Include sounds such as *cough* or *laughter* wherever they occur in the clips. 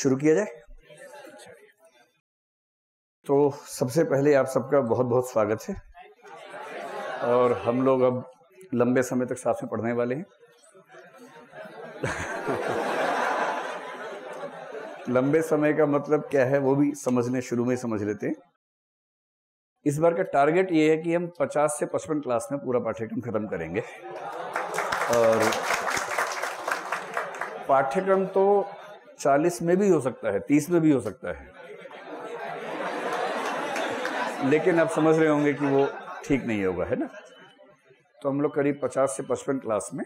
शुरू किया जाए तो सबसे पहले आप सबका बहुत बहुत स्वागत है और हम लोग अब लंबे समय तक साथ में पढ़ने वाले हैं लंबे समय का मतलब क्या है वो भी समझने शुरू में समझ लेते हैं इस बार का टारगेट ये है कि हम 50 से 55 क्लास में पूरा पाठ्यक्रम खत्म करेंगे और पाठ्यक्रम तो चालीस में भी हो सकता है तीस में भी हो सकता है लेकिन आप समझ रहे होंगे कि वो ठीक नहीं होगा है ना तो हम लोग करीब पचास से पचपन क्लास में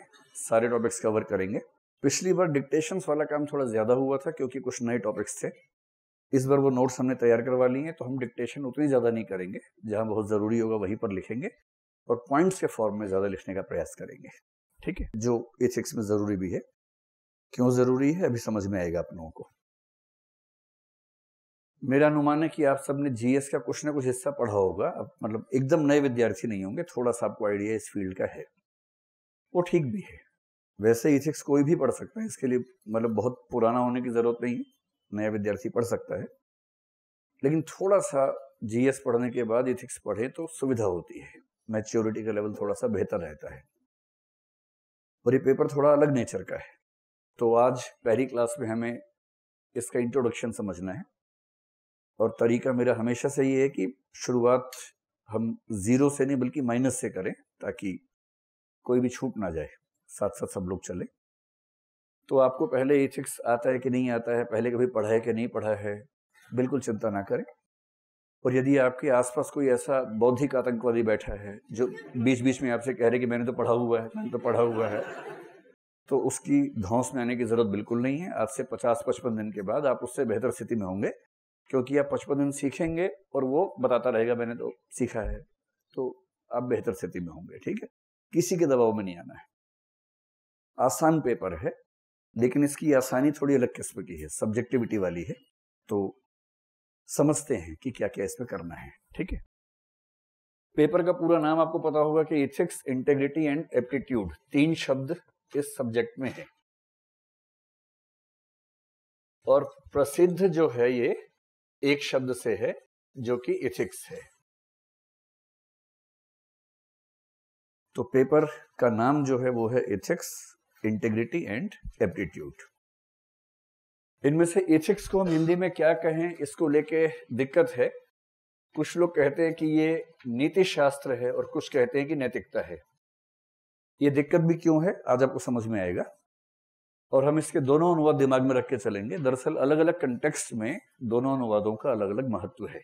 सारे टॉपिक्स कवर करेंगे पिछली बार डिक्टेशन वाला काम थोड़ा ज्यादा हुआ था क्योंकि कुछ नए टॉपिक्स थे इस बार वो नोट्स हमने तैयार करवा लिए हैं तो हम डिक्टेशन उतनी ज्यादा नहीं करेंगे जहां बहुत जरूरी होगा वहीं पर लिखेंगे और पॉइंट्स के फॉर्म में ज्यादा लिखने का प्रयास करेंगे ठीक है जो एथिक्स में जरूरी भी है क्यों ज़रूरी है अभी समझ में आएगा आप लोगों को मेरा अनुमान है कि आप सबने जीएस का कुछ ना कुछ हिस्सा पढ़ा होगा अब मतलब एकदम नए विद्यार्थी नहीं होंगे थोड़ा सा आपको आइडिया इस फील्ड का है वो ठीक भी है वैसे इथिक्स कोई भी पढ़ सकता है इसके लिए मतलब बहुत पुराना होने की ज़रूरत नहीं है नया विद्यार्थी पढ़ सकता है लेकिन थोड़ा सा जीएस पढ़ने के बाद इथिक्स पढ़े तो सुविधा होती है मैच्योरिटी का लेवल थोड़ा सा बेहतर रहता है और ये पेपर थोड़ा अलग नेचर का है तो आज पहली क्लास में हमें इसका इंट्रोडक्शन समझना है और तरीका मेरा हमेशा से ये है कि शुरुआत हम ज़ीरो से नहीं बल्कि माइनस से करें ताकि कोई भी छूट ना जाए साथ साथ सब लोग चले तो आपको पहले एथिक्स आता है कि नहीं आता है पहले कभी पढ़ा है कि नहीं पढ़ा है बिल्कुल चिंता ना करें और यदि आपके आसपास कोई ऐसा बौद्धिक आतंकवादी बैठा है जो बीच बीच में आपसे कह रहे कि मैंने तो पढ़ा हुआ है मैंने तो पढ़ा हुआ है तो उसकी धौस में आने की ज़रूरत बिल्कुल नहीं है आज से पचास पचपन दिन के बाद आप उससे बेहतर स्थिति में होंगे क्योंकि आप पचपन दिन सीखेंगे और वो बताता रहेगा मैंने तो सीखा है तो आप बेहतर स्थिति में होंगे ठीक है किसी के दबाव में नहीं आना है आसान पेपर है लेकिन इसकी आसानी थोड़ी अलग किस्म की है सब्जेक्टिविटी वाली है तो समझते हैं कि क्या क्या इसमें करना है ठीक है पेपर का पूरा नाम आपको पता होगा कि इथिक्स इंटेग्रिटी एंड एप्टीट्यूड तीन शब्द इस सब्जेक्ट में है और प्रसिद्ध जो है ये एक शब्द से है जो कि इथिक्स है तो पेपर का नाम जो है वो है इथिक्स इंटेग्रिटी एंड एप्टीट्यूड इनमें से इथिक्स को हम हिंदी में क्या कहें इसको लेके दिक्कत है कुछ लोग कहते हैं कि ये नीति शास्त्र है और कुछ कहते हैं कि नैतिकता है ये दिक्कत भी क्यों है आज आपको समझ में आएगा और हम इसके दोनों अनुवाद दिमाग में रख के चलेंगे दरअसल अलग अलग कंटेक्स्ट में दोनों अनुवादों का अलग अलग महत्व है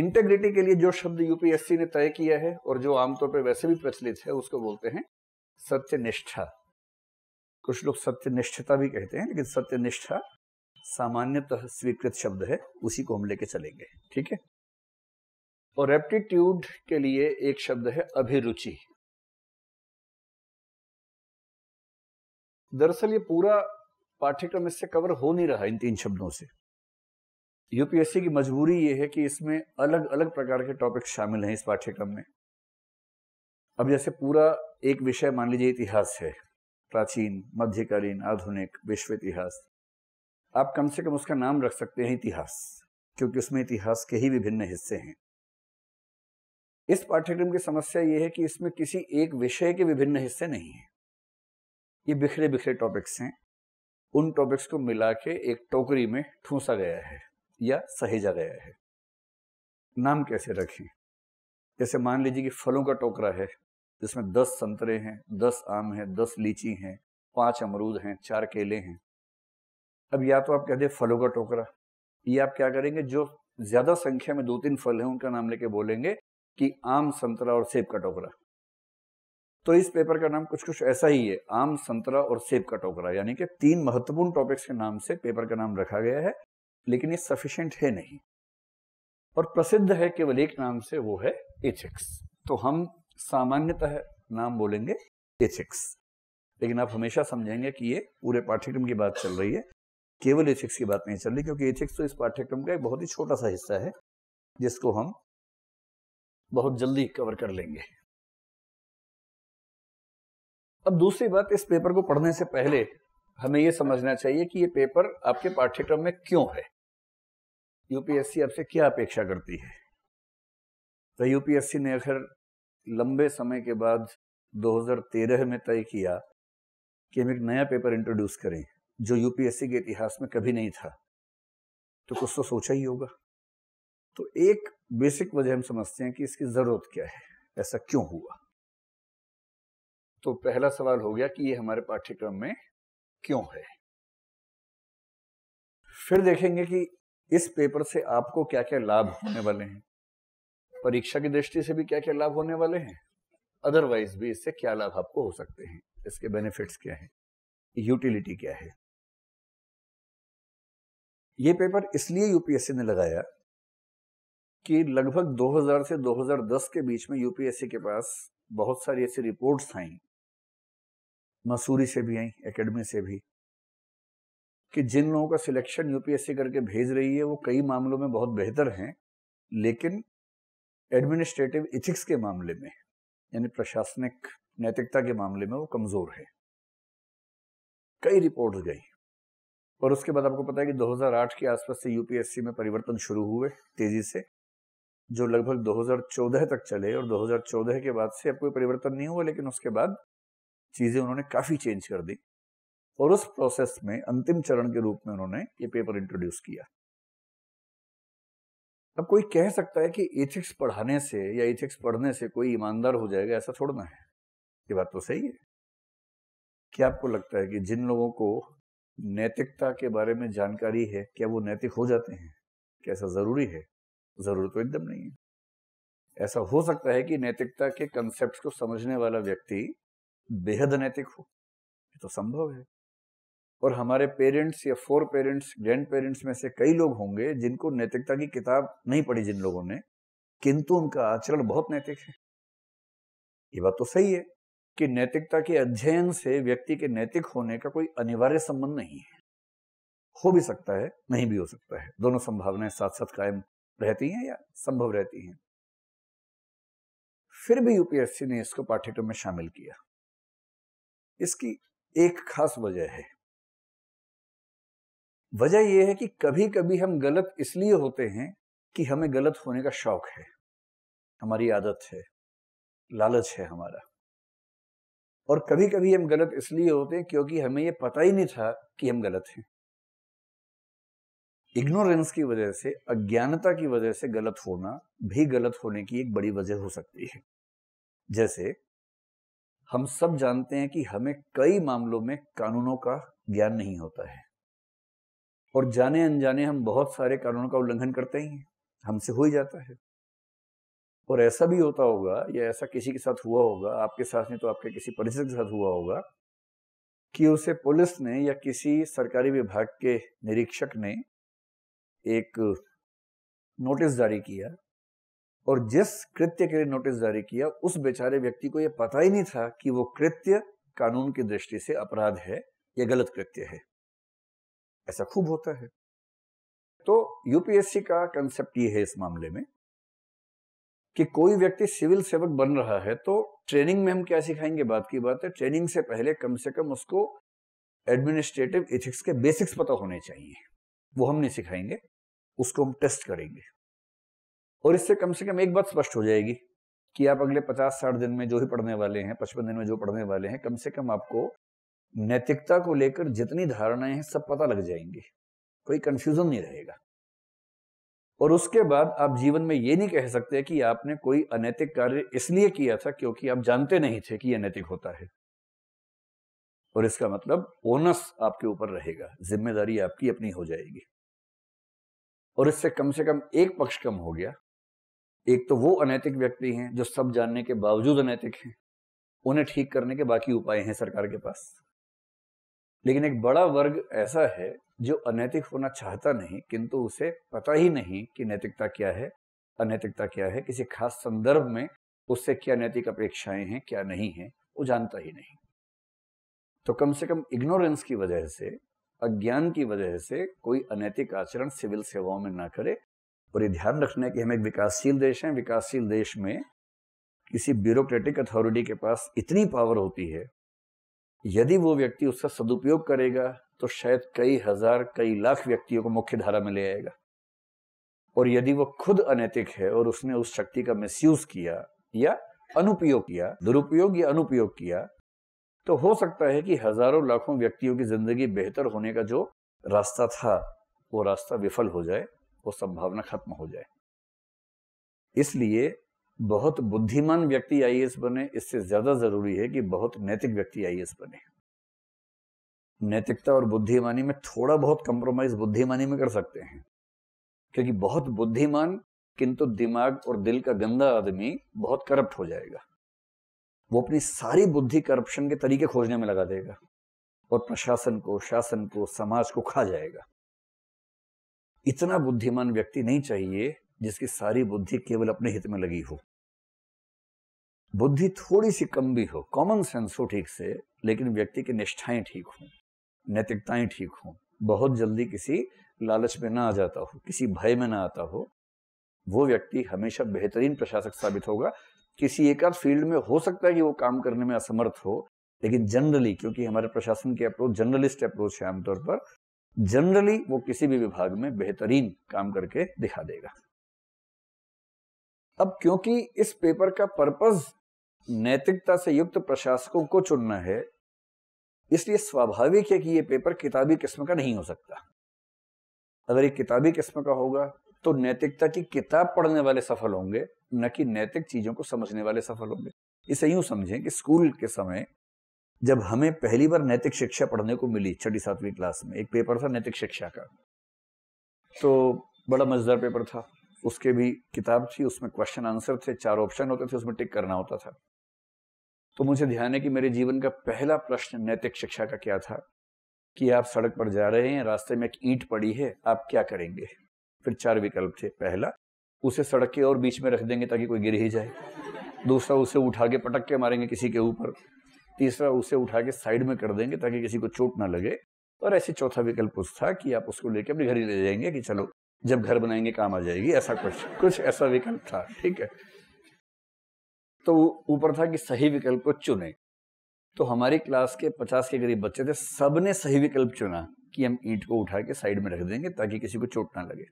इंटेग्रिटी के लिए जो शब्द यूपीएससी ने तय किया है और जो आमतौर पर वैसे भी प्रचलित है उसको बोलते हैं सत्यनिष्ठा कुछ लोग सत्य निष्ठता भी कहते हैं लेकिन सत्य निष्ठा सामान्यतः स्वीकृत शब्द है उसी को हम लेके चलेंगे ठीक है और एप्टीट्यूड के लिए एक शब्द है अभिरुचि दरअसल ये पूरा पाठ्यक्रम इससे कवर हो नहीं रहा इन तीन शब्दों से यूपीएससी की मजबूरी ये है कि इसमें अलग अलग प्रकार के टॉपिक शामिल हैं इस पाठ्यक्रम में अब जैसे पूरा एक विषय मान लीजिए इतिहास है प्राचीन मध्यकालीन आधुनिक विश्व इतिहास आप कम से कम उसका नाम रख सकते हैं इतिहास क्योंकि उसमें इतिहास के ही विभिन्न हिस्से हैं इस पाठ्यक्रम की समस्या ये है कि इसमें किसी एक विषय के विभिन्न हिस्से नहीं है ये बिखरे बिखरे टॉपिक्स हैं उन टॉपिक्स को मिला के एक टोकरी में ठूसा गया है या सहेजा गया है नाम कैसे रखें जैसे मान लीजिए कि फलों का टोकरा है जिसमें दस संतरे हैं दस आम हैं दस लीची हैं पांच अमरूद हैं चार केले हैं अब या तो आप कह दें फलों का टोकरा ये आप क्या करेंगे जो ज्यादा संख्या में दो तीन फल हैं उनका नाम लेके बोलेंगे कि आम संतरा और सेब का टोकरा तो इस पेपर का नाम कुछ कुछ ऐसा ही है आम संतरा और सेब का टोकरा यानी कि तीन महत्वपूर्ण टॉपिक्स के नाम से पेपर का नाम रखा गया है लेकिन ये सफिशियंट है नहीं और प्रसिद्ध है केवल एक नाम से वो है एचिक्स तो हम सामान्यतः नाम बोलेंगे एचिक्स लेकिन आप हमेशा समझेंगे कि ये पूरे पाठ्यक्रम की बात चल रही है केवल एथिक्स की बात नहीं चल रही क्योंकि एथिक्स तो इस पाठ्यक्रम का एक बहुत ही छोटा सा हिस्सा है जिसको हम बहुत जल्दी कवर कर लेंगे अब दूसरी बात इस पेपर को पढ़ने से पहले हमें यह समझना चाहिए कि ये पेपर आपके पाठ्यक्रम में क्यों है यूपीएससी आपसे क्या अपेक्षा करती है तो यूपीएससी ने आखिर लंबे समय के बाद 2013 में तय किया कि हम एक नया पेपर इंट्रोड्यूस करें जो यूपीएससी के इतिहास में कभी नहीं था तो कुछ तो सोचा ही होगा तो एक बेसिक वजह हम समझते हैं कि इसकी जरूरत क्या है ऐसा क्यों हुआ तो पहला सवाल हो गया कि ये हमारे पाठ्यक्रम में क्यों है फिर देखेंगे कि इस पेपर से आपको क्या क्या लाभ होने वाले हैं परीक्षा की दृष्टि से भी क्या क्या लाभ होने वाले हैं अदरवाइज भी इससे क्या लाभ आपको हो सकते हैं इसके बेनिफिट्स क्या हैं यूटिलिटी क्या है ये पेपर इसलिए यूपीएससी ने लगाया कि लगभग 2000 से 2010 के बीच में यूपीएससी के पास बहुत सारी ऐसी रिपोर्ट्स आई मसूरी से भी आई एकेडमी से भी कि जिन लोगों का सिलेक्शन यूपीएससी करके भेज रही है वो कई मामलों में बहुत बेहतर हैं लेकिन एडमिनिस्ट्रेटिव इथिक्स के मामले में यानी प्रशासनिक नैतिकता के मामले में वो कमजोर है कई रिपोर्ट्स गई और उसके बाद आपको पता है कि 2008 के आसपास से यूपीएससी में परिवर्तन शुरू हुए तेजी से जो लगभग 2014 तक चले और 2014 के बाद से अब कोई परिवर्तन नहीं हुआ लेकिन उसके बाद चीज़ें उन्होंने काफ़ी चेंज कर दी और उस प्रोसेस में अंतिम चरण के रूप में उन्होंने ये पेपर इंट्रोड्यूस किया अब कोई कह सकता है कि एथिक्स पढ़ाने से या एथिक्स पढ़ने से कोई ईमानदार हो जाएगा ऐसा ना है ये बात तो सही है क्या आपको लगता है कि जिन लोगों को नैतिकता के बारे में जानकारी है क्या वो नैतिक हो जाते हैं क्या ऐसा जरूरी है जरूरत तो एकदम नहीं है ऐसा हो सकता है कि नैतिकता के कंसेप्ट को समझने वाला व्यक्ति बेहद नैतिक हो ये तो संभव है और हमारे पेरेंट्स या फोर पेरेंट्स ग्रैंड पेरेंट्स में से कई लोग होंगे जिनको नैतिकता की किताब नहीं पढ़ी जिन लोगों ने किंतु उनका आचरण बहुत नैतिक है ये बात तो सही है कि नैतिकता के अध्ययन से व्यक्ति के नैतिक होने का कोई अनिवार्य संबंध नहीं है हो भी सकता है नहीं भी हो सकता है दोनों संभावनाएं साथ साथ कायम रहती हैं या संभव रहती हैं फिर भी यूपीएससी ने इसको पाठ्यक्रम में शामिल किया इसकी एक खास वजह है वजह यह है कि कभी कभी हम गलत इसलिए होते हैं कि हमें गलत होने का शौक है हमारी आदत है लालच है हमारा और कभी कभी हम गलत इसलिए होते हैं क्योंकि हमें ये पता ही नहीं था कि हम गलत हैं इग्नोरेंस की वजह से अज्ञानता की वजह से गलत होना भी गलत होने की एक बड़ी वजह हो सकती है जैसे हम सब जानते हैं कि हमें कई मामलों में कानूनों का ज्ञान नहीं होता है और जाने अनजाने हम बहुत सारे कानूनों का उल्लंघन करते ही हैं हमसे हो ही जाता है और ऐसा भी होता होगा या ऐसा किसी के साथ हुआ होगा आपके साथ नहीं तो आपके किसी परिचित के साथ हुआ होगा कि उसे पुलिस ने या किसी सरकारी विभाग के निरीक्षक ने एक नोटिस जारी किया और जिस कृत्य के लिए नोटिस जारी किया उस बेचारे व्यक्ति को यह पता ही नहीं था कि वो कृत्य कानून की दृष्टि से अपराध है या गलत कृत्य है ऐसा खूब होता है तो यूपीएससी का कंसेप्ट ये है इस मामले में कि कोई व्यक्ति सिविल सेवक बन रहा है तो ट्रेनिंग में हम क्या सिखाएंगे बात की बात है ट्रेनिंग से पहले कम से कम उसको एडमिनिस्ट्रेटिव इथिक्स के बेसिक्स पता होने चाहिए वो हम नहीं सिखाएंगे उसको हम टेस्ट करेंगे और इससे कम से कम एक बात स्पष्ट हो जाएगी कि आप अगले पचास साठ दिन में जो ही पढ़ने वाले हैं पचपन दिन में जो पढ़ने वाले हैं कम से कम आपको नैतिकता को लेकर जितनी धारणाएं हैं सब पता लग जाएंगे कोई कंफ्यूजन नहीं रहेगा और उसके बाद आप जीवन में ये नहीं कह सकते कि आपने कोई अनैतिक कार्य इसलिए किया था क्योंकि आप जानते नहीं थे कि अनैतिक होता है और इसका मतलब ओनस आपके ऊपर रहेगा जिम्मेदारी आपकी अपनी हो जाएगी और इससे कम से कम एक पक्ष कम हो गया एक तो वो अनैतिक व्यक्ति हैं जो सब जानने के बावजूद अनैतिक हैं उन्हें ठीक करने के बाकी उपाय हैं सरकार के पास लेकिन एक बड़ा वर्ग ऐसा है जो अनैतिक होना चाहता नहीं किंतु उसे पता ही नहीं कि नैतिकता क्या है अनैतिकता क्या है किसी खास संदर्भ में उससे क्या नैतिक अपेक्षाएं हैं क्या नहीं है वो जानता ही नहीं तो कम से कम इग्नोरेंस की वजह से अज्ञान की वजह से कोई अनैतिक आचरण सिविल सेवाओं में ना करे और ये ध्यान रखना है कि हम एक विकासशील देश हैं विकासशील देश में किसी ब्यूरोक्रेटिक अथॉरिटी के पास इतनी पावर होती है यदि वो व्यक्ति उसका सदुपयोग करेगा तो शायद कई हजार कई लाख व्यक्तियों को मुख्य धारा में ले आएगा और यदि वह खुद अनैतिक है और उसने उस शक्ति का मिसयूज किया या अनुपयोग किया दुरुपयोग या अनुपयोग किया तो हो सकता है कि हजारों लाखों व्यक्तियों की जिंदगी बेहतर होने का जो रास्ता था वो रास्ता विफल हो जाए वो संभावना खत्म हो जाए इसलिए बहुत बुद्धिमान व्यक्ति आईएएस बने इससे ज्यादा जरूरी है कि बहुत नैतिक व्यक्ति आईएएस बने नैतिकता और बुद्धिमानी में थोड़ा बहुत कंप्रोमाइज बुद्धिमानी में कर सकते हैं क्योंकि बहुत बुद्धिमान किंतु दिमाग और दिल का गंदा आदमी बहुत करप्ट हो जाएगा वो अपनी सारी बुद्धि करप्शन के तरीके खोजने में लगा देगा और प्रशासन को शासन को समाज को खा जाएगा इतना बुद्धिमान व्यक्ति नहीं चाहिए जिसकी सारी बुद्धि केवल अपने हित में लगी हो बुद्धि थोड़ी सी कम भी हो कॉमन सेंस हो ठीक से लेकिन व्यक्ति की निष्ठाएं ठीक हों नैतिकताएं ठीक हों बहुत जल्दी किसी लालच में ना आ जाता हो किसी भय में ना आता हो वो व्यक्ति हमेशा बेहतरीन प्रशासक साबित होगा किसी एक आध फील्ड में हो सकता है कि वो काम करने में असमर्थ हो लेकिन जनरली क्योंकि हमारे प्रशासन के अप्रोच जर्नलिस्ट अप्रोच है आमतौर पर जनरली वो किसी भी विभाग में बेहतरीन काम करके दिखा देगा अब क्योंकि इस पेपर का पर्पज नैतिकता से युक्त प्रशासकों को चुनना है इसलिए स्वाभाविक है कि ये पेपर किताबी किस्म का नहीं हो सकता अगर ये किताबी किस्म का होगा तो नैतिकता की किताब पढ़ने वाले सफल होंगे न कि नैतिक चीजों को समझने वाले सफल होंगे इसे यूं समझें कि स्कूल के समय जब हमें पहली बार नैतिक शिक्षा पढ़ने को मिली छठी सातवीं क्लास में एक पेपर था नैतिक शिक्षा का तो बड़ा मजेदार पेपर था उसके भी किताब थी उसमें क्वेश्चन आंसर थे चार ऑप्शन होते थे उसमें टिक करना होता था तो मुझे ध्यान है कि मेरे जीवन का पहला प्रश्न नैतिक शिक्षा का क्या था कि आप सड़क पर जा रहे हैं रास्ते में एक ईंट पड़ी है आप क्या करेंगे फिर चार विकल्प थे पहला उसे सड़क के और बीच में रख देंगे ताकि कोई गिर ही जाए दूसरा उसे उठा के पटक के मारेंगे किसी के ऊपर तीसरा उसे उठा के साइड में कर देंगे ताकि किसी को चोट ना लगे और ऐसे चौथा विकल्प उस था कि आप उसको लेके अपने घर ही ले जाएंगे कि चलो जब घर बनाएंगे काम आ जाएगी ऐसा कुछ कुछ ऐसा विकल्प था ठीक है तो ऊपर था कि सही विकल्प को चुने तो हमारी क्लास के पचास के करीब बच्चे थे सबने सही विकल्प चुना कि हम ईंट को उठा के साइड में रख देंगे ताकि किसी को चोट ना लगे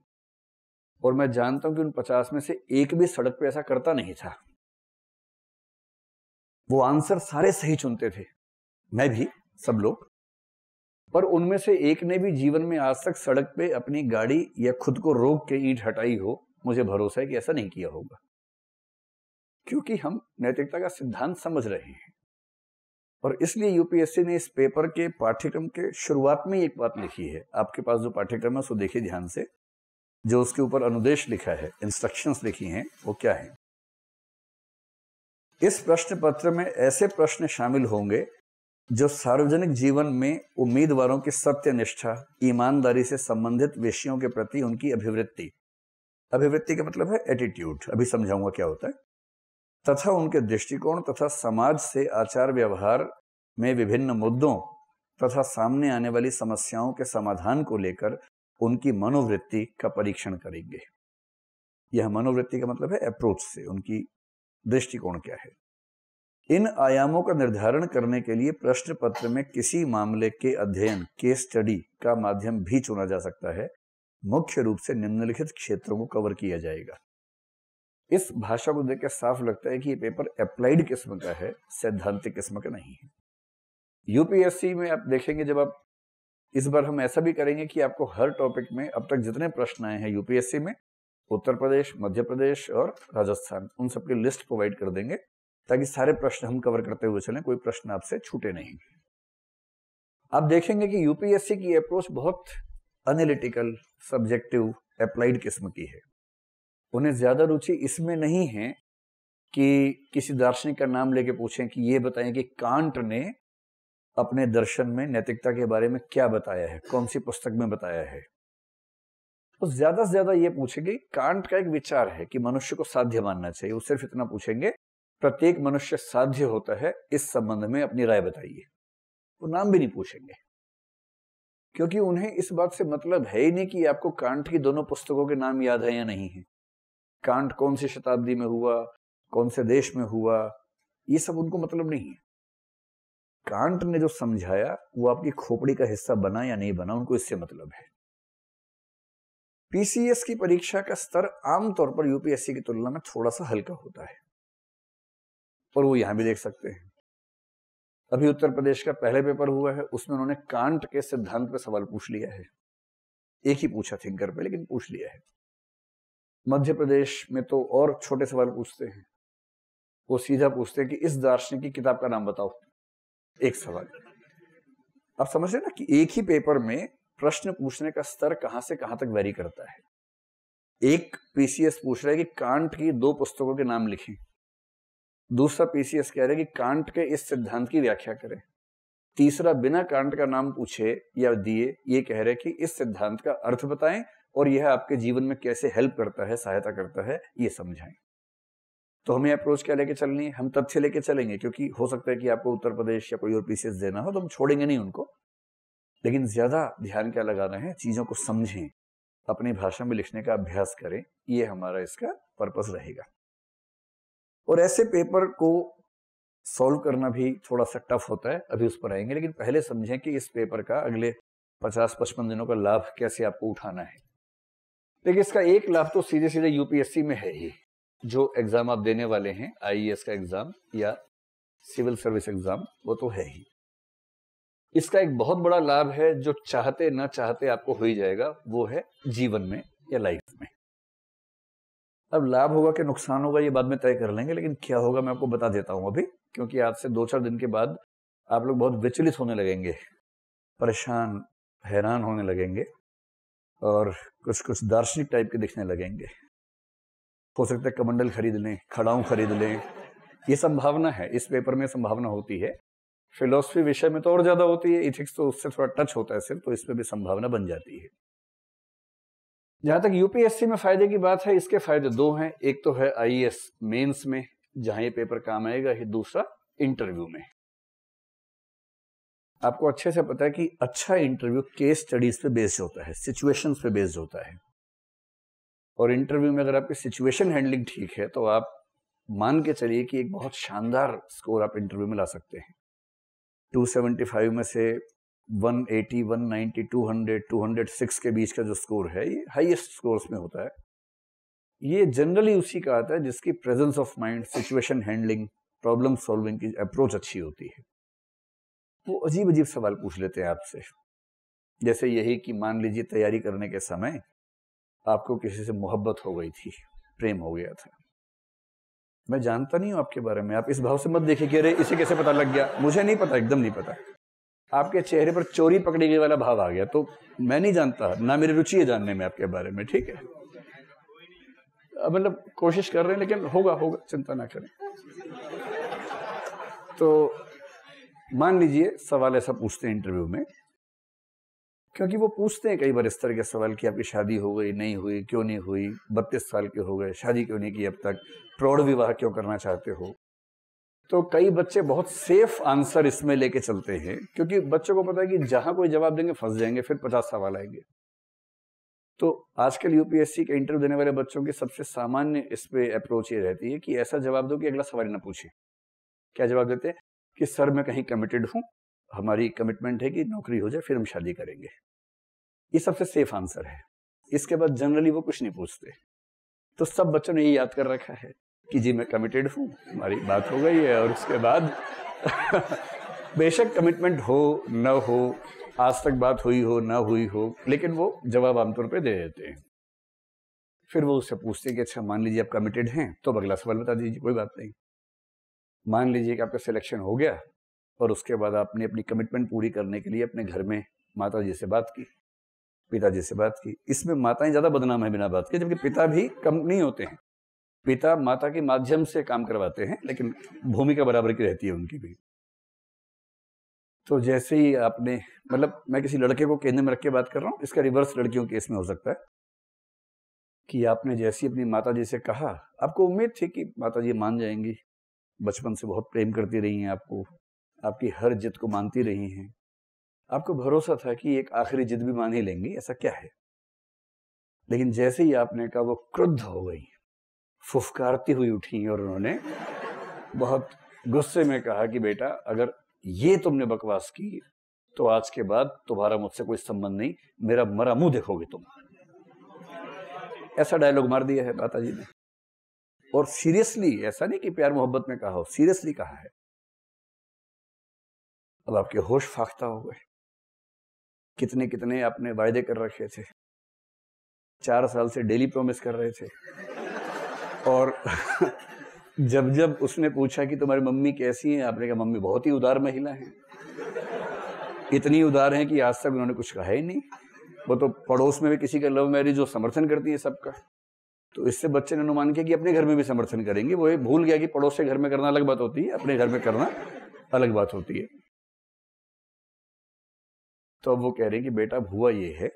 और मैं जानता हूं कि उन पचास में से एक भी सड़क पे ऐसा करता नहीं था वो आंसर सारे सही चुनते थे मैं भी सब लोग पर उनमें से एक ने भी जीवन में आज तक सड़क पे अपनी गाड़ी या खुद को रोक के ईट हटाई हो मुझे भरोसा है कि ऐसा नहीं किया होगा क्योंकि हम नैतिकता का सिद्धांत समझ रहे हैं और इसलिए यूपीएससी ने इस पेपर के पाठ्यक्रम के शुरुआत में एक बात लिखी है आपके पास जो पाठ्यक्रम है उसको देखिए ध्यान से जो उसके ऊपर अनुदेश लिखा है इंस्ट्रक्शंस लिखी हैं वो क्या है इस प्रश्न पत्र में ऐसे प्रश्न शामिल होंगे जो सार्वजनिक जीवन में उम्मीदवारों की सत्य निष्ठा ईमानदारी से संबंधित विषयों के प्रति उनकी अभिवृत्ति अभिवृत्ति का मतलब है एटीट्यूड अभी समझाऊंगा क्या होता है तथा उनके दृष्टिकोण तथा समाज से आचार व्यवहार में विभिन्न मुद्दों तथा सामने आने वाली समस्याओं के समाधान को लेकर उनकी मनोवृत्ति का परीक्षण करेंगे यह मनोवृत्ति का मतलब है अप्रोच से उनकी दृष्टिकोण क्या है इन आयामों का निर्धारण करने के लिए प्रश्न पत्र में किसी मामले के अध्ययन केस स्टडी का माध्यम भी चुना जा सकता है मुख्य रूप से निम्नलिखित क्षेत्रों को कवर किया जाएगा इस भाषा को देखकर साफ लगता है कि ये पेपर अप्लाइड किस्म का है सैद्धांतिक किस्म का नहीं है यूपीएससी में आप देखेंगे जब आप इस बार हम ऐसा भी करेंगे कि आपको हर टॉपिक में अब तक जितने प्रश्न आए हैं यूपीएससी में उत्तर प्रदेश मध्य प्रदेश और राजस्थान उन सबकी लिस्ट प्रोवाइड कर देंगे ताकि सारे प्रश्न हम कवर करते हुए चले कोई प्रश्न आपसे छूटे नहीं आप देखेंगे कि यूपीएससी की अप्रोच बहुत अनिलिटिकल सब्जेक्टिव अप्लाइड किस्म की है उन्हें ज्यादा रुचि इसमें नहीं है कि किसी दार्शनिक का नाम लेके पूछें कि ये बताएं कि कांट ने अपने दर्शन में नैतिकता के बारे में क्या बताया है कौन सी पुस्तक में बताया है तो ज्यादा से ज्यादा ये पूछेंगे कांट का एक विचार है कि मनुष्य को साध्य मानना चाहिए वो सिर्फ इतना पूछेंगे प्रत्येक मनुष्य साध्य होता है इस संबंध में अपनी राय बताइए वो नाम भी नहीं पूछेंगे क्योंकि उन्हें इस बात से मतलब है ही नहीं कि आपको कांट की दोनों पुस्तकों के नाम याद है या नहीं है कांड कौन सी शताब्दी में हुआ कौन से देश में हुआ ये सब उनको मतलब नहीं है कांट ने जो समझाया वो आपकी खोपड़ी का हिस्सा बना या नहीं बना उनको इससे मतलब है पीसीएस की परीक्षा का स्तर आमतौर पर यूपीएससी की तुलना में थोड़ा सा हल्का होता है और वो यहां भी देख सकते हैं अभी उत्तर प्रदेश का पहले पेपर हुआ है उसमें उन्होंने कांट के सिद्धांत पर सवाल पूछ लिया है एक ही पूछा थिंकर पे लेकिन पूछ लिया है मध्य प्रदेश में तो और छोटे सवाल पूछते हैं वो सीधा पूछते हैं कि इस दार्शनिक की किताब का नाम बताओ एक सवाल आप समझ रहे ना कि एक ही पेपर में प्रश्न पूछने का स्तर कहां से कहां तक वेरी करता है एक पीसीएस पूछ रहा है कि कांट की दो पुस्तकों के नाम लिखें दूसरा पीसीएस कह रहा है कि कांट के इस सिद्धांत की व्याख्या करें तीसरा बिना कांट का नाम पूछे या दिए ये कह रहे कि इस सिद्धांत का अर्थ बताएं और यह आपके जीवन में कैसे हेल्प करता है सहायता करता है ये समझाएं तो हमें अप्रोच क्या लेके चलनी है हम तथ्य लेके चलेंगे क्योंकि हो सकता है कि आपको उत्तर प्रदेश या कोई और पीसीएस देना हो तो हम छोड़ेंगे नहीं उनको लेकिन ज्यादा ध्यान क्या लगाना है चीजों को समझें अपनी भाषा में लिखने का अभ्यास करें ये हमारा इसका पर्पज रहेगा और ऐसे पेपर को सॉल्व करना भी थोड़ा सा टफ होता है अभी उस पर आएंगे लेकिन पहले समझें कि इस पेपर का अगले पचास पचपन दिनों का लाभ कैसे आपको उठाना है देखिए इसका एक लाभ तो सीधे सीधे यूपीएससी में है ही जो एग्जाम आप देने वाले हैं आई e का एग्जाम या सिविल सर्विस एग्जाम वो तो है ही इसका एक बहुत बड़ा लाभ है जो चाहते ना चाहते आपको हो ही जाएगा वो है जीवन में या लाइफ में अब लाभ होगा कि नुकसान होगा ये बाद में तय कर लेंगे लेकिन क्या होगा मैं आपको बता देता हूँ अभी क्योंकि आज से दो चार दिन के बाद आप लोग बहुत विचलित होने लगेंगे परेशान हैरान होने लगेंगे और कुछ कुछ दार्शनिक टाइप के दिखने लगेंगे हो सकता है कमंडल खरीद लें खड़ाऊ खरीद लें ये संभावना है इस पेपर में संभावना होती है फिलोसफी विषय में तो और ज्यादा होती है इथिक्स तो उससे थोड़ा टच होता है सिर्फ तो इसमें भी संभावना बन जाती है जहां तक यूपीएससी में फायदे की बात है इसके फायदे दो हैं एक तो है आई एस e मेन्स में जहां ये पेपर काम आएगा ही दूसरा इंटरव्यू में आपको अच्छे से पता है कि अच्छा इंटरव्यू केस स्टडीज पे बेस्ड होता है सिचुएशंस पे बेस्ड होता है और इंटरव्यू में अगर आपकी सिचुएशन हैंडलिंग ठीक है तो आप मान के चलिए कि एक बहुत शानदार स्कोर आप इंटरव्यू में ला सकते हैं 275 में से 180, 190, 200, 206 के बीच का जो स्कोर है ये हाईएस्ट स्कोर्स में होता है ये जनरली उसी का आता है जिसकी presence of mind situation handling problem solving की अप्रोच अच्छी होती है वो अजीब अजीब सवाल पूछ लेते हैं आपसे जैसे यही कि मान लीजिए तैयारी करने के समय आपको किसी से मोहब्बत हो गई थी प्रेम हो गया था मैं जानता नहीं हूं आपके बारे में आप इस भाव से मत देखिए कि अरे इसे कैसे पता लग गया मुझे नहीं पता एकदम नहीं पता आपके चेहरे पर चोरी पकड़ी गई वाला भाव आ गया तो मैं नहीं जानता ना मेरी रुचि है जानने में आपके बारे में ठीक है मतलब कोशिश कर रहे हैं लेकिन होगा होगा चिंता ना करें तो मान लीजिए सवाल ऐसा पूछते हैं इंटरव्यू में क्योंकि वो पूछते हैं कई बार इस तरह के सवाल कि आपकी शादी हो गई नहीं हुई क्यों नहीं हुई बत्तीस साल के हो गए शादी क्यों नहीं की अब तक प्रौढ़ विवाह क्यों करना चाहते हो तो कई बच्चे बहुत सेफ आंसर इसमें लेके चलते हैं क्योंकि बच्चों को पता है कि जहां कोई जवाब देंगे फंस जाएंगे फिर पचास सवाल आएंगे तो आजकल यूपीएससी के इंटरव्यू देने वाले बच्चों की सबसे सामान्य इस पे अप्रोच ये रहती है कि ऐसा जवाब दो कि अगला सवाल ना पूछे क्या जवाब देते हैं कि सर मैं कहीं कमिटेड हूं हमारी कमिटमेंट है कि नौकरी हो जाए फिर हम शादी करेंगे ये सबसे सेफ आंसर है इसके बाद जनरली वो कुछ नहीं पूछते तो सब बच्चों ने ये याद कर रखा है कि जी मैं कमिटेड हूँ हमारी बात हो गई है और उसके बाद *laughs* बेशक कमिटमेंट हो न हो आज तक बात हुई हो ना हुई हो लेकिन वो जवाब आमतौर पर दे देते हैं फिर वो उससे पूछते हैं कि अच्छा मान लीजिए आप कमिटेड हैं तो अगला सवाल बता दीजिए कोई बात नहीं मान लीजिए कि आपका सिलेक्शन हो गया और उसके बाद आपने अपनी कमिटमेंट पूरी करने के लिए अपने घर में माता जी से बात की पिताजी से बात की इसमें माताएं ज़्यादा बदनाम है बिना बात के जबकि पिता भी कम नहीं होते हैं पिता माता के माध्यम से काम करवाते हैं लेकिन भूमिका बराबर की रहती है उनकी भी तो जैसे ही आपने मतलब मैं किसी लड़के को केंद्र में रख के बात कर रहा हूँ इसका रिवर्स लड़कियों केस में हो सकता है कि आपने जैसी अपनी माता जी से कहा आपको उम्मीद थी कि माता जी मान जाएंगी बचपन से बहुत प्रेम करती रही हैं आपको आपकी हर जिद को मानती रही हैं आपको भरोसा था कि एक आखिरी जिद भी मान ही लेंगी ऐसा क्या है लेकिन जैसे ही आपने कहा वो क्रुद्ध हो गई फुफकारती हुई उठी और उन्होंने बहुत गुस्से में कहा कि बेटा अगर ये तुमने बकवास की तो आज के बाद तुम्हारा मुझसे कोई संबंध नहीं मेरा मरा मुंह देखोगे तुम ऐसा डायलॉग मार दिया है माता जी ने और सीरियसली ऐसा नहीं कि प्यार मोहब्बत में कहा हो सीरियसली कहा है अब आपके होश फाख्ता हो गए कितने कितने आपने वायदे कर रखे थे चार साल से डेली प्रॉमिस कर रहे थे और जब जब उसने पूछा कि तुम्हारी मम्मी कैसी हैं आपने कहा मम्मी बहुत ही उदार महिला हैं इतनी उदार हैं कि आज तक उन्होंने कुछ कहा ही नहीं वो तो पड़ोस में भी किसी का लव मैरिज जो समर्थन करती है सबका तो इससे बच्चे ने अनुमान किया कि अपने घर में भी समर्थन करेंगे वो ये भूल गया कि पड़ोस के घर में करना अलग बात होती है अपने घर में करना अलग बात होती है तो अब वो कह रहे हैं कि बेटा हुआ ये है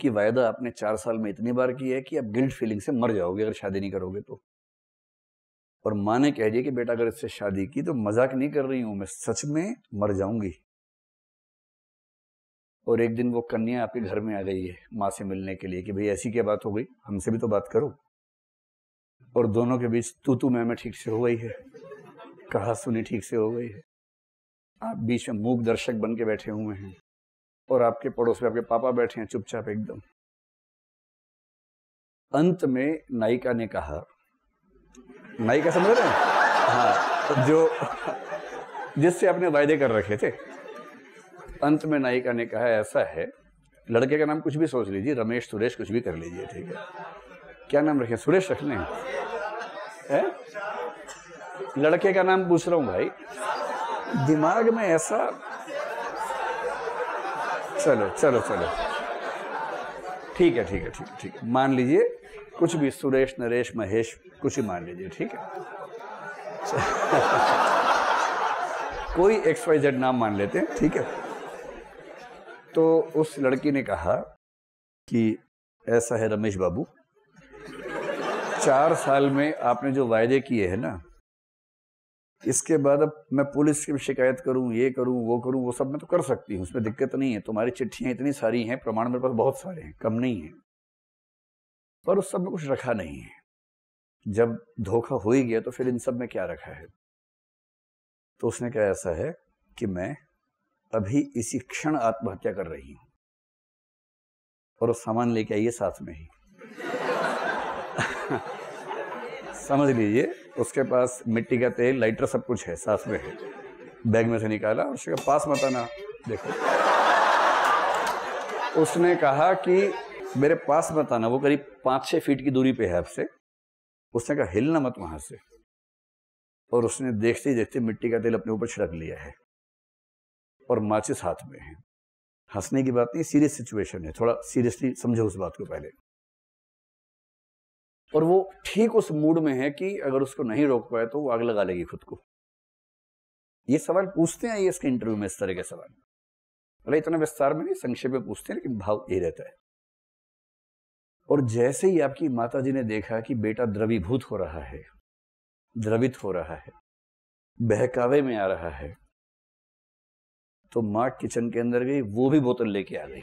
कि वायदा आपने चार साल में इतनी बार की है कि आप गिल्ट फीलिंग से मर जाओगे अगर शादी नहीं करोगे तो और माँ ने कह दिया कि बेटा अगर इससे शादी की तो मजाक नहीं कर रही हूं मैं सच में मर जाऊंगी और एक दिन वो कन्या आपके घर में आ गई है माँ से मिलने के लिए कि भाई ऐसी क्या बात हो गई हमसे भी तो बात करो और दोनों के बीच तू तू मैं मैं ठीक से हो गई है कहा सुनी ठीक से हो गई है आप बीच में मूक दर्शक बन के बैठे हुए हैं और आपके पड़ोस में आपके पापा बैठे हैं चुपचाप एकदम अंत में नायिका ने कहा नायिका समझ रहे हैं हाँ जो जिससे आपने वायदे कर रखे थे अंत में नायिका ने कहा ऐसा है लड़के का नाम कुछ भी सोच लीजिए रमेश सुरेश कुछ भी कर लीजिए ठीक है क्या नाम रखे सुरेश रख लें है? लड़के का नाम पूछ रहा हूँ भाई दिमाग में ऐसा चलो चलो चलो ठीक है ठीक है ठीक है ठीक है मान लीजिए कुछ भी सुरेश नरेश महेश कुछ ही मान लीजिए ठीक है *laughs* कोई एक्स वाई जेड नाम मान लेते हैं ठीक है तो उस लड़की ने कहा कि ऐसा है रमेश बाबू चार साल में आपने जो वायदे किए हैं ना इसके बाद अब मैं पुलिस की शिकायत करूं ये करूं वो करूं वो सब मैं तो कर सकती हूँ उसमें दिक्कत नहीं है तुम्हारी चिट्ठियां इतनी सारी हैं प्रमाण मेरे पास बहुत सारे हैं कम नहीं है पर उस सब में कुछ रखा नहीं है जब धोखा हो ही गया तो फिर इन सब में क्या रखा है तो उसने कहा ऐसा है कि मैं अभी इसी क्षण आत्महत्या कर रही हूं और सामान लेके आइए साथ में ही *laughs* समझ लीजिए उसके पास मिट्टी का तेल लाइटर सब कुछ है साथ में है बैग में से निकाला और उसके पास मत आना देखो उसने कहा कि मेरे पास मत आना वो करीब पाँच छः फीट की दूरी पे है आपसे उसने कहा हिलना मत वहाँ से और उसने देखते ही देखते मिट्टी का तेल अपने ऊपर छिड़क लिया है और माचिस हाथ में है हंसने की बात नहीं सीरियस सिचुएशन है थोड़ा सीरियसली समझो उस बात को पहले और वो ठीक उस मूड में है कि अगर उसको नहीं रोक पाए तो वो आग लगा लेगी खुद को ये सवाल पूछते हैं इसके इंटरव्यू में इस तरह के सवाल अरे इतना विस्तार में नहीं संक्षेप में पूछते हैं लेकिन भाव ये रहता है और जैसे ही आपकी माता जी ने देखा कि बेटा द्रवीभूत हो रहा है द्रवित हो रहा है बहकावे में आ रहा है तो माँ किचन के अंदर गई वो भी बोतल लेके आ गई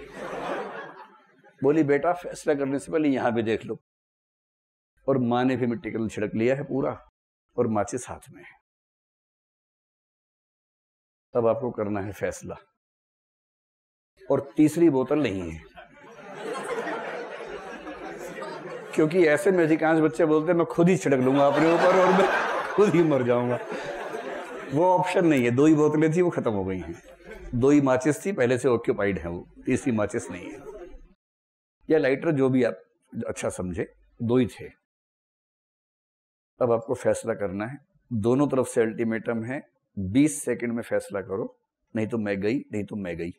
बोली बेटा फैसला करने से पहले यहां भी देख लो और माँ ने भी मिट्टी का छिड़क लिया है पूरा और माचिस हाथ में है तब आपको करना है फैसला और तीसरी बोतल नहीं है क्योंकि ऐसे में अधिकांश बच्चे बोलते हैं मैं खुद ही छिड़क लूंगा अपने ऊपर और मैं खुद ही मर जाऊंगा वो ऑप्शन नहीं है दो ही बोतलें थी वो खत्म हो गई हैं दो ही माचिस थी पहले से ऑक्यूपाइड है वो तीसरी माचिस नहीं है या लाइटर जो भी आप अच्छा समझे दो ही थे अब आपको फैसला करना है दोनों तरफ से अल्टीमेटम है बीस सेकेंड में फैसला करो नहीं तो मैं गई नहीं तो मैं गई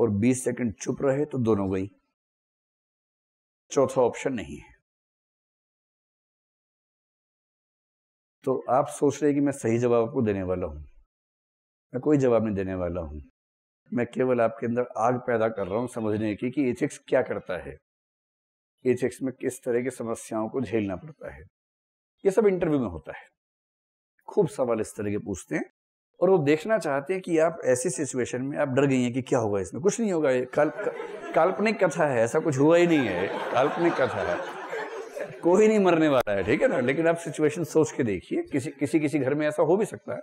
और बीस सेकेंड चुप रहे तो दोनों गई चौथा ऑप्शन नहीं है तो आप सोच रहे कि मैं सही जवाब आपको देने वाला हूं मैं कोई जवाब नहीं देने वाला हूं मैं केवल आपके अंदर आग पैदा कर रहा हूं समझने की कि एथिक्स क्या करता है एथिक्स में किस तरह की समस्याओं को झेलना पड़ता है ये सब इंटरव्यू में होता है खूब सवाल इस तरह के पूछते हैं और वो देखना चाहते हैं कि आप ऐसी सिचुएशन में आप डर गई हैं कि क्या होगा इसमें कुछ नहीं होगा ये काल, काल्पनिक कथा है ऐसा कुछ हुआ ही नहीं है काल्पनिक कथा है कोई नहीं मरने वाला है ठीक है ना लेकिन आप सिचुएशन सोच के देखिए किसी किसी किसी घर में ऐसा हो भी सकता है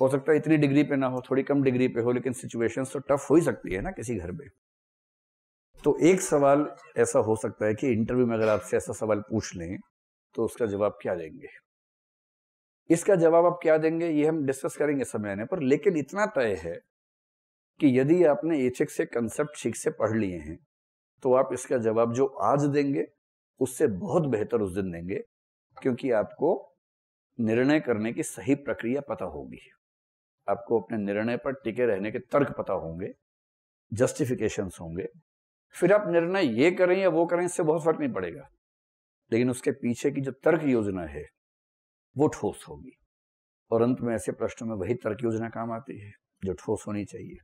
हो सकता है इतनी डिग्री पे ना हो थोड़ी कम डिग्री पे हो लेकिन सिचुएशन तो टफ हो ही सकती है ना किसी घर में तो एक सवाल ऐसा हो सकता है कि इंटरव्यू में अगर आपसे ऐसा सवाल पूछ लें तो उसका जवाब क्या देंगे इसका जवाब आप क्या देंगे ये हम डिस्कस करेंगे समय आने पर लेकिन इतना तय है कि यदि आपने एच से कंसेप्ट ठीक से पढ़ लिए हैं तो आप इसका जवाब जो आज देंगे उससे बहुत बेहतर उस दिन देंगे क्योंकि आपको निर्णय करने की सही प्रक्रिया पता होगी आपको अपने निर्णय पर टिके रहने के तर्क पता होंगे जस्टिफिकेशंस होंगे फिर आप निर्णय ये करें या वो करें इससे बहुत फर्क नहीं पड़ेगा लेकिन उसके पीछे की जो तर्क योजना है वो ठोस होगी और अंत में ऐसे प्रश्नों में वही तर्क योजना काम आती है जो ठोस होनी चाहिए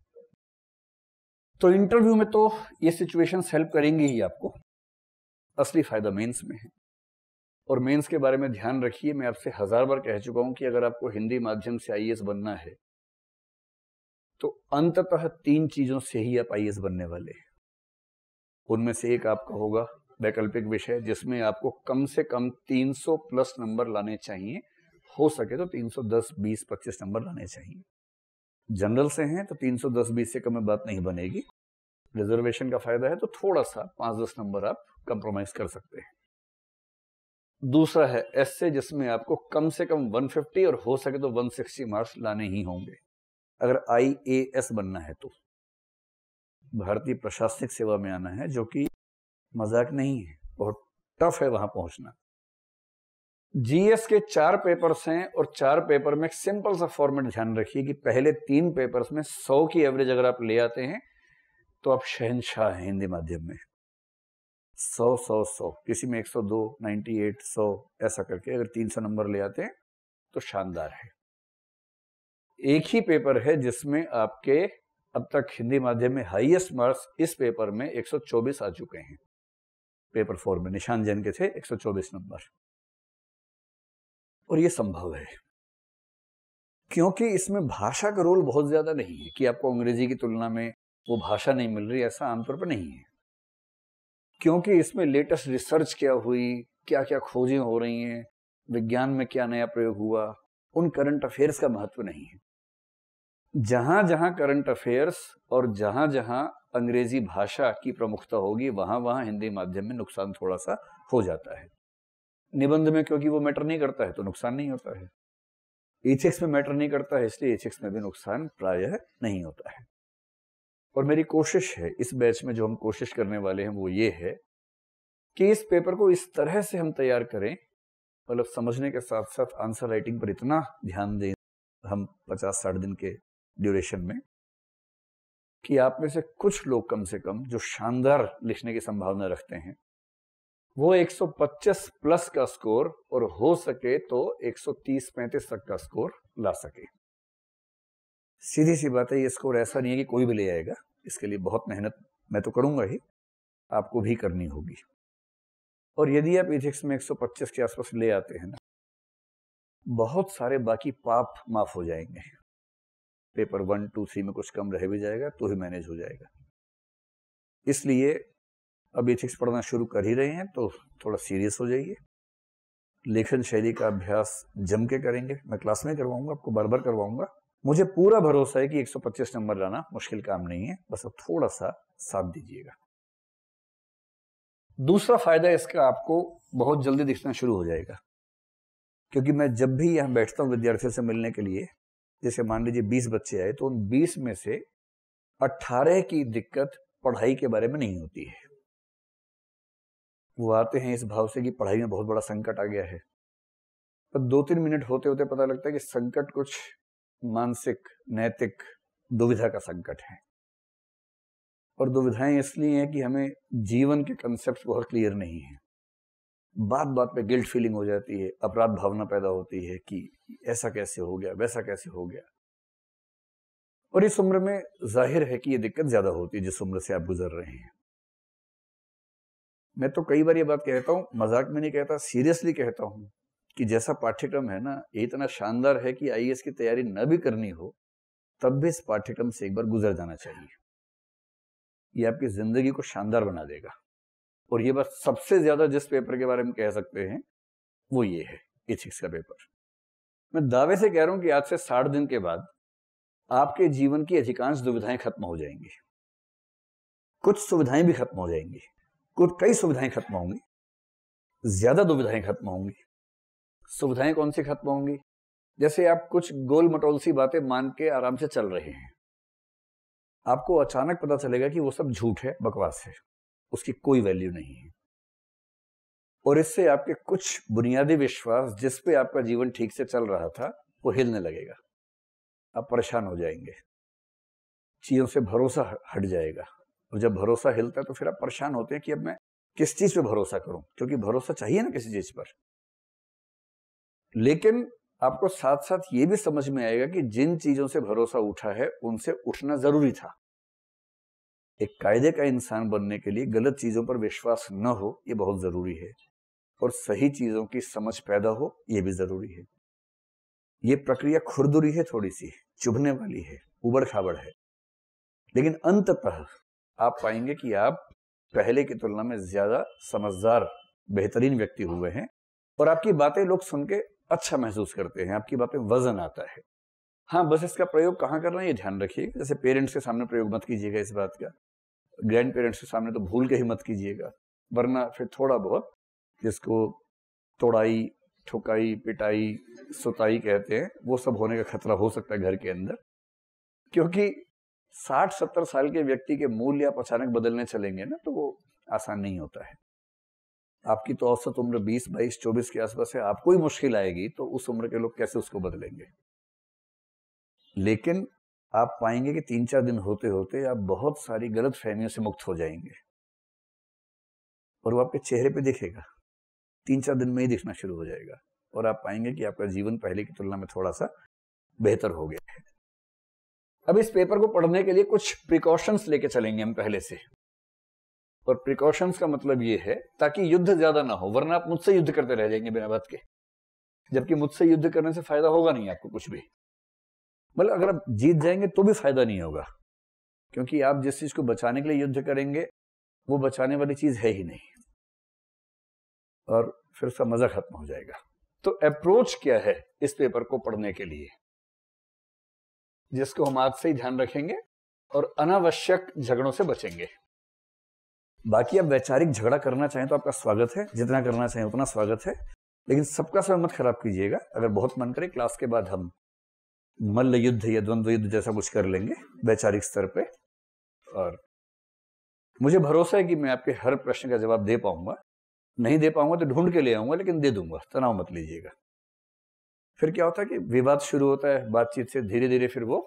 तो इंटरव्यू में तो ये सिचुएशन हेल्प करेंगी ही आपको असली फायदा मेंस में है और मेंस के बारे में ध्यान रखिए मैं आपसे हजार बार कह चुका हूं कि अगर आपको हिंदी माध्यम से आईएएस e बनना है तो अंततः तीन चीजों से ही आप आई e बनने वाले हैं उनमें से एक आपका होगा वैकल्पिक विषय जिसमें आपको कम से कम 300 प्लस नंबर लाने चाहिए हो सके तो 310 20 25 नंबर लाने चाहिए जनरल से हैं तो 310 20 से कम में बात नहीं बनेगी रिजर्वेशन का फायदा है तो थोड़ा सा पांच दस नंबर आप कंप्रोमाइज कर सकते हैं दूसरा है एस से जिसमें आपको कम से कम 150 और हो सके तो 160 मार्क्स लाने ही होंगे अगर आई ए एस बनना है तो भारतीय प्रशासनिक सेवा में आना है जो कि मजाक नहीं है बहुत टफ है वहां पहुंचना जीएस के चार पेपर्स हैं और चार पेपर में सिंपल सा फॉर्मेट ध्यान रखिए कि पहले तीन पेपर्स में सौ की एवरेज अगर आप ले आते हैं तो आप शहनशाह हैं हिंदी माध्यम में सौ सौ सौ किसी में एक सौ दो नाइन्टी एट सौ ऐसा करके अगर तीन सौ नंबर ले आते हैं तो शानदार है एक ही पेपर है जिसमें आपके अब तक हिंदी माध्यम में हाईएस्ट मार्क्स इस पेपर में 124 आ चुके हैं पेपर फोर में निशान जैन के थे 124 नंबर और ये संभव है क्योंकि इसमें भाषा का रोल बहुत ज्यादा नहीं है कि आपको अंग्रेजी की तुलना में वो भाषा नहीं मिल रही ऐसा आमतौर पर नहीं है क्योंकि इसमें लेटेस्ट रिसर्च क्या हुई क्या क्या खोजें हो रही हैं विज्ञान में क्या नया प्रयोग हुआ उन करंट अफेयर्स का महत्व नहीं है जहां जहां करंट अफेयर्स और जहां जहां अंग्रेजी भाषा की प्रमुखता होगी वहां वहां हिंदी माध्यम में नुकसान थोड़ा सा हो जाता है निबंध में क्योंकि वो मैटर नहीं करता है तो नुकसान नहीं होता है एथिक्स में मैटर नहीं करता है इसलिए एथिक्स में भी नुकसान प्रायः नहीं होता है और मेरी कोशिश है इस बैच में जो हम कोशिश करने वाले हैं वो ये है कि इस पेपर को इस तरह से हम तैयार करें मतलब समझने के साथ साथ आंसर राइटिंग पर इतना ध्यान दें हम पचास साठ दिन के ड्यूरेशन में कि आप में से कुछ लोग कम से कम जो शानदार लिखने की संभावना रखते हैं वो 125 प्लस का स्कोर और हो सके तो 130-35 तक का स्कोर ला सके सीधी सी बात है ये स्कोर ऐसा नहीं है कि कोई भी ले आएगा इसके लिए बहुत मेहनत मैं तो करूंगा ही आपको भी करनी होगी और यदि आप इथिक्स में 125 के आसपास ले आते हैं ना बहुत सारे बाकी पाप माफ हो जाएंगे पेपर वन टू थ्री में कुछ कम रह भी जाएगा तो ही मैनेज हो जाएगा इसलिए अब एथिक्स पढ़ना शुरू कर ही रहे हैं तो थोड़ा सीरियस हो जाइए लेखन शैली का अभ्यास जम के करेंगे मैं क्लास में करवाऊंगा आपको बार बार करवाऊंगा मुझे पूरा भरोसा है कि 125 नंबर लाना मुश्किल काम नहीं है बस अब थोड़ा सा साथ दीजिएगा दूसरा फायदा इसका आपको बहुत जल्दी दिखना शुरू हो जाएगा क्योंकि मैं जब भी यहां बैठता हूँ विद्यार्थियों से मिलने के लिए जैसे मान लीजिए बीस बच्चे आए तो उन बीस में से अट्ठारह की दिक्कत पढ़ाई के बारे में नहीं होती है वो आते हैं इस भाव से कि पढ़ाई में बहुत बड़ा संकट आ गया है पर दो तीन मिनट होते होते पता लगता है कि संकट कुछ मानसिक नैतिक दुविधा का संकट है और दुविधाएं इसलिए हैं कि हमें जीवन के कंसेप्ट बहुत क्लियर नहीं है बात बात पे गिल्ट फीलिंग हो जाती है अपराध भावना पैदा होती है कि ऐसा कैसे हो गया वैसा कैसे हो गया और इस उम्र में जाहिर है कि ये दिक्कत ज्यादा होती है जिस उम्र से आप गुजर रहे हैं मैं तो कई बार ये बात कहता हूं मजाक में नहीं कहता सीरियसली कहता हूं कि जैसा पाठ्यक्रम है ना ये इतना शानदार है कि आई की तैयारी न भी करनी हो तब भी इस पाठ्यक्रम से एक बार गुजर जाना चाहिए ये आपकी जिंदगी को शानदार बना देगा और ये बस सबसे ज्यादा जिस पेपर के बारे में कह सकते हैं वो ये है इथिक्स का पेपर मैं दावे से कह रहा हूं कि आज से साठ दिन के बाद आपके जीवन की अधिकांश दुविधाएं खत्म हो जाएंगी कुछ सुविधाएं भी खत्म हो जाएंगी कुछ कई सुविधाएं खत्म होंगी ज्यादा दुविधाएं खत्म होंगी सुविधाएं कौन सी खत्म होंगी जैसे आप कुछ गोल मटोल सी बातें मान के आराम से चल रहे हैं आपको अचानक पता चलेगा कि वो सब झूठ है बकवास है उसकी कोई वैल्यू नहीं है और इससे आपके कुछ बुनियादी विश्वास जिस पे आपका जीवन ठीक से चल रहा था वो हिलने लगेगा आप परेशान हो जाएंगे चीज़ों से भरोसा हट जाएगा और जब भरोसा हिलता है तो फिर आप परेशान होते हैं कि अब मैं किस चीज़ पे भरोसा करूं क्योंकि भरोसा चाहिए ना किसी चीज़ पर लेकिन आपको साथ साथ ये भी समझ में आएगा कि जिन चीज़ों से भरोसा उठा है उनसे उठना ज़रूरी था एक कायदे का इंसान बनने के लिए गलत चीज़ों पर विश्वास न हो ये बहुत ज़रूरी है और सही चीज़ों की समझ पैदा हो ये भी ज़रूरी है ये प्रक्रिया खुरदुरी है थोड़ी सी चुभने वाली है उबड़ खाबड़ है लेकिन अंततः आप पाएंगे कि आप पहले की तुलना में ज़्यादा समझदार बेहतरीन व्यक्ति हुए हैं और आपकी बातें लोग सुन के अच्छा महसूस करते हैं आपकी बातें वजन आता है हाँ बस इसका प्रयोग कहाँ करना है ये ध्यान रखिएगा जैसे पेरेंट्स के सामने प्रयोग मत कीजिएगा इस बात का ग्रैंड पेरेंट्स के सामने तो भूल के ही मत कीजिएगा वरना फिर थोड़ा बहुत जिसको तोड़ाई ठुकाई पिटाई सुताई कहते हैं वो सब होने का खतरा हो सकता है घर के अंदर क्योंकि साठ सत्तर साल के व्यक्ति के मूल्य आप अचानक बदलने चलेंगे ना तो वो आसान नहीं होता है आपकी तो औसत उम्र 20, 22, 24 के आसपास है आपको ही मुश्किल आएगी तो उस उम्र के लोग कैसे उसको बदलेंगे लेकिन आप पाएंगे कि तीन चार दिन होते होते आप बहुत सारी गलत फहमियों से मुक्त हो जाएंगे और वो आपके चेहरे पे दिखेगा तीन चार दिन में ही दिखना शुरू हो जाएगा और आप पाएंगे कि आपका जीवन पहले की तुलना में थोड़ा सा बेहतर हो गया है अब इस पेपर को पढ़ने के लिए कुछ प्रिकॉशंस लेके चलेंगे हम पहले से और प्रिकॉशंस का मतलब ये है ताकि युद्ध ज्यादा ना हो वरना आप मुझसे युद्ध करते रह जाएंगे बिना बात के जबकि मुझसे युद्ध करने से फायदा होगा नहीं आपको कुछ भी मतलब अगर आप जीत जाएंगे तो भी फायदा नहीं होगा क्योंकि आप जिस चीज को बचाने के लिए युद्ध करेंगे वो बचाने वाली चीज है ही नहीं और फिर उसका मजा खत्म हो जाएगा तो अप्रोच क्या है इस पेपर को पढ़ने के लिए जिसको हम आज से ही ध्यान रखेंगे और अनावश्यक झगड़ों से बचेंगे बाकी आप वैचारिक झगड़ा करना चाहें तो आपका स्वागत है जितना करना चाहें उतना स्वागत है लेकिन सबका समय मत खराब कीजिएगा अगर बहुत मन करे क्लास के बाद हम मल्ल युद्ध या द्वंद्व युद्ध जैसा कुछ कर लेंगे वैचारिक स्तर पे और मुझे भरोसा है कि मैं आपके हर प्रश्न का जवाब दे पाऊंगा नहीं दे पाऊंगा तो ढूंढ के ले आऊंगा लेकिन दे दूंगा तनाव मत लीजिएगा फिर क्या होता है कि विवाद शुरू होता है बातचीत से धीरे धीरे फिर वो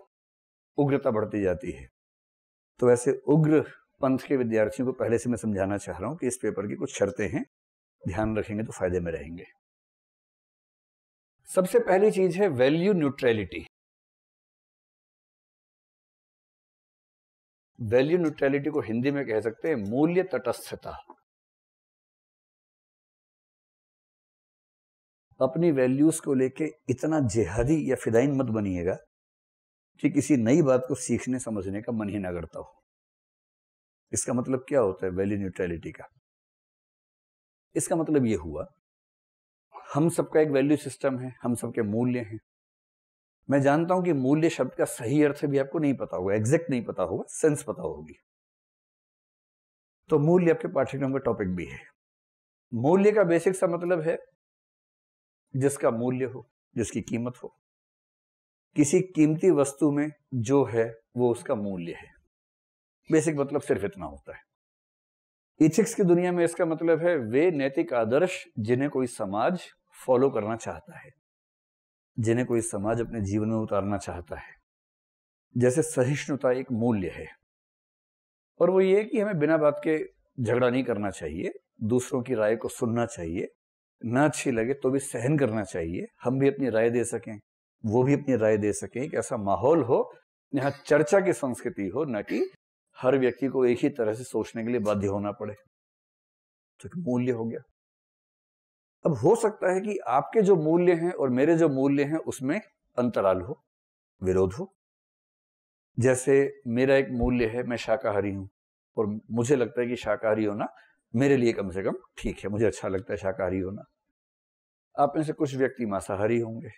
उग्रता बढ़ती जाती है तो वैसे उग्र पंथ के विद्यार्थियों को पहले से मैं समझाना चाह रहा हूं कि इस पेपर की कुछ शर्तें हैं ध्यान रखेंगे तो फायदे में रहेंगे सबसे पहली चीज है वैल्यू न्यूट्रैलिटी वैल्यू न्यूट्रलिटी को हिंदी में कह सकते हैं मूल्य तटस्थता अपनी वैल्यूज को लेके इतना जेहदी या फिदाइन मत बनिएगा कि किसी नई बात को सीखने समझने का मन ही ना करता हो इसका मतलब क्या होता है वैल्यू न्यूट्रलिटी का इसका मतलब ये हुआ हम सबका एक वैल्यू सिस्टम है हम सबके मूल्य हैं मैं जानता हूं कि मूल्य शब्द का सही अर्थ भी आपको नहीं पता होगा एग्जैक्ट नहीं पता होगा सेंस पता होगी तो मूल्य आपके पाठ्यक्रम का टॉपिक भी है मूल्य का बेसिक सा मतलब है जिसका मूल्य हो जिसकी कीमत हो किसी कीमती वस्तु में जो है वो उसका मूल्य है बेसिक मतलब सिर्फ इतना होता है इथिक्स की दुनिया में इसका मतलब है वे नैतिक आदर्श जिन्हें कोई समाज फॉलो करना चाहता है जिन्हें कोई समाज अपने जीवन में उतारना चाहता है जैसे सहिष्णुता एक मूल्य है और वो ये कि हमें बिना बात के झगड़ा नहीं करना चाहिए दूसरों की राय को सुनना चाहिए ना अच्छी लगे तो भी सहन करना चाहिए हम भी अपनी राय दे सकें वो भी अपनी राय दे सकें एक ऐसा माहौल हो यहाँ चर्चा की संस्कृति हो न कि हर व्यक्ति को एक ही तरह से सोचने के लिए बाध्य होना पड़े तो मूल्य हो गया अब हो सकता है कि आपके जो मूल्य हैं और मेरे जो मूल्य हैं उसमें अंतराल हो विरोध हो जैसे मेरा एक मूल्य है मैं शाकाहारी हूं और मुझे लगता है कि शाकाहारी होना मेरे लिए कम से कम ठीक है मुझे अच्छा लगता है शाकाहारी होना आप में से कुछ व्यक्ति मांसाहारी होंगे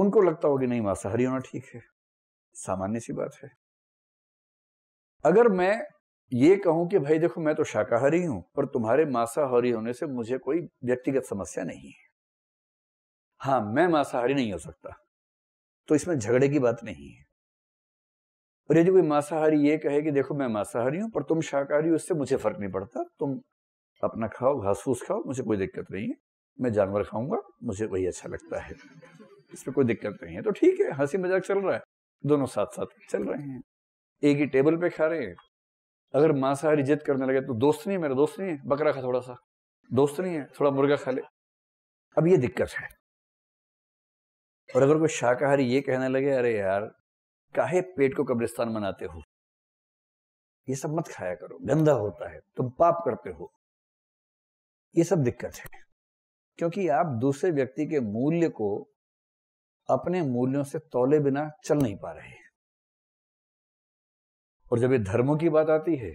उनको लगता होगा नहीं मांसाहारी होना ठीक है सामान्य सी बात है अगर मैं ये कहूं कि भाई देखो मैं तो शाकाहारी हूं पर तुम्हारे मांसाहारी होने से मुझे कोई व्यक्तिगत समस्या नहीं है हाँ मैं मांसाहारी नहीं हो सकता तो इसमें झगड़े की बात नहीं है और यदि कोई मांसाहारी ये कहे कि देखो मैं मांसाहारी हूं पर तुम शाकाहारी हो इससे मुझे फर्क नहीं पड़ता तुम अपना खाओ घास फूस खाओ मुझे कोई दिक्कत नहीं है मैं जानवर खाऊंगा मुझे वही अच्छा लगता है इसमें कोई दिक्कत नहीं है तो ठीक है हंसी मजाक चल रहा है दोनों साथ साथ चल रहे हैं एक ही टेबल पे खा रहे हैं अगर मांसाहारी जिद करने लगे तो दोस्त नहीं है मेरा दोस्त नहीं है बकरा खा थोड़ा सा दोस्त नहीं है थोड़ा मुर्गा खा ले अब ये दिक्कत है और अगर कोई शाकाहारी ये कहने लगे अरे यार काहे पेट को कब्रिस्तान बनाते हो ये सब मत खाया करो गंदा होता है तुम पाप करते हो ये सब दिक्कत है क्योंकि आप दूसरे व्यक्ति के मूल्य को अपने मूल्यों से तोले बिना चल नहीं पा रहे हैं और जब ये धर्मों की बात आती है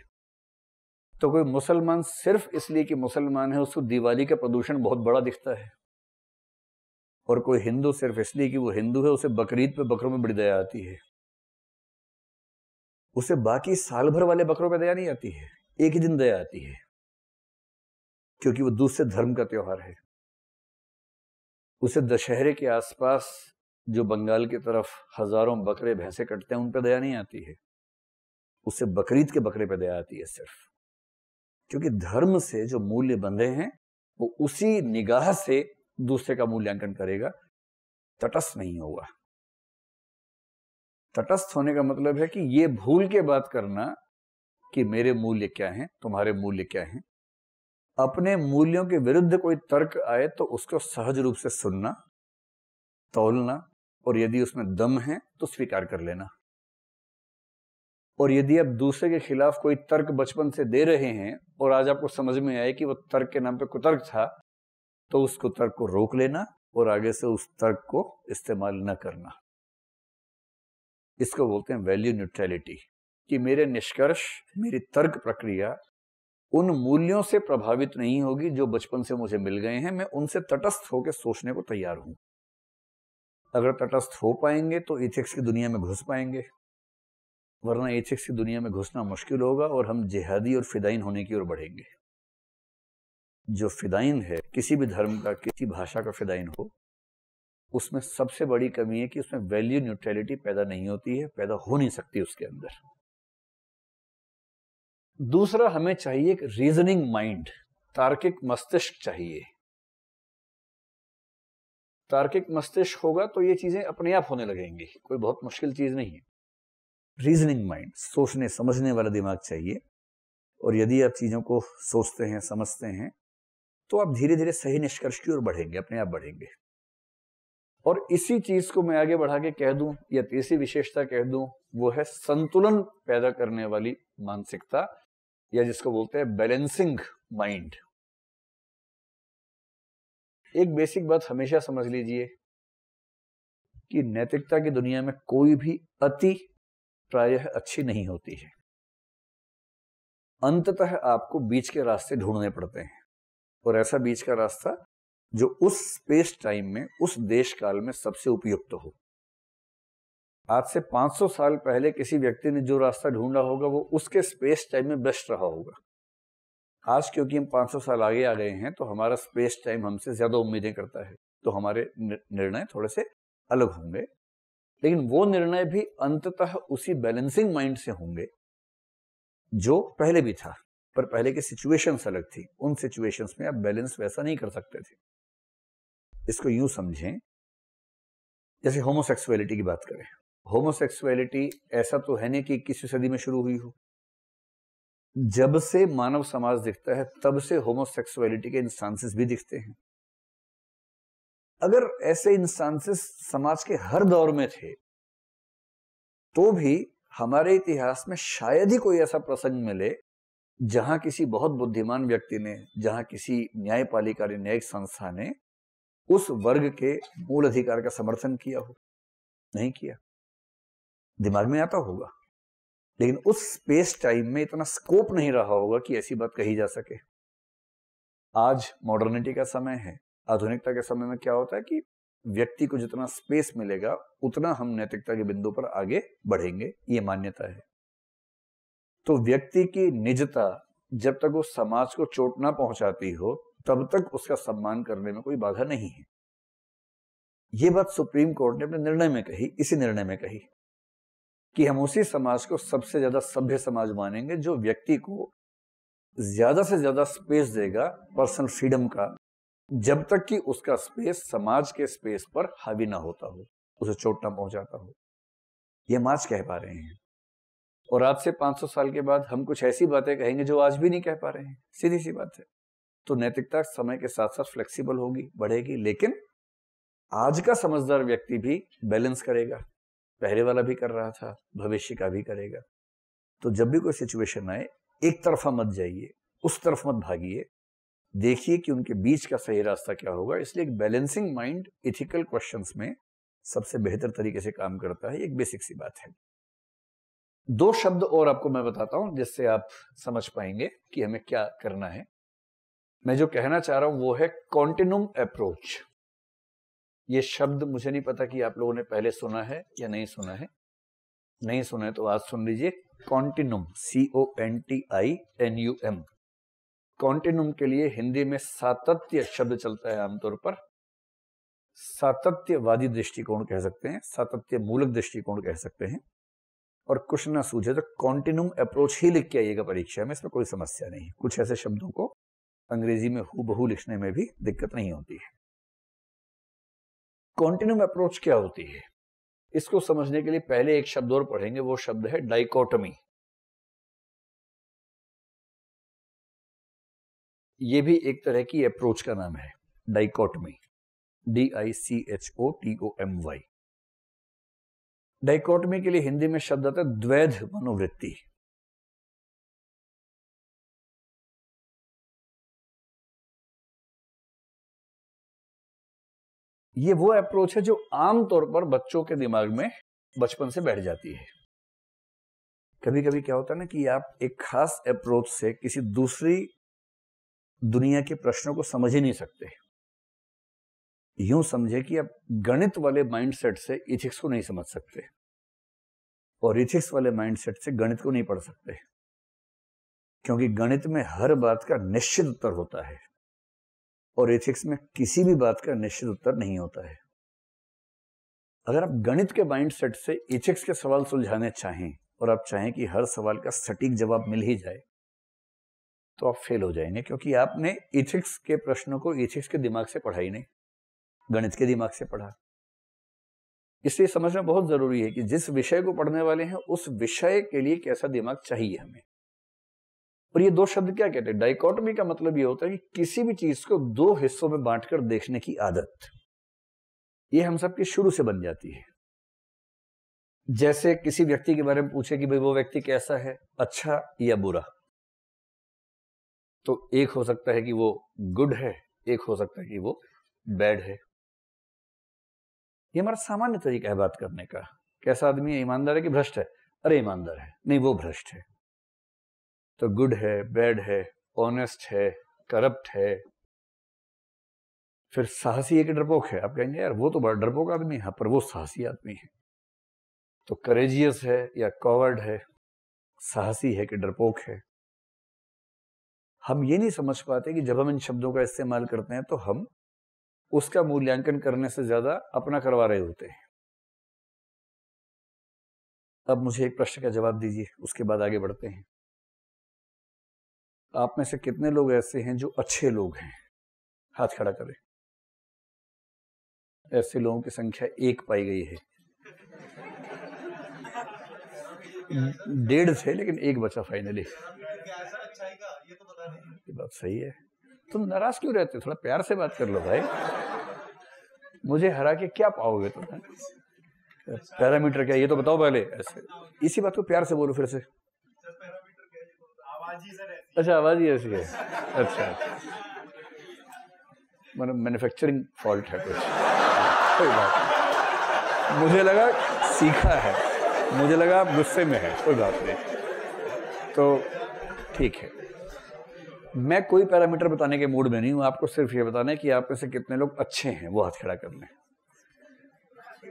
तो कोई मुसलमान सिर्फ इसलिए कि मुसलमान है उसको दिवाली का प्रदूषण बहुत बड़ा दिखता है और कोई हिंदू सिर्फ इसलिए कि वो हिंदू है उसे बकरीद पे बकरों में बड़ी दया आती है उसे बाकी साल भर वाले बकरों पे दया नहीं आती है एक ही दिन दया आती है क्योंकि वो दूसरे धर्म का त्योहार है उसे दशहरे के आसपास जो बंगाल की तरफ हजारों बकरे भैंसे कटते हैं उन पर दया नहीं आती है उसे बकरीद के बकरे पर दया आती है सिर्फ क्योंकि धर्म से जो मूल्य बंधे हैं वो उसी निगाह से दूसरे का मूल्यांकन करेगा तटस्थ नहीं होगा तटस्थ होने का मतलब है कि ये भूल के बात करना कि मेरे मूल्य क्या हैं तुम्हारे मूल्य क्या हैं अपने मूल्यों के विरुद्ध कोई तर्क आए तो उसको सहज रूप से सुनना तोलना और यदि उसमें दम है तो स्वीकार कर लेना और यदि आप दूसरे के खिलाफ कोई तर्क बचपन से दे रहे हैं और आज आपको समझ में आए कि वो तर्क के नाम पे कुतर्क था तो उस कुतर्क को रोक लेना और आगे से उस तर्क को इस्तेमाल न करना इसको बोलते हैं वैल्यू न्यूट्रलिटी कि मेरे निष्कर्ष मेरी तर्क प्रक्रिया उन मूल्यों से प्रभावित नहीं होगी जो बचपन से मुझे मिल गए हैं मैं उनसे तटस्थ होकर सोचने को तैयार हूं अगर तटस्थ हो पाएंगे तो इथिक्स की दुनिया में घुस पाएंगे वरना एच एक्स की दुनिया में घुसना मुश्किल होगा और हम जिहादी और फिदाइन होने की ओर बढ़ेंगे जो फिदाइन है किसी भी धर्म का किसी भाषा का फिदाइन हो उसमें सबसे बड़ी कमी है कि उसमें वैल्यू न्यूट्रलिटी पैदा नहीं होती है पैदा हो नहीं सकती उसके अंदर दूसरा हमें चाहिए एक रीजनिंग माइंड तार्किक मस्तिष्क चाहिए तार्किक मस्तिष्क होगा तो ये चीजें अपने आप होने लगेंगी कोई बहुत मुश्किल चीज नहीं है रीजनिंग माइंड सोचने समझने वाला दिमाग चाहिए और यदि आप चीज़ों को सोचते हैं समझते हैं तो आप धीरे धीरे सही निष्कर्ष की ओर बढ़ेंगे अपने आप बढ़ेंगे और इसी चीज को मैं आगे बढ़ा के कह दूं या तीसरी विशेषता कह दूं वो है संतुलन पैदा करने वाली मानसिकता या जिसको बोलते हैं बैलेंसिंग माइंड एक बेसिक बात हमेशा समझ लीजिए कि नैतिकता की दुनिया में कोई भी अति प्रायः अच्छी नहीं होती है अंततः आपको बीच के रास्ते ढूंढने पड़ते हैं और ऐसा बीच का रास्ता जो उस स्पेस टाइम में उस देश काल में सबसे उपयुक्त हो आज से 500 साल पहले किसी व्यक्ति ने जो रास्ता ढूंढा होगा वो उसके स्पेस टाइम में बेस्ट रहा होगा आज क्योंकि हम 500 साल आगे आ गए हैं तो हमारा स्पेस टाइम हमसे ज्यादा उम्मीदें करता है तो हमारे निर्णय थोड़े से अलग होंगे लेकिन वो निर्णय भी अंततः उसी बैलेंसिंग माइंड से होंगे जो पहले भी था पर पहले की सिचुएशंस अलग थी उन सिचुएशंस में आप बैलेंस वैसा नहीं कर सकते थे इसको यूं समझें जैसे होमोसेक्सुअलिटी की बात करें होमोसेक्सुअलिटी ऐसा तो है नहीं कि इक्कीसवीं सदी में शुरू हुई हो जब से मानव समाज दिखता है तब से होमोसेक्सुअलिटी के इंस्टांसिस भी दिखते हैं अगर ऐसे से समाज के हर दौर में थे तो भी हमारे इतिहास में शायद ही कोई ऐसा प्रसंग मिले जहां किसी बहुत बुद्धिमान व्यक्ति ने जहां किसी न्यायपालिका ने न्यायिक संस्था ने उस वर्ग के मूल अधिकार का समर्थन किया हो नहीं किया दिमाग में आता होगा लेकिन उस स्पेस टाइम में इतना स्कोप नहीं रहा होगा कि ऐसी बात कही जा सके आज मॉडर्निटी का समय है आधुनिकता के समय में क्या होता है कि व्यक्ति को जितना स्पेस मिलेगा उतना हम नैतिकता के बिंदु पर आगे बढ़ेंगे ये मान्यता है तो व्यक्ति की निजता जब तक वो समाज को चोट ना पहुंचाती हो तब तक उसका सम्मान करने में कोई बाधा नहीं है ये बात सुप्रीम कोर्ट ने अपने निर्णय में कही इसी निर्णय में कही कि हम उसी समाज को सबसे ज्यादा सभ्य समाज मानेंगे जो व्यक्ति को ज्यादा से ज्यादा स्पेस देगा पर्सनल फ्रीडम का जब तक कि उसका स्पेस समाज के स्पेस पर हावी ना होता हो उसे चोट ना पहुंचाता हो ये माज कह पा रहे हैं और आज से 500 साल के बाद हम कुछ ऐसी बातें कहेंगे जो आज भी नहीं कह पा रहे हैं सीधी सी बात है तो नैतिकता समय के साथ साथ फ्लेक्सिबल होगी बढ़ेगी लेकिन आज का समझदार व्यक्ति भी बैलेंस करेगा पहले वाला भी कर रहा था भविष्य का भी करेगा तो जब भी कोई सिचुएशन आए एक तरफा मत जाइए उस तरफ मत भागिए देखिए कि उनके बीच का सही रास्ता क्या होगा इसलिए एक बैलेंसिंग माइंड इथिकल क्वेश्चन में सबसे बेहतर तरीके से काम करता है एक बेसिक सी बात है दो शब्द और आपको मैं बताता हूं जिससे आप समझ पाएंगे कि हमें क्या करना है मैं जो कहना चाह रहा हूं वो है कॉन्टिन्यूम अप्रोच ये शब्द मुझे नहीं पता कि आप लोगों ने पहले सुना है या नहीं सुना है नहीं सुना है तो आज सुन लीजिए continuum C O N T I N U M continuum के लिए हिंदी में सातत्य शब्द चलता है आमतौर पर सातत्यवादी दृष्टिकोण कह सकते हैं सातत्य मूलक दृष्टिकोण कह सकते हैं और कुछ ना सूझे तो कॉन्टिन्यूम अप्रोच ही लिख के आइएगा परीक्षा में इसमें कोई समस्या नहीं कुछ ऐसे शब्दों को अंग्रेजी में हु बहु लिखने में भी दिक्कत नहीं होती है कॉन्टिन्यूम अप्रोच क्या होती है इसको समझने के लिए पहले एक शब्द और पढ़ेंगे वो शब्द है डाइकोटमी ये भी एक तरह की अप्रोच का नाम है dichotomy D I C H O T O M Y dichotomy के लिए हिंदी में शब्द आता है द्वैध मनोवृत्ति ये वो अप्रोच है जो आमतौर पर बच्चों के दिमाग में बचपन से बैठ जाती है कभी कभी क्या होता है ना कि आप एक खास अप्रोच से किसी दूसरी दुनिया के प्रश्नों को समझ ही नहीं सकते यूं समझे कि आप गणित वाले माइंडसेट से इथिक्स को नहीं समझ सकते और इथिक्स वाले माइंडसेट से गणित को नहीं पढ़ सकते क्योंकि गणित में हर बात का निश्चित उत्तर होता है और इथिक्स में किसी भी बात का निश्चित उत्तर नहीं होता है अगर आप गणित के माइंड सेट से इथिक्स के सवाल सुलझाने चाहें और आप चाहें कि हर सवाल का सटीक जवाब मिल ही जाए तो आप फेल हो जाएंगे क्योंकि आपने इथिक्स के प्रश्नों को इथिक्स के दिमाग से पढ़ा ही नहीं गणित के दिमाग से पढ़ा इसलिए समझना बहुत जरूरी है कि जिस विषय को पढ़ने वाले हैं उस विषय के लिए कैसा दिमाग चाहिए हमें और ये दो शब्द क्या कहते हैं डाइकोटमी का मतलब ये होता है कि किसी भी चीज को दो हिस्सों में बांटकर देखने की आदत ये हम सबके शुरू से बन जाती है जैसे किसी व्यक्ति के बारे में पूछे कि भाई वो व्यक्ति कैसा है अच्छा या बुरा तो एक हो सकता है कि वो गुड है एक हो सकता है कि वो बैड है ये हमारा सामान्य तरीका है बात करने का कैसा आदमी है ईमानदार है कि भ्रष्ट है अरे ईमानदार है नहीं वो भ्रष्ट है तो गुड है बैड है ऑनेस्ट है करप्ट है फिर साहसी एक डरपोक है आप कहेंगे यार वो तो बड़ा डरपोक आदमी है हाँ, पर वो साहसी आदमी है तो करेजियस है या कॉवर्ड है साहसी है कि डरपोक है हम ये नहीं समझ पाते कि जब हम इन शब्दों का इस्तेमाल करते हैं तो हम उसका मूल्यांकन करने से ज्यादा अपना करवा रहे होते हैं अब मुझे एक प्रश्न का जवाब दीजिए उसके बाद आगे बढ़ते हैं आप में से कितने लोग ऐसे हैं जो अच्छे लोग हैं हाथ खड़ा करें ऐसे लोगों की संख्या एक पाई गई है डेढ़ थे लेकिन एक बचा फाइनली आपकी बात सही है तुम नाराज क्यों रहते हो थोड़ा प्यार से बात कर लो भाई मुझे हरा के क्या पाओगे तुम पैरामीटर क्या ये तो बताओ पहले ऐसे इसी बात को प्यार से बोलो फिर से अच्छा आवाज ही ऐसी है अच्छा, अच्छा। मतलब मैन्युफैक्चरिंग फॉल्ट है कुछ कोई बात नहीं मुझे लगा सीखा है मुझे लगा गुस्से में है कोई बात नहीं तो ठीक है मैं कोई पैरामीटर बताने के मूड में नहीं हूं आपको सिर्फ ये बताना है कि आप में से कितने लोग अच्छे हैं वो हाथ खड़ा कर लें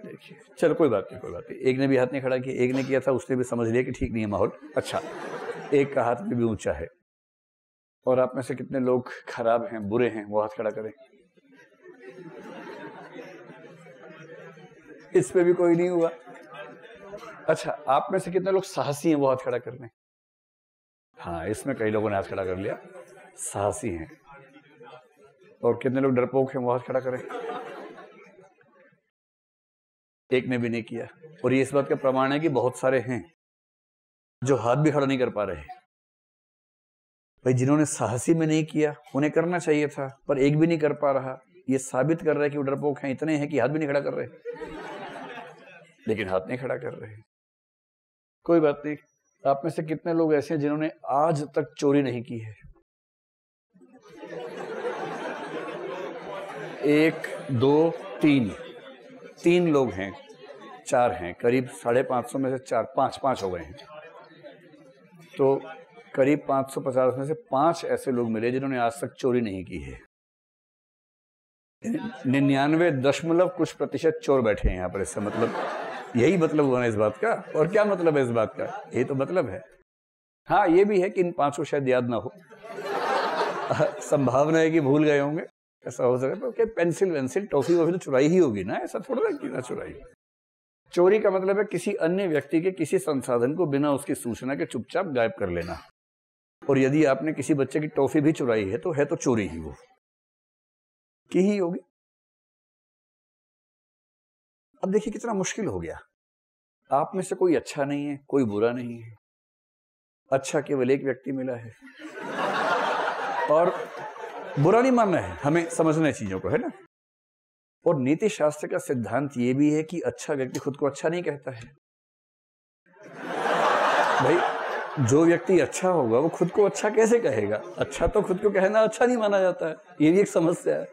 देखिए चलो कोई बात नहीं कोई बात नहीं एक ने भी हाथ नहीं खड़ा किया एक ने किया था उसने भी समझ लिया कि ठीक नहीं है माहौल अच्छा एक का हाथ भी, भी ऊंचा है और आप में से कितने लोग खराब हैं बुरे हैं वो हाथ खड़ा करें इस पे भी कोई नहीं हुआ अच्छा आप में से कितने लोग साहसी हैं वो हाथ खड़ा करने हाँ इसमें कई लोगों ने हाथ खड़ा कर लिया साहसी हैं और कितने लोग डरपोक हैं वो हाथ खड़ा करें एक ने भी नहीं किया और ये इस बात का प्रमाण है कि बहुत सारे हैं जो हाथ भी खड़ा नहीं कर पा रहे भाई जिन्होंने साहसी में नहीं किया उन्हें करना चाहिए था पर एक भी नहीं कर पा रहा ये साबित कर रहा है कि वो डरपोक हैं इतने हैं कि हाथ भी नहीं खड़ा कर रहे लेकिन हाथ नहीं खड़ा कर रहे कोई बात नहीं आप में से कितने लोग ऐसे हैं जिन्होंने आज तक चोरी नहीं की है एक दो तीन तीन लोग हैं चार हैं करीब साढ़े पाँच सौ में से चार पाँच पाँच हो गए हैं तो करीब पाँच सौ पचास में से पाँच ऐसे लोग मिले जिन्होंने आज तक चोरी नहीं की है निन्यानवे दशमलव कुछ प्रतिशत चोर बैठे हैं यहाँ पर इससे मतलब यही मतलब हुआ ना इस बात का और क्या मतलब है इस बात का यही तो मतलब है हाँ ये भी है कि इन पांचों शायद याद ना हो *laughs* संभावना है कि भूल गए होंगे ऐसा हो सकता है क्या पेंसिल वेंसिल टॉफी वॉफी तो चुराई ही होगी ना ऐसा थोड़ा ना कि ना चुराई चोरी का मतलब है किसी अन्य व्यक्ति के किसी संसाधन को बिना उसकी सूचना के चुपचाप गायब कर लेना और यदि आपने किसी बच्चे की टॉफी भी चुराई है तो है तो चोरी ही वो की ही होगी अब देखिए कितना मुश्किल हो गया आप में से कोई अच्छा नहीं है कोई बुरा नहीं है अच्छा केवल एक व्यक्ति मिला है और बुरा नहीं मानना है हमें समझना है चीजों को है ना और नीति शास्त्र का सिद्धांत यह भी है कि अच्छा व्यक्ति खुद को अच्छा नहीं कहता है भाई जो व्यक्ति अच्छा होगा वो खुद को अच्छा कैसे कहेगा अच्छा तो खुद को कहना अच्छा नहीं माना जाता है ये भी एक समस्या है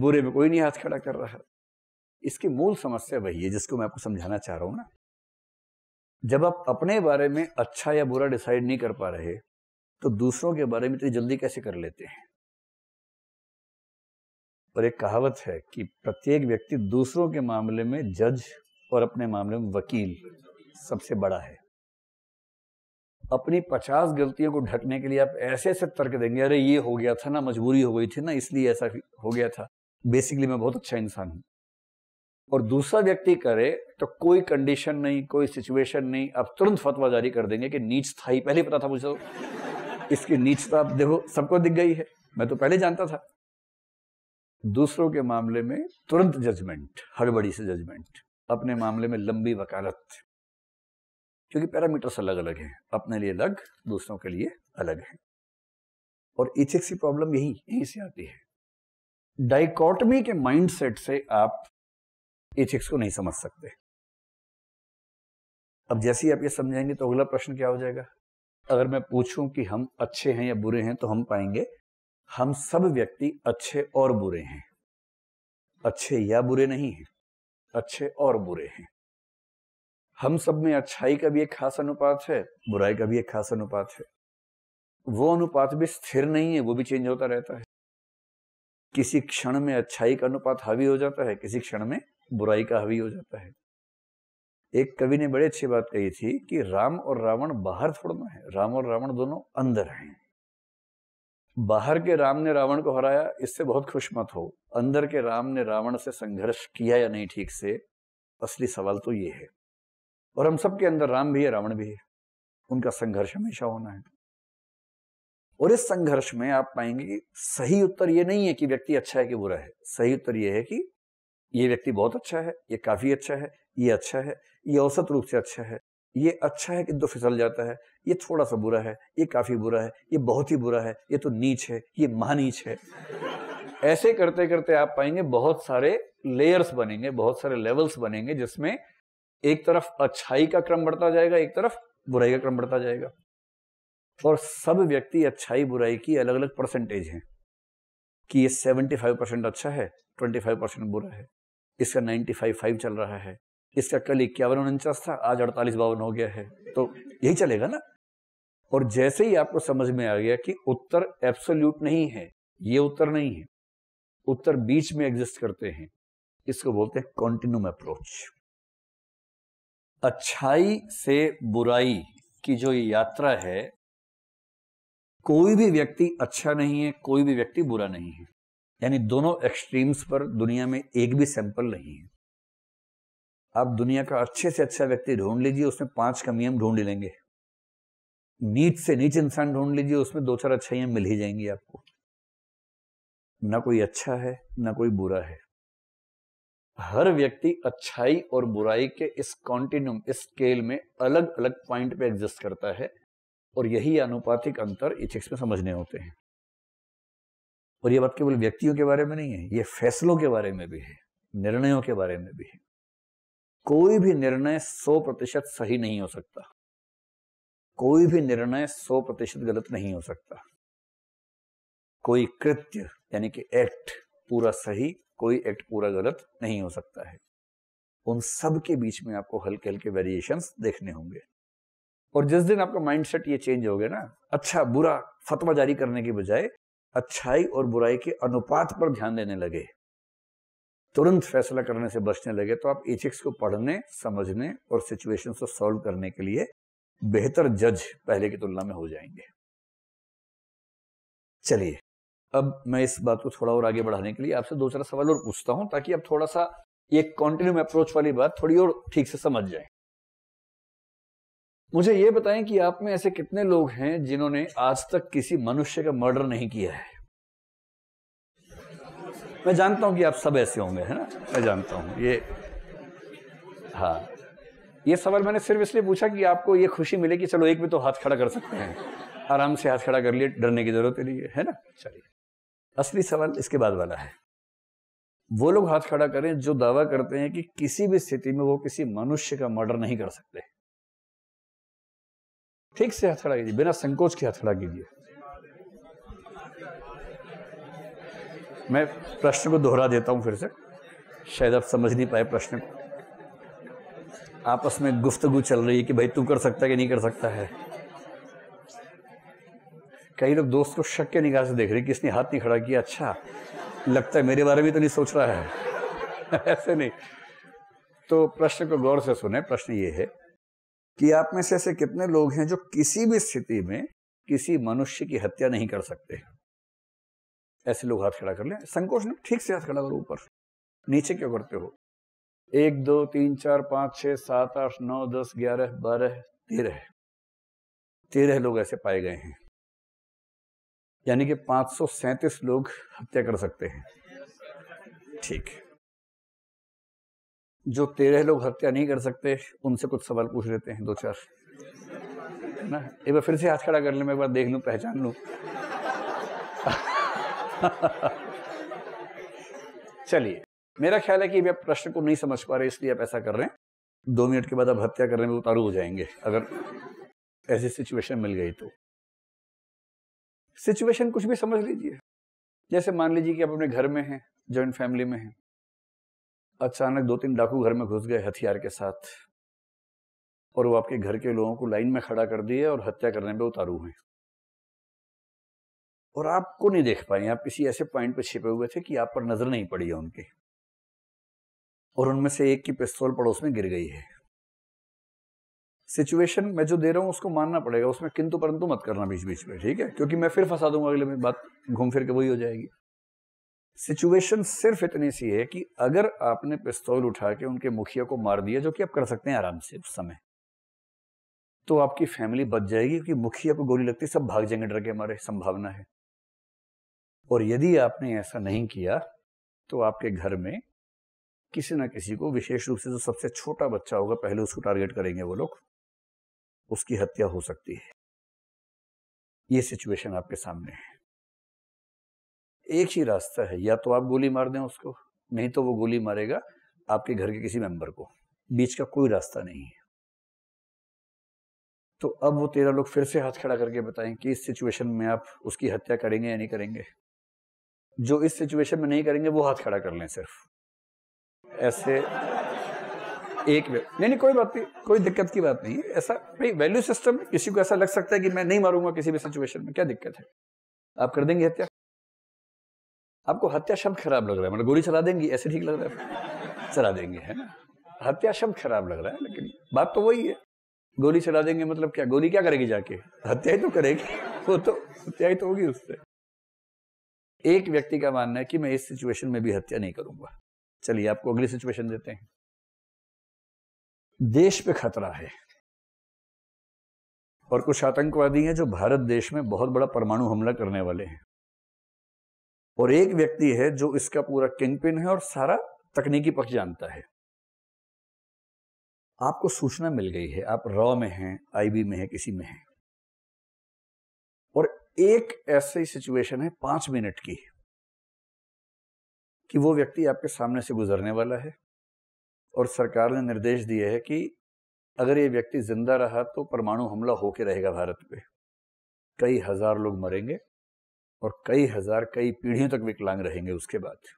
बुरे में कोई नहीं हाथ खड़ा कर रहा है इसकी मूल समस्या वही है जिसको मैं आपको समझाना चाह रहा हूं ना जब आप अपने बारे में अच्छा या बुरा डिसाइड नहीं कर पा रहे तो दूसरों के बारे में इतनी जल्दी कैसे कर लेते हैं और एक कहावत है कि प्रत्येक व्यक्ति दूसरों के मामले में जज और अपने मामले में वकील सबसे बड़ा है अपनी पचास गलतियों को ढकने के लिए आप ऐसे ऐसे तर्क देंगे अरे ये हो गया था ना मजबूरी हो गई थी ना इसलिए ऐसा हो गया था बेसिकली मैं बहुत अच्छा इंसान हूं और दूसरा व्यक्ति करे तो कोई कंडीशन नहीं कोई सिचुएशन नहीं आप तुरंत फतवा जारी कर देंगे कि नीच था ही पहले पता था मुझे तो। इसकी नीचता देखो सबको दिख गई है मैं तो पहले जानता था दूसरों के मामले में तुरंत जजमेंट हड़बड़ी से जजमेंट अपने मामले में लंबी वकालत क्योंकि पैरामीटर्स अलग अलग हैं अपने लिए अलग दूसरों के लिए अलग है और इथिक्स की प्रॉब्लम यही यहीं से आती है डाइकॉटमी के माइंडसेट से आप इथिक्स को नहीं समझ सकते अब जैसे ही आप ये समझाएंगे तो अगला प्रश्न क्या हो जाएगा अगर मैं पूछूं कि हम अच्छे हैं या बुरे हैं तो हम पाएंगे हम सब व्यक्ति अच्छे और बुरे हैं अच्छे या बुरे नहीं हैं अच्छे और बुरे हैं हम सब में अच्छाई का भी एक खास अनुपात है बुराई का भी एक खास अनुपात है वो अनुपात भी स्थिर नहीं है वो भी चेंज होता रहता है किसी क्षण में अच्छाई का अनुपात हावी हो जाता है किसी क्षण में बुराई का हावी हो जाता है एक कवि ने बड़ी अच्छी बात कही थी कि राम और रावण बाहर थोड़ना है राम और रावण दोनों अंदर हैं बाहर के राम ने रावण को हराया इससे बहुत खुश मत हो अंदर के राम ने रावण से संघर्ष किया या नहीं ठीक से असली सवाल तो ये है और हम सबके अंदर राम भी है रावण भी है उनका संघर्ष हमेशा होना है और इस संघर्ष में आप पाएंगे कि सही उत्तर ये नहीं है कि व्यक्ति अच्छा है कि बुरा है सही उत्तर ये है कि ये व्यक्ति बहुत अच्छा है ये काफी अच्छा है ये अच्छा है ये औसत रूप से अच्छा है ये अच्छा है कि दो फिसल जाता है ये थोड़ा सा बुरा है ये काफी बुरा है ये बहुत ही बुरा है ये तो नीच है ये महानीच है ऐसे करते करते आप पाएंगे बहुत सारे लेयर्स बनेंगे बहुत सारे लेवल्स बनेंगे जिसमें एक तरफ अच्छाई का क्रम बढ़ता जाएगा एक तरफ बुराई का क्रम बढ़ता जाएगा और सब व्यक्ति अच्छाई बुराई की अलग अलग परसेंटेज है कि ये फाइव परसेंट अच्छा है फाइव परसेंट बुरा है इसका फाइव फाइव चल रहा है इसका कल इक्यावन उनचास था आज अड़तालीस बावन हो गया है तो यही चलेगा ना और जैसे ही आपको समझ में आ गया कि उत्तर एब्सोल्यूट नहीं है ये उत्तर नहीं है उत्तर बीच में एग्जिस्ट करते हैं इसको बोलते हैं कॉन्टिन्यूम अप्रोच अच्छाई से बुराई की जो यात्रा है कोई भी व्यक्ति अच्छा नहीं है कोई भी व्यक्ति बुरा नहीं है यानी दोनों एक्सट्रीम्स पर दुनिया में एक भी सैंपल नहीं है आप दुनिया का अच्छे से अच्छा व्यक्ति ढूंढ लीजिए उसमें पांच कमियां हम ढूंढ लेंगे नीच से नीच इंसान ढूंढ लीजिए उसमें दो चार अच्छाइयां मिल ही जाएंगी आपको ना कोई अच्छा है ना कोई बुरा है हर व्यक्ति अच्छाई और बुराई के इस कॉन्टिन्यूम इस स्केल में अलग अलग पॉइंट पे एग्जिस्ट करता है और यही अनुपातिक अंतर इथिक्स में समझने होते हैं और ये बात केवल व्यक्तियों के बारे में नहीं है ये फैसलों के बारे में भी है निर्णयों के बारे में भी है कोई भी निर्णय 100 प्रतिशत सही नहीं हो सकता कोई भी निर्णय 100 प्रतिशत गलत नहीं हो सकता कोई कृत्य यानी कि एक्ट पूरा सही कोई एक्ट पूरा गलत नहीं हो सकता है उन सब के बीच में आपको हल्के हल्के वेरिएशंस देखने होंगे और जिस दिन आपका माइंडसेट ये चेंज हो गया ना अच्छा बुरा फतवा जारी करने के बजाय अच्छाई और बुराई के अनुपात पर ध्यान देने लगे तुरंत फैसला करने से बचने लगे तो आप एथिक्स को पढ़ने समझने और सिचुएशन को सॉल्व करने के लिए बेहतर जज पहले की तुलना में हो जाएंगे चलिए अब मैं इस बात को थोड़ा और आगे बढ़ाने के लिए आपसे दो चार सवाल और पूछता हूं ताकि आप थोड़ा सा ये कॉन्टिन्यू अप्रोच वाली बात थोड़ी और ठीक से समझ जाए मुझे ये बताएं कि आप में ऐसे कितने लोग हैं जिन्होंने आज तक किसी मनुष्य का मर्डर नहीं किया है मैं जानता हूँ कि आप सब ऐसे होंगे है ना मैं जानता हूँ ये हाँ ये सवाल मैंने सिर्फ इसलिए पूछा कि आपको ये खुशी मिले कि चलो एक भी तो हाथ खड़ा कर सकते हैं आराम से हाथ खड़ा कर लिए डरने की जरूरत नहीं है ना चलिए असली सवाल इसके बाद वाला है वो लोग हाथ खड़ा करें जो दावा करते हैं कि किसी भी स्थिति में वो किसी मनुष्य का मर्डर नहीं कर सकते ठीक से खड़ा कीजिए बिना संकोच के खड़ा कीजिए मैं प्रश्न को दोहरा देता हूँ फिर से शायद आप समझ नहीं पाए प्रश्न को आपस में गुफ्तगु चल रही है कि भाई तू कर सकता है कि नहीं कर सकता है कई लोग दोस्त को शक के निकाह से देख रहे कि इसने हाथ नहीं खड़ा किया अच्छा लगता है मेरे बारे में तो नहीं सोच रहा है *laughs* ऐसे नहीं तो प्रश्न को गौर से सुने प्रश्न ये है कि आप में से ऐसे कितने लोग हैं जो किसी भी स्थिति में किसी मनुष्य की हत्या नहीं कर सकते हैं ऐसे लोग हाथ खड़ा कर ले संकोच नहीं ठीक से हाथ खड़ा करो ऊपर नीचे क्यों करते हो एक दो तीन चार पांच छह सात आठ नौ दस ग्यारह बारह तेरह तेरह लोग ऐसे पाए गए हैं यानी कि सैतीस लोग हत्या कर सकते हैं ठीक जो तेरह लोग हत्या नहीं कर सकते उनसे कुछ सवाल पूछ लेते हैं दो चार ना एक बार फिर से हाथ खड़ा कर ले मैं एक बार देख लू पहचान लू चलिए मेरा ख्याल है कि आप प्रश्न को नहीं समझ पा रहे इसलिए आप ऐसा कर रहे हैं दो मिनट के बाद आप हत्या करने में उतारू हो जाएंगे अगर ऐसी सिचुएशन मिल गई तो सिचुएशन कुछ भी समझ लीजिए जैसे मान लीजिए कि आप अपने घर में हैं जॉइंट फैमिली में हैं अचानक दो तीन डाकू घर में घुस गए हथियार के साथ और वो आपके घर के लोगों को लाइन में खड़ा कर दिए और हत्या करने पे उतारू हैं और आपको नहीं देख पाए आप किसी ऐसे पॉइंट पर छिपे हुए थे कि आप पर नजर नहीं पड़ी है उनकी और उनमें से एक की पिस्तौल पड़ोस में गिर गई है सिचुएशन मैं जो दे रहा हूं उसको मानना पड़ेगा उसमें किंतु परंतु मत करना बीच बीच में ठीक है क्योंकि मैं फिर फंसा दूंगा अगले में बात घूम फिर के वही हो जाएगी सिचुएशन सिर्फ इतनी सी है कि अगर आपने पिस्तौल उठा के उनके मुखिया को मार दिया जो कि आप कर सकते हैं आराम से उस समय तो आपकी फैमिली बच जाएगी क्योंकि मुखिया को गोली लगती सब भाग जाएंगे डर के हमारे संभावना है और यदि आपने ऐसा नहीं किया तो आपके घर में किसी ना किसी को विशेष रूप से जो सबसे छोटा बच्चा होगा पहले उसको टारगेट करेंगे वो लोग उसकी हत्या हो सकती है ये सिचुएशन आपके सामने है एक ही रास्ता है या तो आप गोली मार दें उसको नहीं तो वो गोली मारेगा आपके घर के किसी मेंबर को बीच का कोई रास्ता नहीं है तो अब वो तेरह लोग फिर से हाथ खड़ा करके बताएं कि इस सिचुएशन में आप उसकी हत्या करेंगे या नहीं करेंगे जो इस सिचुएशन में नहीं करेंगे वो हाथ खड़ा कर लें सिर्फ ऐसे एक नहीं नहीं कोई बात नहीं कोई दिक्कत की बात नहीं ऐसा भाई वैल्यू सिस्टम किसी को ऐसा लग सकता है कि मैं नहीं मारूंगा किसी भी सिचुएशन में क्या दिक्कत है आप कर देंगे हत्या आपको हत्या शब्द खराब लग रहा है मतलब गोली चला देंगी ऐसे ठीक लग रहा है चला देंगे है ना हत्या शब्द खराब लग रहा है लेकिन बात तो वही है गोली चला देंगे मतलब क्या गोली क्या करेगी जाके हत्या ही तो करेगी वो तो हत्या ही तो होगी उससे एक व्यक्ति का मानना है कि मैं इस सिचुएशन में भी हत्या नहीं करूंगा चलिए आपको अगली सिचुएशन देते हैं देश पे खतरा है और कुछ आतंकवादी हैं जो भारत देश में बहुत बड़ा परमाणु हमला करने वाले हैं और एक व्यक्ति है जो इसका पूरा किंग पिन है और सारा तकनीकी पक्ष जानता है आपको सूचना मिल गई है आप रॉ में हैं आईबी में है किसी में है एक ऐसी सिचुएशन है पांच मिनट की कि वो व्यक्ति आपके सामने से गुजरने वाला है और सरकार ने निर्देश दिए है कि अगर ये व्यक्ति जिंदा रहा तो परमाणु हमला होके रहेगा भारत पे कई हजार लोग मरेंगे और कई हजार कई पीढ़ियों तक विकलांग रहेंगे उसके बाद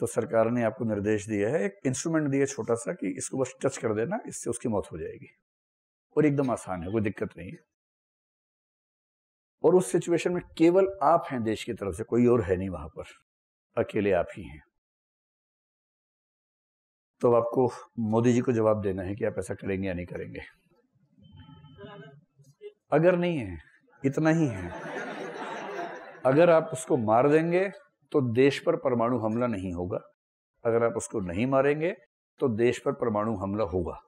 तो सरकार ने आपको निर्देश दिया है एक इंस्ट्रूमेंट दिया छोटा सा कि इसको बस टच कर देना इससे उसकी मौत हो जाएगी और एकदम आसान है कोई दिक्कत नहीं है और उस सिचुएशन में केवल आप हैं देश की तरफ से कोई और है नहीं वहां पर अकेले आप ही हैं तो आपको मोदी जी को जवाब देना है कि आप ऐसा करेंगे या नहीं करेंगे अगर नहीं है इतना ही है अगर आप उसको मार देंगे तो देश पर परमाणु हमला नहीं होगा अगर आप उसको नहीं मारेंगे तो देश पर परमाणु हमला होगा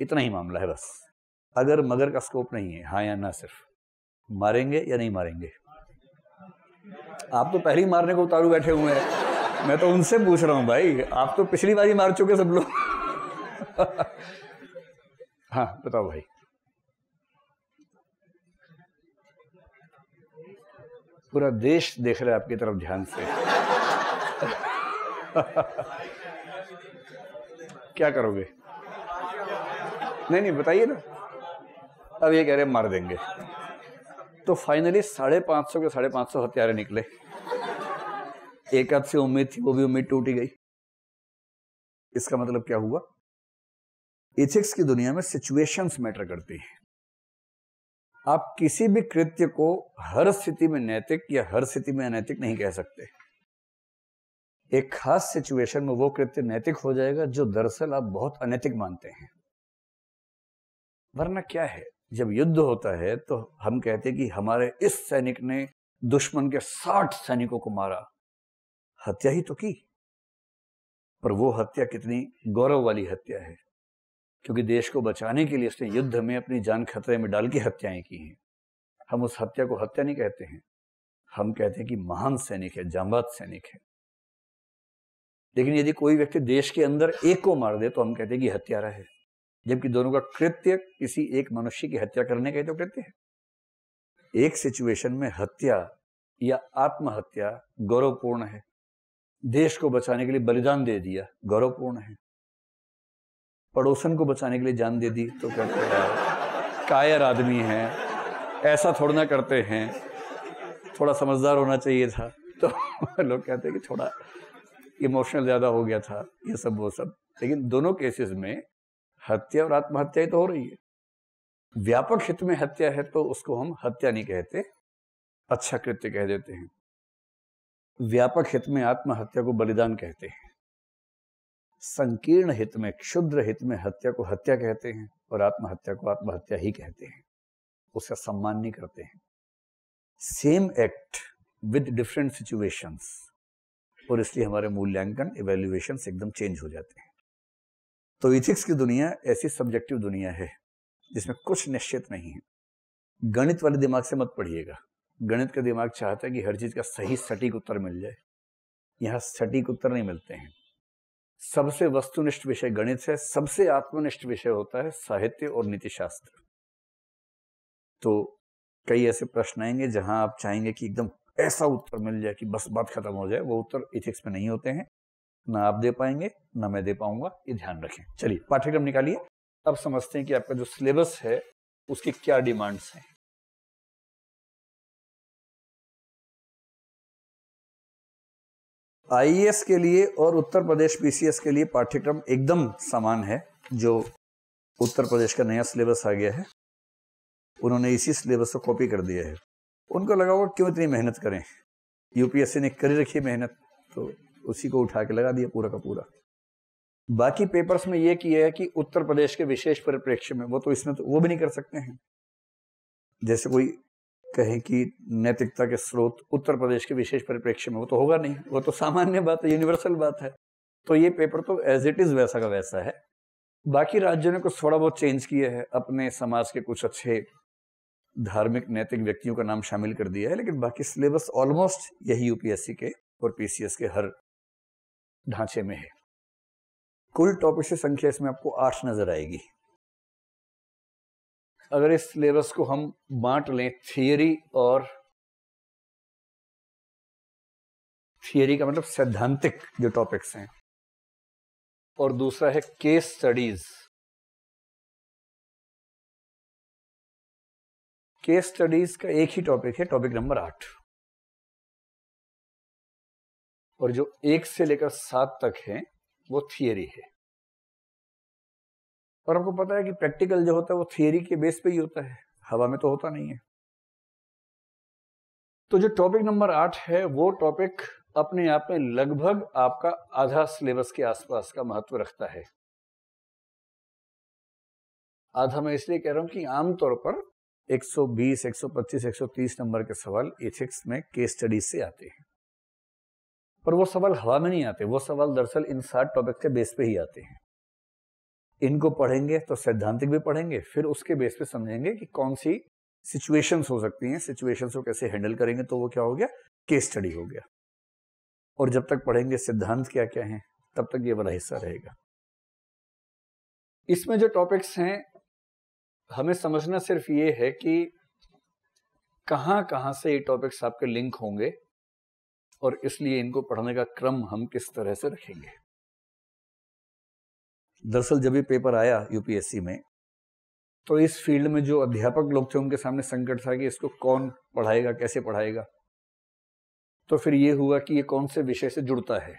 इतना ही मामला है बस अगर मगर का स्कोप नहीं है हाँ या ना सिर्फ मारेंगे या नहीं मारेंगे आप तो पहली मारने को उतारू बैठे हुए हैं मैं तो उनसे पूछ रहा हूं भाई आप तो पिछली बार ही मार चुके सब लोग हाँ बताओ भाई पूरा देश देख रहा है आपकी तरफ ध्यान से क्या करोगे नहीं नहीं बताइए ना अब ये कह रहे मार देंगे तो फाइनली साढ़े पांच सौ के साढ़े पांच सौ हथियारे निकले एक आपसे से उम्मीद थी वो भी उम्मीद टूटी गई इसका मतलब क्या हुआ एथिक्स की दुनिया में सिचुएशंस मैटर करती हैं आप किसी भी कृत्य को हर स्थिति में नैतिक या हर स्थिति में अनैतिक नहीं कह सकते एक खास सिचुएशन में वो कृत्य नैतिक हो जाएगा जो दरअसल आप बहुत अनैतिक मानते हैं वरना क्या है जब युद्ध होता है तो हम कहते हैं कि हमारे इस सैनिक ने दुश्मन के साठ सैनिकों को मारा हत्या ही तो की पर वो हत्या कितनी गौरव वाली हत्या है क्योंकि देश को बचाने के लिए उसने युद्ध में अपनी जान खतरे में डाल के हत्याएं की हैं हम उस हत्या को हत्या नहीं कहते हैं हम कहते हैं कि महान सैनिक है जामबाद सैनिक है लेकिन यदि कोई व्यक्ति देश के अंदर एक को मार दे तो हम कहते हैं कि हत्यारा है जबकि दोनों का कृत्य किसी एक मनुष्य की हत्या करने का ही तो कृत्य है एक सिचुएशन में हत्या या आत्महत्या गौरवपूर्ण है देश को बचाने के लिए बलिदान दे दिया गौरवपूर्ण है पड़ोसन को बचाने के लिए जान दे दी तो कहते हैं कायर आदमी है ऐसा थोड़ा ना करते हैं थोड़ा समझदार होना चाहिए था तो लोग कहते हैं कि थोड़ा इमोशनल ज़्यादा हो गया था ये सब वो सब लेकिन दोनों केसेस में हत्या और आत्महत्या ही तो हो रही है व्यापक हित में हत्या है तो उसको हम हत्या नहीं कहते अच्छा कृत्य कह देते हैं व्यापक हित में आत्महत्या को बलिदान कहते हैं संकीर्ण हित में क्षुद्र हित में हत्या को हत्या कहते हैं और आत्महत्या को आत्महत्या ही कहते हैं उसका सम्मान नहीं करते हैं same act with different situations और इसलिए हमारे मूल्यांकन इवेल्युएशन एकदम चेंज हो जाते हैं तो इथिक्स की दुनिया ऐसी सब्जेक्टिव दुनिया है जिसमें कुछ निश्चित नहीं है गणित वाले दिमाग से मत पढ़िएगा गणित का दिमाग चाहता है कि हर चीज़ का सही सटीक उत्तर मिल जाए यहाँ सटीक उत्तर नहीं मिलते हैं सबसे वस्तुनिष्ठ विषय गणित है सबसे आत्मनिष्ठ विषय होता है साहित्य और नीतिशास्त्र तो कई ऐसे प्रश्न आएंगे जहां आप चाहेंगे कि एकदम ऐसा उत्तर मिल जाए कि बस बात खत्म हो जाए वो उत्तर इथिक्स में नहीं होते हैं ना आप दे पाएंगे ना मैं दे पाऊंगा ये ध्यान रखें चलिए पाठ्यक्रम निकालिए अब समझते हैं कि आपका जो सिलेबस है उसकी क्या डिमांड्स हैं आईएएस e के लिए और उत्तर प्रदेश पीसीएस के लिए पाठ्यक्रम एकदम समान है जो उत्तर प्रदेश का नया सिलेबस आ गया है उन्होंने इसी सिलेबस को कॉपी कर दिया है उनको लगा होगा क्यों इतनी मेहनत करें यूपीएससी ने करी रखी मेहनत तो उसी को उठा के लगा दिया पूरा का पूरा बाकी पेपर्स में ये किया है कि उत्तर प्रदेश के विशेष परिप्रेक्ष्य में वो तो इसमें तो वो भी नहीं कर सकते हैं जैसे कोई कहे कि नैतिकता के स्रोत उत्तर प्रदेश के विशेष परिप्रेक्ष्य में वो तो होगा नहीं वो तो सामान्य बात है यूनिवर्सल बात है तो ये पेपर तो एज इट इज वैसा का वैसा है बाकी राज्यों ने कुछ थोड़ा बहुत चेंज किया है अपने समाज के कुछ अच्छे धार्मिक नैतिक व्यक्तियों का नाम शामिल कर दिया है लेकिन बाकी सिलेबस ऑलमोस्ट यही यूपीएससी के और पीसीएस के हर ढांचे में है कुल टॉपिश संख्या इसमें आपको आठ नजर आएगी अगर इस सिलेबस को हम बांट लें थियरी और थियरी का मतलब सैद्धांतिक जो टॉपिक्स हैं और दूसरा है केस स्टडीज केस स्टडीज का एक ही टॉपिक है टॉपिक नंबर आठ और जो एक से लेकर सात तक है वो थियरी है और आपको पता है कि प्रैक्टिकल जो होता है वो थियरी के बेस पे ही होता है हवा में तो होता नहीं है तो जो टॉपिक नंबर आठ है वो टॉपिक अपने आप में लगभग आपका आधा सिलेबस के आसपास का महत्व रखता है आधा मैं इसलिए कह रहा हूं कि आमतौर पर 120, 125, 130 नंबर के सवाल एथिक्स में केस स्टडीज से आते हैं पर वो सवाल हवा में नहीं आते वो सवाल दरअसल इन सात टॉपिक के बेस पे ही आते हैं इनको पढ़ेंगे तो सैद्धांतिक भी पढ़ेंगे फिर उसके बेस पे समझेंगे कि कौन सी सिचुएशंस हो सकती हैं सिचुएशंस को कैसे हैंडल करेंगे तो वो क्या हो गया केस स्टडी हो गया और जब तक पढ़ेंगे सिद्धांत क्या क्या है तब तक ये बड़ा हिस्सा रहेगा इसमें जो टॉपिक्स हैं हमें समझना सिर्फ ये है कि कहां कहाँ से ये टॉपिक्स आपके लिंक होंगे और इसलिए इनको पढ़ने का क्रम हम किस तरह से रखेंगे दरअसल जब ये पेपर आया यूपीएससी में तो इस फील्ड में जो अध्यापक लोग थे उनके सामने संकट था कि इसको कौन पढ़ाएगा कैसे पढ़ाएगा तो फिर ये हुआ कि ये कौन से विषय से जुड़ता है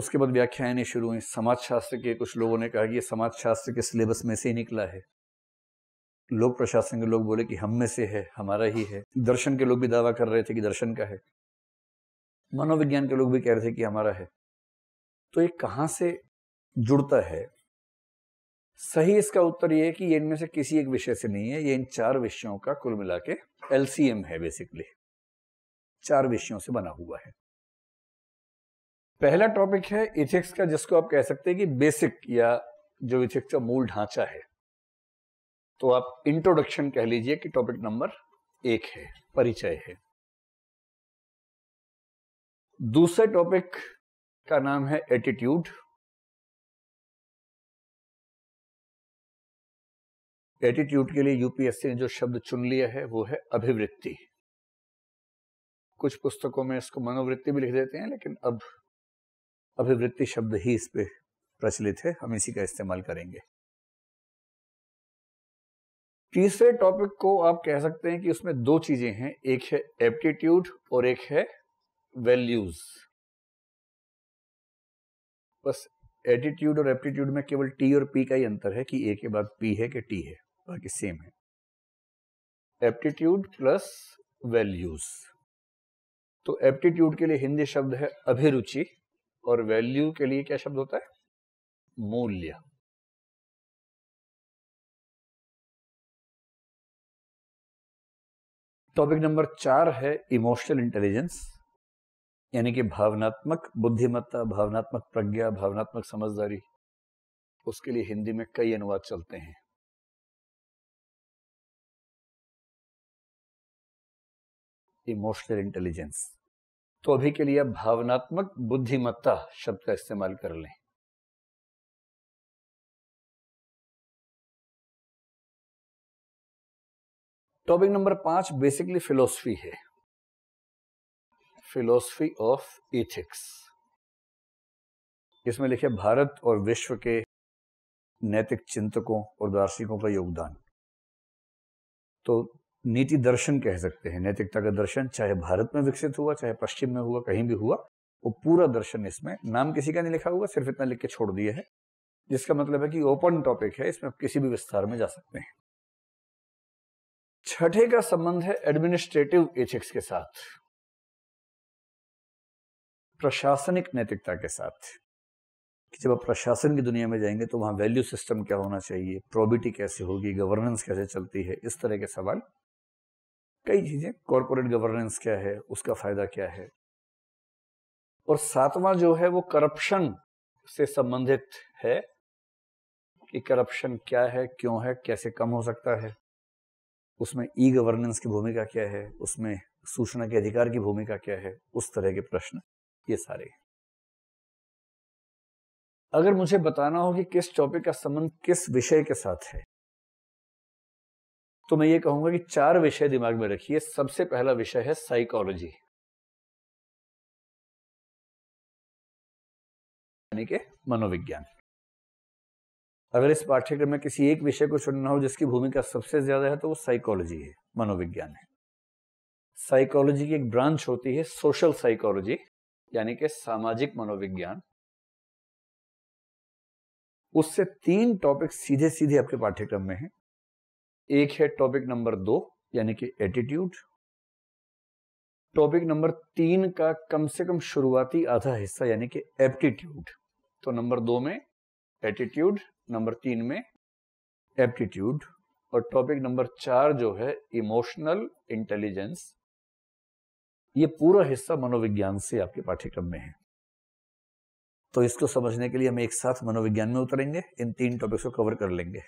उसके बाद व्याख्याएं शुरू हुई समाजशास्त्र के कुछ लोगों ने कहा कि ये समाजशास्त्र के सिलेबस में से ही निकला है लोक प्रशासन के लोग बोले कि हम में से है हमारा ही है दर्शन के लोग भी दावा कर रहे थे कि दर्शन का है मनोविज्ञान के लोग भी कह रहे थे कि हमारा है तो ये कहाँ से जुड़ता है सही इसका उत्तर ये है कि ये इनमें से किसी एक विषय से नहीं है ये इन चार विषयों का कुल मिला के एलसीएम है बेसिकली चार विषयों से बना हुआ है पहला टॉपिक है इथिक्स का जिसको आप कह सकते हैं कि बेसिक या जो इथिक्स का मूल ढांचा है तो आप इंट्रोडक्शन कह लीजिए कि टॉपिक नंबर एक है परिचय है दूसरे टॉपिक का नाम है एटीट्यूड एटीट्यूड के लिए यूपीएससी ने जो शब्द चुन लिया है वो है अभिवृत्ति कुछ पुस्तकों में इसको मनोवृत्ति भी लिख देते हैं लेकिन अब अभिवृत्ति शब्द ही इस पे प्रचलित है हम इसी का इस्तेमाल करेंगे तीसरे टॉपिक को आप कह सकते हैं कि उसमें दो चीजें हैं एक है एप्टीट्यूड और एक है वैल्यूज बस एटीट्यूड और एप्टीट्यूड में केवल टी और पी का ही अंतर है कि ए के बाद पी है कि टी है बाकी सेम है एप्टीट्यूड प्लस वैल्यूज तो एप्टीट्यूड के लिए हिंदी शब्द है अभिरुचि और वैल्यू के लिए क्या शब्द होता है मूल्य टॉपिक नंबर चार है इमोशनल इंटेलिजेंस यानी कि भावनात्मक बुद्धिमत्ता भावनात्मक प्रज्ञा भावनात्मक समझदारी उसके लिए हिंदी में कई अनुवाद चलते हैं इमोशनल इंटेलिजेंस तो अभी के लिए आप भावनात्मक बुद्धिमत्ता शब्द का इस्तेमाल कर लें टॉपिक नंबर पांच बेसिकली फिलोसफी है फिलोसफी ऑफ इथिक्स इसमें लिखे भारत और विश्व के नैतिक चिंतकों और दार्शनिकों का योगदान तो नीति दर्शन कह सकते हैं नैतिकता का दर्शन चाहे भारत में विकसित हुआ चाहे पश्चिम में हुआ कहीं भी हुआ वो पूरा दर्शन इसमें नाम किसी का नहीं लिखा हुआ सिर्फ इतना लिख के छोड़ दिया है जिसका मतलब है कि ओपन टॉपिक है इसमें आप किसी भी विस्तार में जा सकते हैं छठे का संबंध है एडमिनिस्ट्रेटिव एथिक्स के साथ प्रशासनिक नैतिकता के साथ कि जब आप प्रशासन की दुनिया में जाएंगे तो वहां वैल्यू सिस्टम क्या होना चाहिए प्रॉबिटी कैसे होगी गवर्नेंस कैसे चलती है इस तरह के सवाल कई चीज़ें कॉरपोरेट गवर्नेंस क्या है उसका फायदा क्या है और सातवां जो है वो करप्शन से संबंधित है कि करप्शन क्या है क्यों है कैसे कम हो सकता है उसमें ई गवर्नेंस की भूमिका क्या है उसमें सूचना के अधिकार की भूमिका क्या है उस तरह के प्रश्न ये सारे अगर मुझे बताना हो कि किस टॉपिक का संबंध किस विषय के साथ है तो मैं ये कहूंगा कि चार विषय दिमाग में रखिए सबसे पहला विषय है साइकोलॉजी यानी के मनोविज्ञान अगर इस पाठ्यक्रम में किसी एक विषय को चुनना हो जिसकी भूमिका सबसे ज्यादा है तो वो साइकोलॉजी है मनोविज्ञान है साइकोलॉजी की एक ब्रांच होती है सोशल साइकोलॉजी यानी कि सामाजिक मनोविज्ञान उससे तीन टॉपिक सीधे सीधे आपके पाठ्यक्रम में है एक है टॉपिक नंबर दो यानी कि एटीट्यूड टॉपिक नंबर तीन का कम से कम शुरुआती आधा हिस्सा यानी कि एप्टीट्यूड तो नंबर दो में एटीट्यूड नंबर तीन में एप्टीट्यूड और टॉपिक नंबर चार जो है इमोशनल इंटेलिजेंस ये पूरा हिस्सा मनोविज्ञान से आपके पाठ्यक्रम में है तो इसको समझने के लिए हम एक साथ मनोविज्ञान में उतरेंगे इन तीन टॉपिक्स को कवर कर लेंगे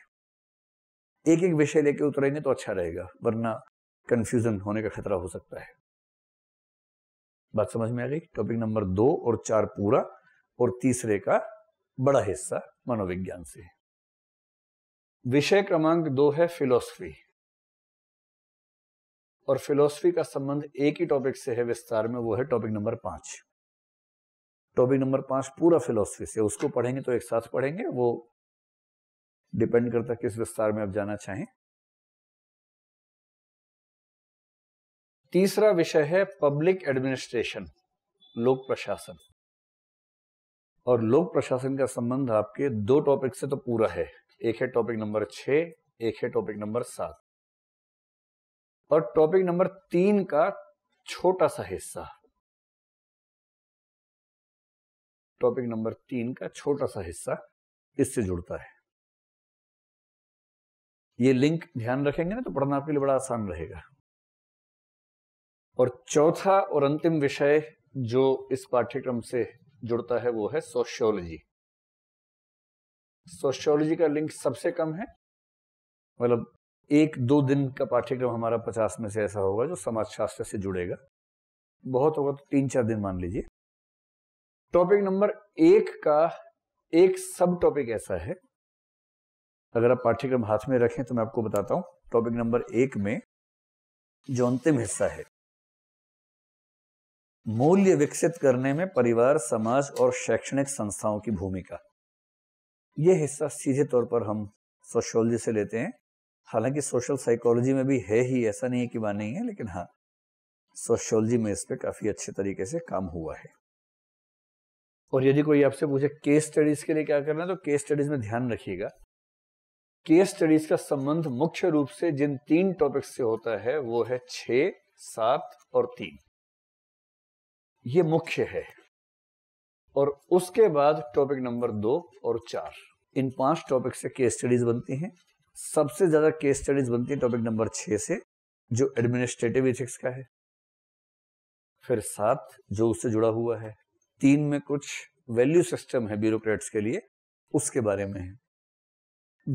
एक एक विषय लेके उतरेंगे तो अच्छा रहेगा वरना कंफ्यूजन होने का खतरा हो सकता है बात समझ में आ गई टॉपिक नंबर दो और चार पूरा और तीसरे का बड़ा हिस्सा मनोविज्ञान से विषय क्रमांक दो है फिलोसफी और फिलोसफी का संबंध एक ही टॉपिक से है विस्तार में वो है टॉपिक नंबर पांच टॉपिक नंबर पांच पूरा फिलोसफी से उसको पढ़ेंगे तो एक साथ पढ़ेंगे वो डिपेंड करता है किस विस्तार में आप जाना चाहें तीसरा विषय है पब्लिक एडमिनिस्ट्रेशन लोक प्रशासन और लोक प्रशासन का संबंध आपके दो टॉपिक से तो पूरा है एक है टॉपिक नंबर छ एक है टॉपिक नंबर सात और टॉपिक नंबर तीन का छोटा सा हिस्सा टॉपिक नंबर तीन का छोटा सा हिस्सा इससे जुड़ता है ये लिंक ध्यान रखेंगे ना तो पढ़ना आपके लिए बड़ा आसान रहेगा और चौथा और अंतिम विषय जो इस पाठ्यक्रम से जुड़ता है वो है सोशियोलॉजी सोशियोलॉजी का लिंक सबसे कम है मतलब एक दो दिन का पाठ्यक्रम हमारा पचास में से ऐसा होगा जो समाजशास्त्र से जुड़ेगा बहुत होगा तो तीन चार दिन मान लीजिए टॉपिक नंबर एक का एक सब टॉपिक ऐसा है अगर आप पाठ्यक्रम हाथ में रखें तो मैं आपको बताता हूं टॉपिक नंबर एक में जो अंतिम हिस्सा है मूल्य विकसित करने में परिवार समाज और शैक्षणिक संस्थाओं की भूमिका यह हिस्सा सीधे तौर पर हम सोशोलॉजी से लेते हैं हालांकि सोशल साइकोलॉजी में भी है ही ऐसा नहीं है कि वहाँ नहीं है लेकिन हाँ सोशोलॉजी में इस पर काफ़ी अच्छे तरीके से काम हुआ है और यदि कोई आपसे पूछे केस स्टडीज़ के लिए क्या करना है तो केस स्टडीज़ में ध्यान रखिएगा केस स्टडीज़ का संबंध मुख्य रूप से जिन तीन टॉपिक्स से होता है वो है छ सात और तीन ये मुख्य है और उसके बाद टॉपिक नंबर दो और चार इन पांच टॉपिक से केस स्टडीज बनती हैं सबसे ज्यादा केस स्टडीज बनती है टॉपिक नंबर छह से जो एडमिनिस्ट्रेटिव इथिक्स का है फिर सात जो उससे जुड़ा हुआ है तीन में कुछ वैल्यू सिस्टम है ब्यूरोक्रेट्स के लिए उसके बारे में है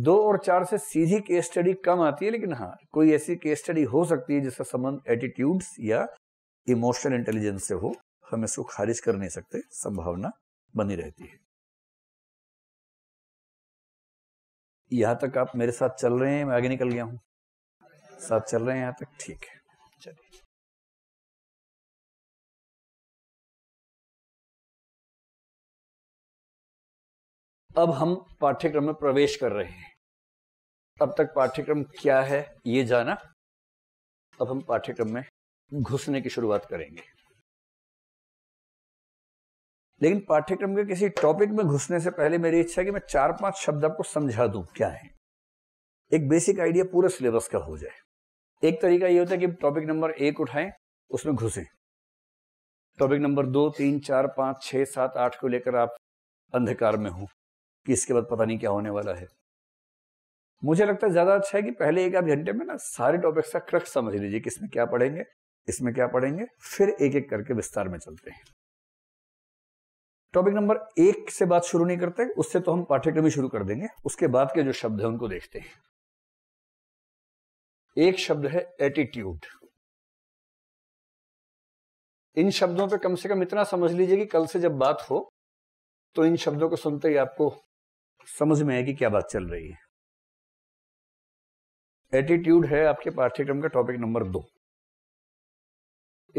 दो और चार से सीधी केस स्टडी कम आती है लेकिन हाँ कोई ऐसी केस स्टडी हो सकती है जिसका संबंध एटीट्यूड्स या इमोशनल इंटेलिजेंस से हो हम इसको खारिज कर नहीं सकते संभावना बनी रहती है यहां तक आप मेरे साथ चल रहे हैं मैं आगे निकल गया हूं साथ चल रहे हैं यहां तक ठीक है चलिए अब हम पाठ्यक्रम में प्रवेश कर रहे हैं अब तक पाठ्यक्रम क्या है ये जाना अब हम पाठ्यक्रम में घुसने की शुरुआत करेंगे लेकिन पाठ्यक्रम के किसी टॉपिक में घुसने से पहले मेरी इच्छा है कि मैं चार पांच शब्द आपको समझा दूं क्या है एक बेसिक आइडिया पूरे सिलेबस का हो जाए एक तरीका ये होता है कि टॉपिक नंबर एक उठाएं उसमें घुसें टॉपिक नंबर दो तीन चार पांच छः सात आठ को लेकर आप अंधकार में हो कि इसके बाद पता नहीं क्या होने वाला है मुझे लगता है ज़्यादा अच्छा है कि पहले एक आध घंटे में ना सारे टॉपिक्स का क्रक्स समझ लीजिए कि इसमें क्या पढ़ेंगे इसमें क्या पढ़ेंगे फिर एक एक करके विस्तार में चलते हैं टॉपिक नंबर एक से बात शुरू नहीं करते उससे तो हम पाठ्यक्रम ही शुरू कर देंगे उसके बाद के जो शब्द है उनको देखते हैं एक शब्द है एटीट्यूड इन शब्दों पे कम से कम इतना समझ लीजिए कि कल से जब बात हो तो इन शब्दों को सुनते ही आपको समझ में आएगी क्या बात चल रही है एटीट्यूड है आपके पाठ्यक्रम का टॉपिक नंबर दो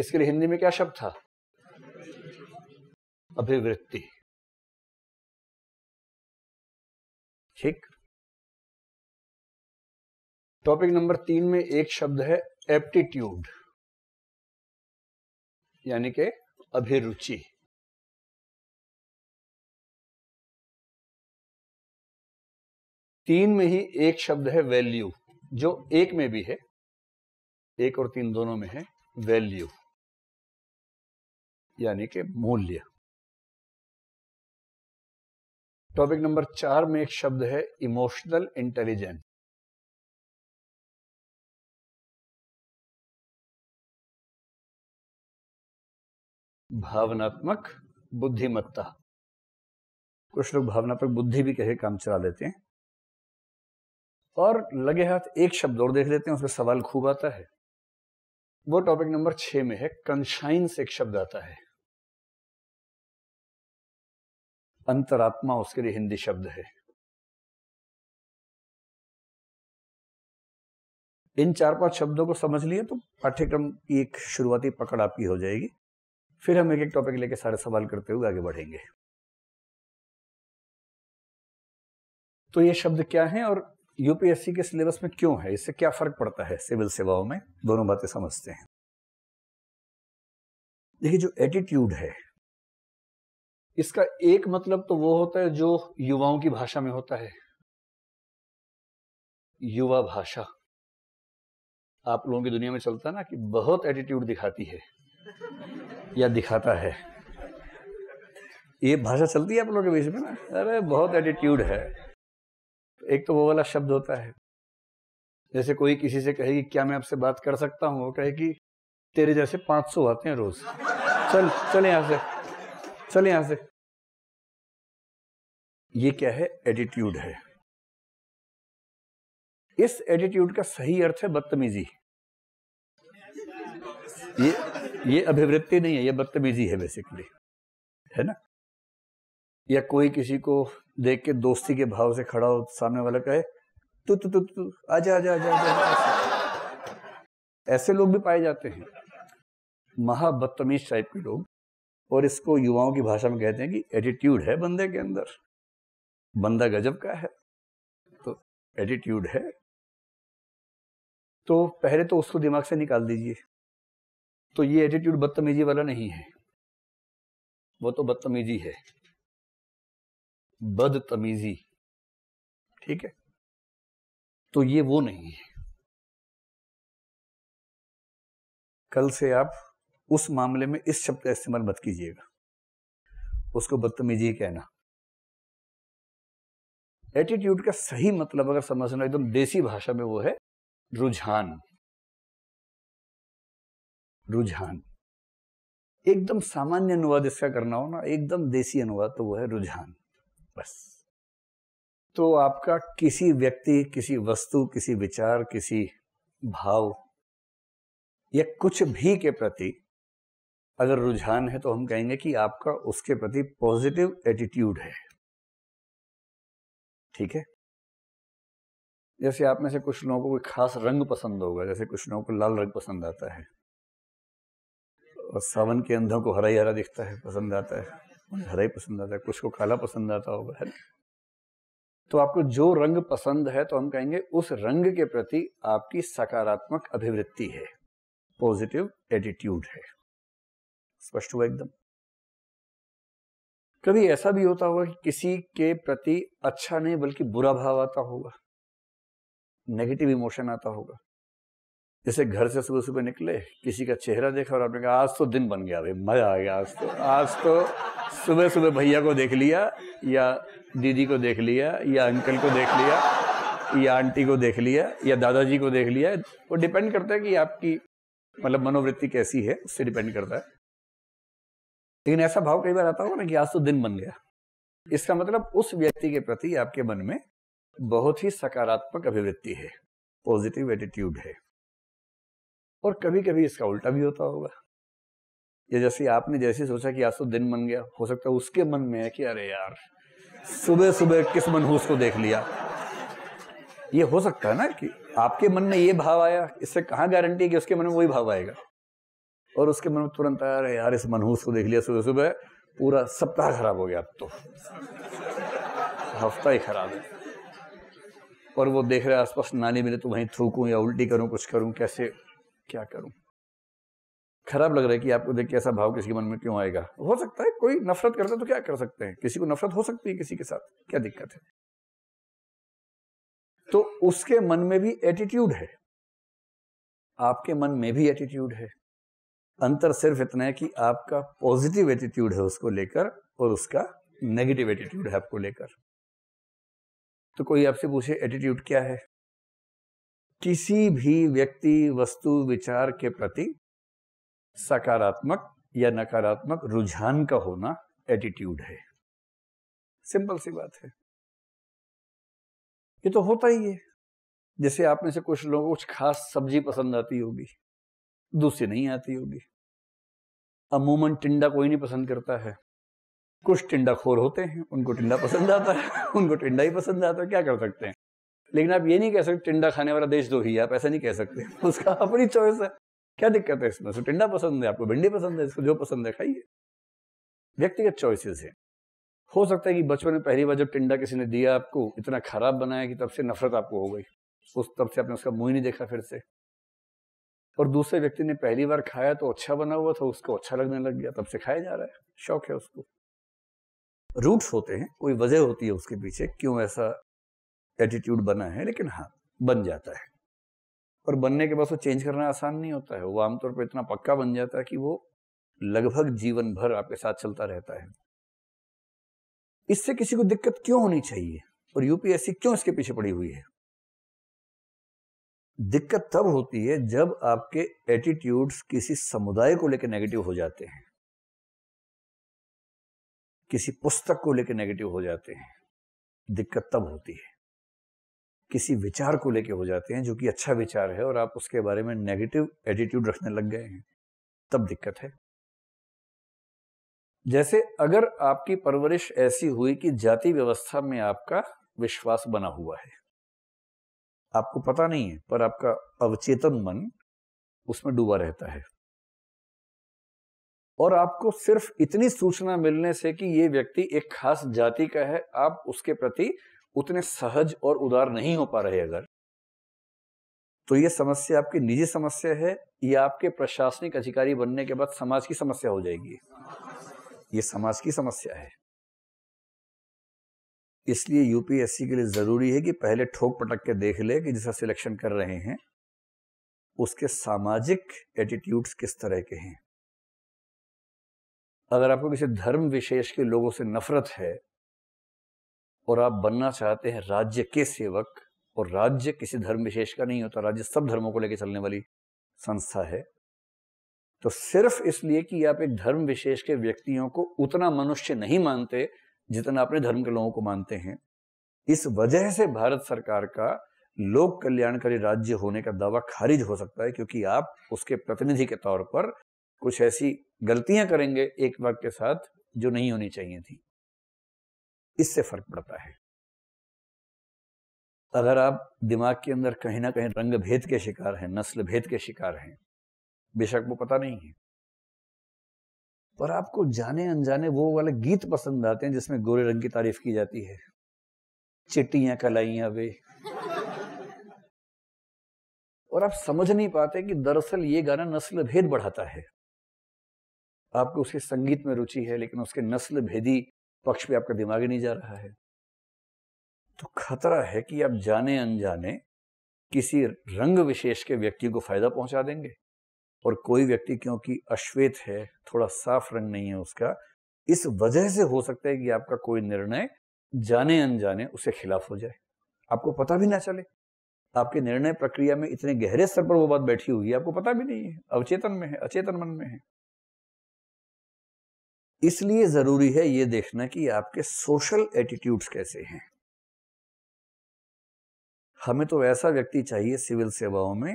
इसके लिए हिंदी में क्या शब्द था अभिवृत्ति ठीक टॉपिक नंबर तीन में एक शब्द है एप्टीट्यूड यानी के अभिरुचि तीन में ही एक शब्द है वैल्यू जो एक में भी है एक और तीन दोनों में है वैल्यू यानी के मूल्य टॉपिक नंबर चार में एक शब्द है इमोशनल इंटेलिजेंस भावनात्मक बुद्धिमत्ता कुछ लोग भावनात्मक बुद्धि भी कहे काम चला लेते हैं और लगे हाथ एक शब्द और देख लेते हैं उसमें सवाल खूब आता है वो टॉपिक नंबर छह में है से एक शब्द आता है अंतरात्मा उसके लिए हिंदी शब्द है इन चार पांच शब्दों को समझ लिए तो पाठ्यक्रम की एक शुरुआती पकड़ आपकी हो जाएगी फिर हम एक एक टॉपिक लेके सारे सवाल करते हुए आगे बढ़ेंगे तो ये शब्द क्या है और यूपीएससी के सिलेबस में क्यों है इससे क्या फर्क पड़ता है सिविल सेवाओं में दोनों बातें समझते हैं देखिए जो एटीट्यूड है इसका एक मतलब तो वो होता है जो युवाओं की भाषा में होता है युवा भाषा आप लोगों की दुनिया में चलता ना कि बहुत एटीट्यूड दिखाती है या दिखाता है ये भाषा चलती है आप लोगों के बीच में ना अरे बहुत एटीट्यूड है एक तो वो वाला शब्द होता है जैसे कोई किसी से कहे कि क्या मैं आपसे बात कर सकता हूं वो कहे कि तेरे जैसे 500 आते हैं रोज चल चले यहां से चले यहां से ये क्या है एटीट्यूड है इस एटीट्यूड का सही अर्थ है बदतमीजी ये ये अभिवृत्ति नहीं है ये बदतमीजी है बेसिकली है ना या कोई किसी को देख के दोस्ती के भाव से खड़ा हो सामने वाला कहे तुत तुत आ जा आजा आजा आजा आजा ऐसे लोग भी पाए जाते हैं महाबदतमीज टाइप के लोग और इसको युवाओं की भाषा में कहते हैं कि एटीट्यूड है बंदे के अंदर बंदा गजब का है तो एटीट्यूड है तो पहले तो उसको दिमाग से निकाल दीजिए तो ये एटीट्यूड बदतमीजी वाला नहीं है वो तो बदतमीजी है बदतमीजी ठीक है तो ये वो नहीं है कल से आप उस मामले में इस शब्द का इस्तेमाल मत कीजिएगा उसको बदतमीजी कहना एटीट्यूड का सही मतलब अगर समझना एकदम देसी भाषा में वो है रुझान रुझान एकदम सामान्य अनुवाद इसका करना हो ना एकदम देसी अनुवाद तो वो है रुझान बस तो आपका किसी व्यक्ति किसी वस्तु किसी विचार किसी भाव या कुछ भी के प्रति अगर रुझान है तो हम कहेंगे कि आपका उसके प्रति पॉजिटिव एटीट्यूड है ठीक है जैसे आप में से कुछ लोगों को कोई खास रंग पसंद होगा जैसे कुछ लोगों को लाल रंग पसंद आता है और सावन के अंधों को हरा ही हरा दिखता है पसंद आता है उन्हें हरा ही पसंद आता है कुछ को काला पसंद आता होगा है तो आपको जो रंग पसंद है तो हम कहेंगे उस रंग के प्रति आपकी सकारात्मक अभिवृत्ति है पॉजिटिव एटीट्यूड है स्पष्ट हुआ एकदम कभी ऐसा भी होता होगा कि किसी के प्रति अच्छा नहीं बल्कि बुरा भाव आता होगा नेगेटिव इमोशन आता होगा जैसे घर से सुबह सुबह निकले किसी का चेहरा देखा और आपने कहा आज तो दिन बन गया भाई मजा आ गया आज तो आज तो सुबह सुबह भैया को देख लिया या दीदी को देख लिया या अंकल को देख लिया या आंटी को देख लिया या दादाजी को देख लिया वो डिपेंड करता है कि आपकी मतलब मनोवृत्ति कैसी है उससे डिपेंड करता है लेकिन ऐसा भाव कई बार आता होगा ना कि आज तो दिन बन गया इसका मतलब उस व्यक्ति के प्रति आपके मन में बहुत ही सकारात्मक अभिवृत्ति है पॉजिटिव एटीट्यूड है और कभी कभी इसका उल्टा भी होता होगा या जैसे आपने जैसे सोचा कि आज तो दिन बन गया हो सकता है उसके मन में है कि अरे यार सुबह सुबह किस मनहूस को देख लिया ये हो सकता है ना कि आपके मन में ये भाव आया इससे कहाँ गारंटी है कि उसके मन में वही भाव आएगा और उसके मन में तुरंत आया अरे यार इस मनहूस को देख लिया सुबह सुबह पूरा सप्ताह खराब हो गया तो हफ्ता ही खराब है और वो देख रहे आसपास नाली मिले तो वहीं थूकूं या उल्टी करूं कुछ करूं कैसे क्या करूं खराब लग रहा है कि आपको देख के ऐसा भाव किसी के मन में क्यों आएगा हो सकता है कोई नफरत करता है तो क्या कर सकते हैं किसी को नफरत हो सकती है किसी के साथ क्या दिक्कत है तो उसके मन में भी एटीट्यूड है आपके मन में भी एटीट्यूड है अंतर सिर्फ इतना है कि आपका पॉजिटिव एटीट्यूड है उसको लेकर और उसका नेगेटिव एटीट्यूड है आपको लेकर तो कोई आपसे पूछे एटीट्यूड क्या है किसी भी व्यक्ति वस्तु विचार के प्रति सकारात्मक या नकारात्मक रुझान का होना एटीट्यूड है सिंपल सी बात है ये तो होता ही है जैसे आप में से कुछ लोगों को कुछ खास सब्जी पसंद आती होगी दूसरी नहीं आती होगी अमूमन टिंडा कोई नहीं पसंद करता है कुछ टिंडा खोर होते हैं उनको टिंडा पसंद आता है *laughs* उनको टिंडा ही पसंद आता है क्या कर सकते हैं लेकिन आप ये नहीं कह सकते टिंडा खाने वाला देश दो ही आप ऐसा नहीं कह सकते *laughs* उसका अपनी चॉइस है क्या दिक्कत है इसमें टिंडा पसंद है आपको भिंडी पसंद है इसको जो पसंद है खाइए व्यक्तिगत चॉइसेस है हो सकता है कि बचपन में पहली बार जब टिंडा किसी ने दिया आपको इतना खराब बनाया कि तब से नफरत आपको हो गई उस तब से आपने उसका मुंह नहीं देखा फिर से और दूसरे व्यक्ति ने पहली बार खाया तो अच्छा बना हुआ था उसको अच्छा लगने लग गया तब से खाया जा रहा है शौक है उसको रूट्स होते हैं कोई वजह होती है उसके पीछे क्यों ऐसा एटीट्यूड बना है लेकिन हाँ बन जाता है और बनने के बाद वो चेंज करना आसान नहीं होता है वो आमतौर पर इतना पक्का बन जाता है कि वो लगभग जीवन भर आपके साथ चलता रहता है इससे किसी को दिक्कत क्यों होनी चाहिए और यूपीएससी क्यों इसके पीछे पड़ी हुई है दिक्कत तब होती है जब आपके एटीट्यूड्स किसी समुदाय को लेकर नेगेटिव हो जाते हैं किसी पुस्तक को लेकर नेगेटिव हो जाते हैं दिक्कत तब होती है किसी विचार को लेकर हो जाते हैं जो कि अच्छा विचार है और आप उसके बारे में नेगेटिव एटीट्यूड रखने लग गए हैं तब दिक्कत है जैसे अगर आपकी परवरिश ऐसी हुई कि जाति व्यवस्था में आपका विश्वास बना हुआ है आपको पता नहीं है पर आपका अवचेतन मन उसमें डूबा रहता है और आपको सिर्फ इतनी सूचना मिलने से कि ये व्यक्ति एक खास जाति का है आप उसके प्रति उतने सहज और उदार नहीं हो पा रहे अगर तो ये समस्या आपकी निजी समस्या है या आपके प्रशासनिक अधिकारी बनने के बाद समाज की समस्या हो जाएगी ये समाज की समस्या है इसलिए यूपीएससी के लिए ज़रूरी है कि पहले ठोक पटक के देख ले कि जिसका सिलेक्शन कर रहे हैं उसके सामाजिक एटीट्यूड्स किस तरह के हैं अगर आपको किसी धर्म विशेष के लोगों से नफरत है और आप बनना चाहते हैं राज्य के सेवक और राज्य किसी धर्म विशेष का नहीं होता तो राज्य सब धर्मों को लेकर चलने वाली संस्था है तो सिर्फ इसलिए कि आप एक धर्म विशेष के व्यक्तियों को उतना मनुष्य नहीं मानते जितना अपने धर्म के लोगों को मानते हैं इस वजह से भारत सरकार का लोक कल्याणकारी राज्य होने का दावा खारिज हो सकता है क्योंकि आप उसके प्रतिनिधि के तौर पर कुछ ऐसी गलतियां करेंगे एक वक्त के साथ जो नहीं होनी चाहिए थी इससे फर्क पड़ता है अगर आप दिमाग के अंदर कहीं ना कहीं रंग भेद के शिकार हैं नस्ल भेद के शिकार हैं बेशक वो पता नहीं है पर आपको जाने अनजाने वो वाले गीत पसंद आते हैं जिसमें गोरे रंग की तारीफ की जाती है चिट्टियां कलाइया वे और आप समझ नहीं पाते कि दरअसल ये गाना नस्ल भेद बढ़ाता है आपको उसके संगीत में रुचि है लेकिन उसके नस्ल भेदी पक्ष पे आपका दिमाग ही नहीं जा रहा है तो खतरा है कि आप जाने अनजाने किसी रंग विशेष के व्यक्ति को फायदा पहुंचा देंगे और कोई व्यक्ति क्योंकि अश्वेत है थोड़ा साफ रंग नहीं है उसका इस वजह से हो सकता है कि आपका कोई निर्णय जाने अनजाने उसके खिलाफ हो जाए आपको पता भी ना चले आपके निर्णय प्रक्रिया में इतने गहरे स्तर पर वो बात बैठी हुई है आपको पता भी नहीं है अवचेतन में है अचेतन मन में है इसलिए जरूरी है ये देखना कि आपके सोशल एटीट्यूड्स कैसे हैं हमें तो ऐसा व्यक्ति चाहिए सिविल सेवाओं में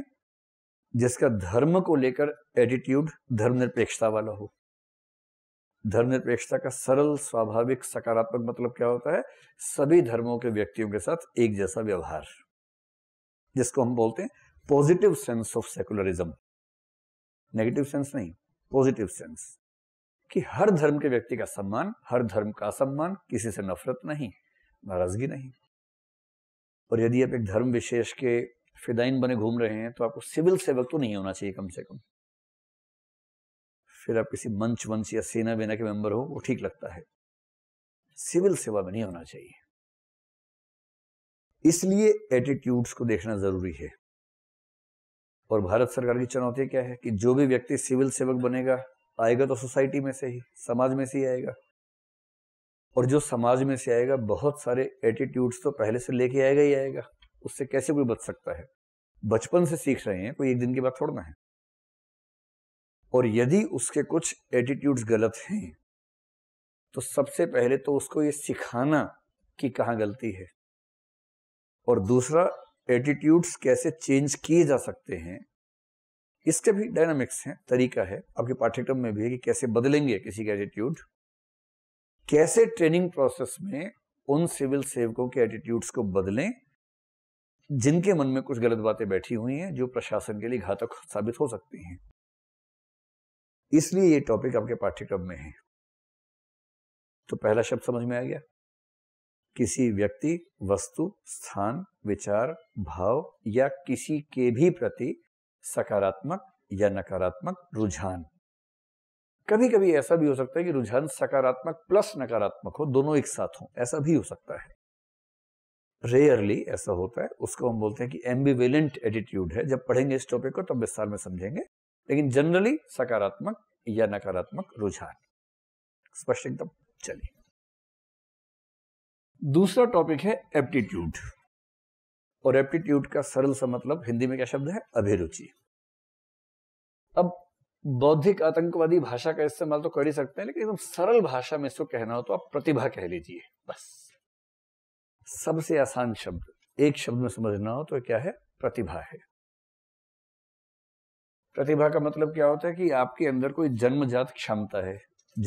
जिसका धर्म को लेकर एटीट्यूड धर्मनिरपेक्षता वाला हो धर्मनिरपेक्षता का सरल स्वाभाविक सकारात्मक मतलब क्या होता है सभी धर्मों के व्यक्तियों के साथ एक जैसा व्यवहार जिसको हम बोलते हैं positive sense of secularism negative sense नहीं पॉजिटिव सेंस कि हर धर्म के व्यक्ति का सम्मान हर धर्म का सम्मान किसी से नफरत नहीं नाराजगी नहीं और यदि आप एक धर्म विशेष के फिदाइन बने घूम रहे हैं तो आपको सिविल सेवक तो नहीं होना चाहिए कम से कम फिर आप किसी मंच वंच या सेना वेना के मेंबर हो वो ठीक लगता है सिविल सेवा में नहीं होना चाहिए इसलिए एटीट्यूड्स को देखना जरूरी है और भारत सरकार की चुनौती क्या है कि जो भी व्यक्ति सिविल सेवक बनेगा आएगा तो सोसाइटी में से ही समाज में से ही आएगा और जो समाज में से आएगा बहुत सारे एटीट्यूड्स तो पहले से लेके आएगा ही आएगा उससे कैसे कोई बच सकता है बचपन से सीख रहे हैं कोई एक दिन के बाद छोड़ना है और यदि उसके कुछ एटीट्यूड्स गलत हैं तो सबसे पहले तो उसको ये सिखाना कि कहाँ गलती है और दूसरा एटीट्यूड्स कैसे चेंज किए जा सकते हैं इसके भी डायनामिक्स हैं तरीका है आपके पाठ्यक्रम में भी है कि कैसे बदलेंगे किसी का एटीट्यूड कैसे ट्रेनिंग प्रोसेस में उन सिविल सेवकों के एटीट्यूड्स को बदलें जिनके मन में कुछ गलत बातें बैठी हुई हैं जो प्रशासन के लिए घातक साबित हो सकती हैं इसलिए ये टॉपिक आपके पाठ्यक्रम में है तो पहला शब्द समझ में आ गया किसी व्यक्ति वस्तु स्थान विचार भाव या किसी के भी प्रति सकारात्मक या नकारात्मक रुझान कभी कभी ऐसा भी हो सकता है कि रुझान सकारात्मक प्लस नकारात्मक हो दोनों एक साथ हो ऐसा भी हो सकता है रेयरली ऐसा होता है उसको हम बोलते हैं कि एम्बीवेलेंट एटीट्यूड है जब पढ़ेंगे इस टॉपिक को तब तो विस्तार में समझेंगे लेकिन जनरली सकारात्मक या नकारात्मक रुझान स्पष्ट एकदम चलिए दूसरा टॉपिक है एप्टीट्यूड और एप्टीट्यूड का सरल सा मतलब हिंदी में क्या शब्द है अभिरुचि अब बौद्धिक आतंकवादी भाषा का इस्तेमाल तो कर ही सकते हैं लेकिन एकदम सरल भाषा में इसको कहना हो तो आप प्रतिभा कह लीजिए बस सबसे आसान शब्द एक शब्द में समझना हो तो क्या है प्रतिभा है प्रतिभा का मतलब क्या होता है कि आपके अंदर कोई जन्मजात क्षमता है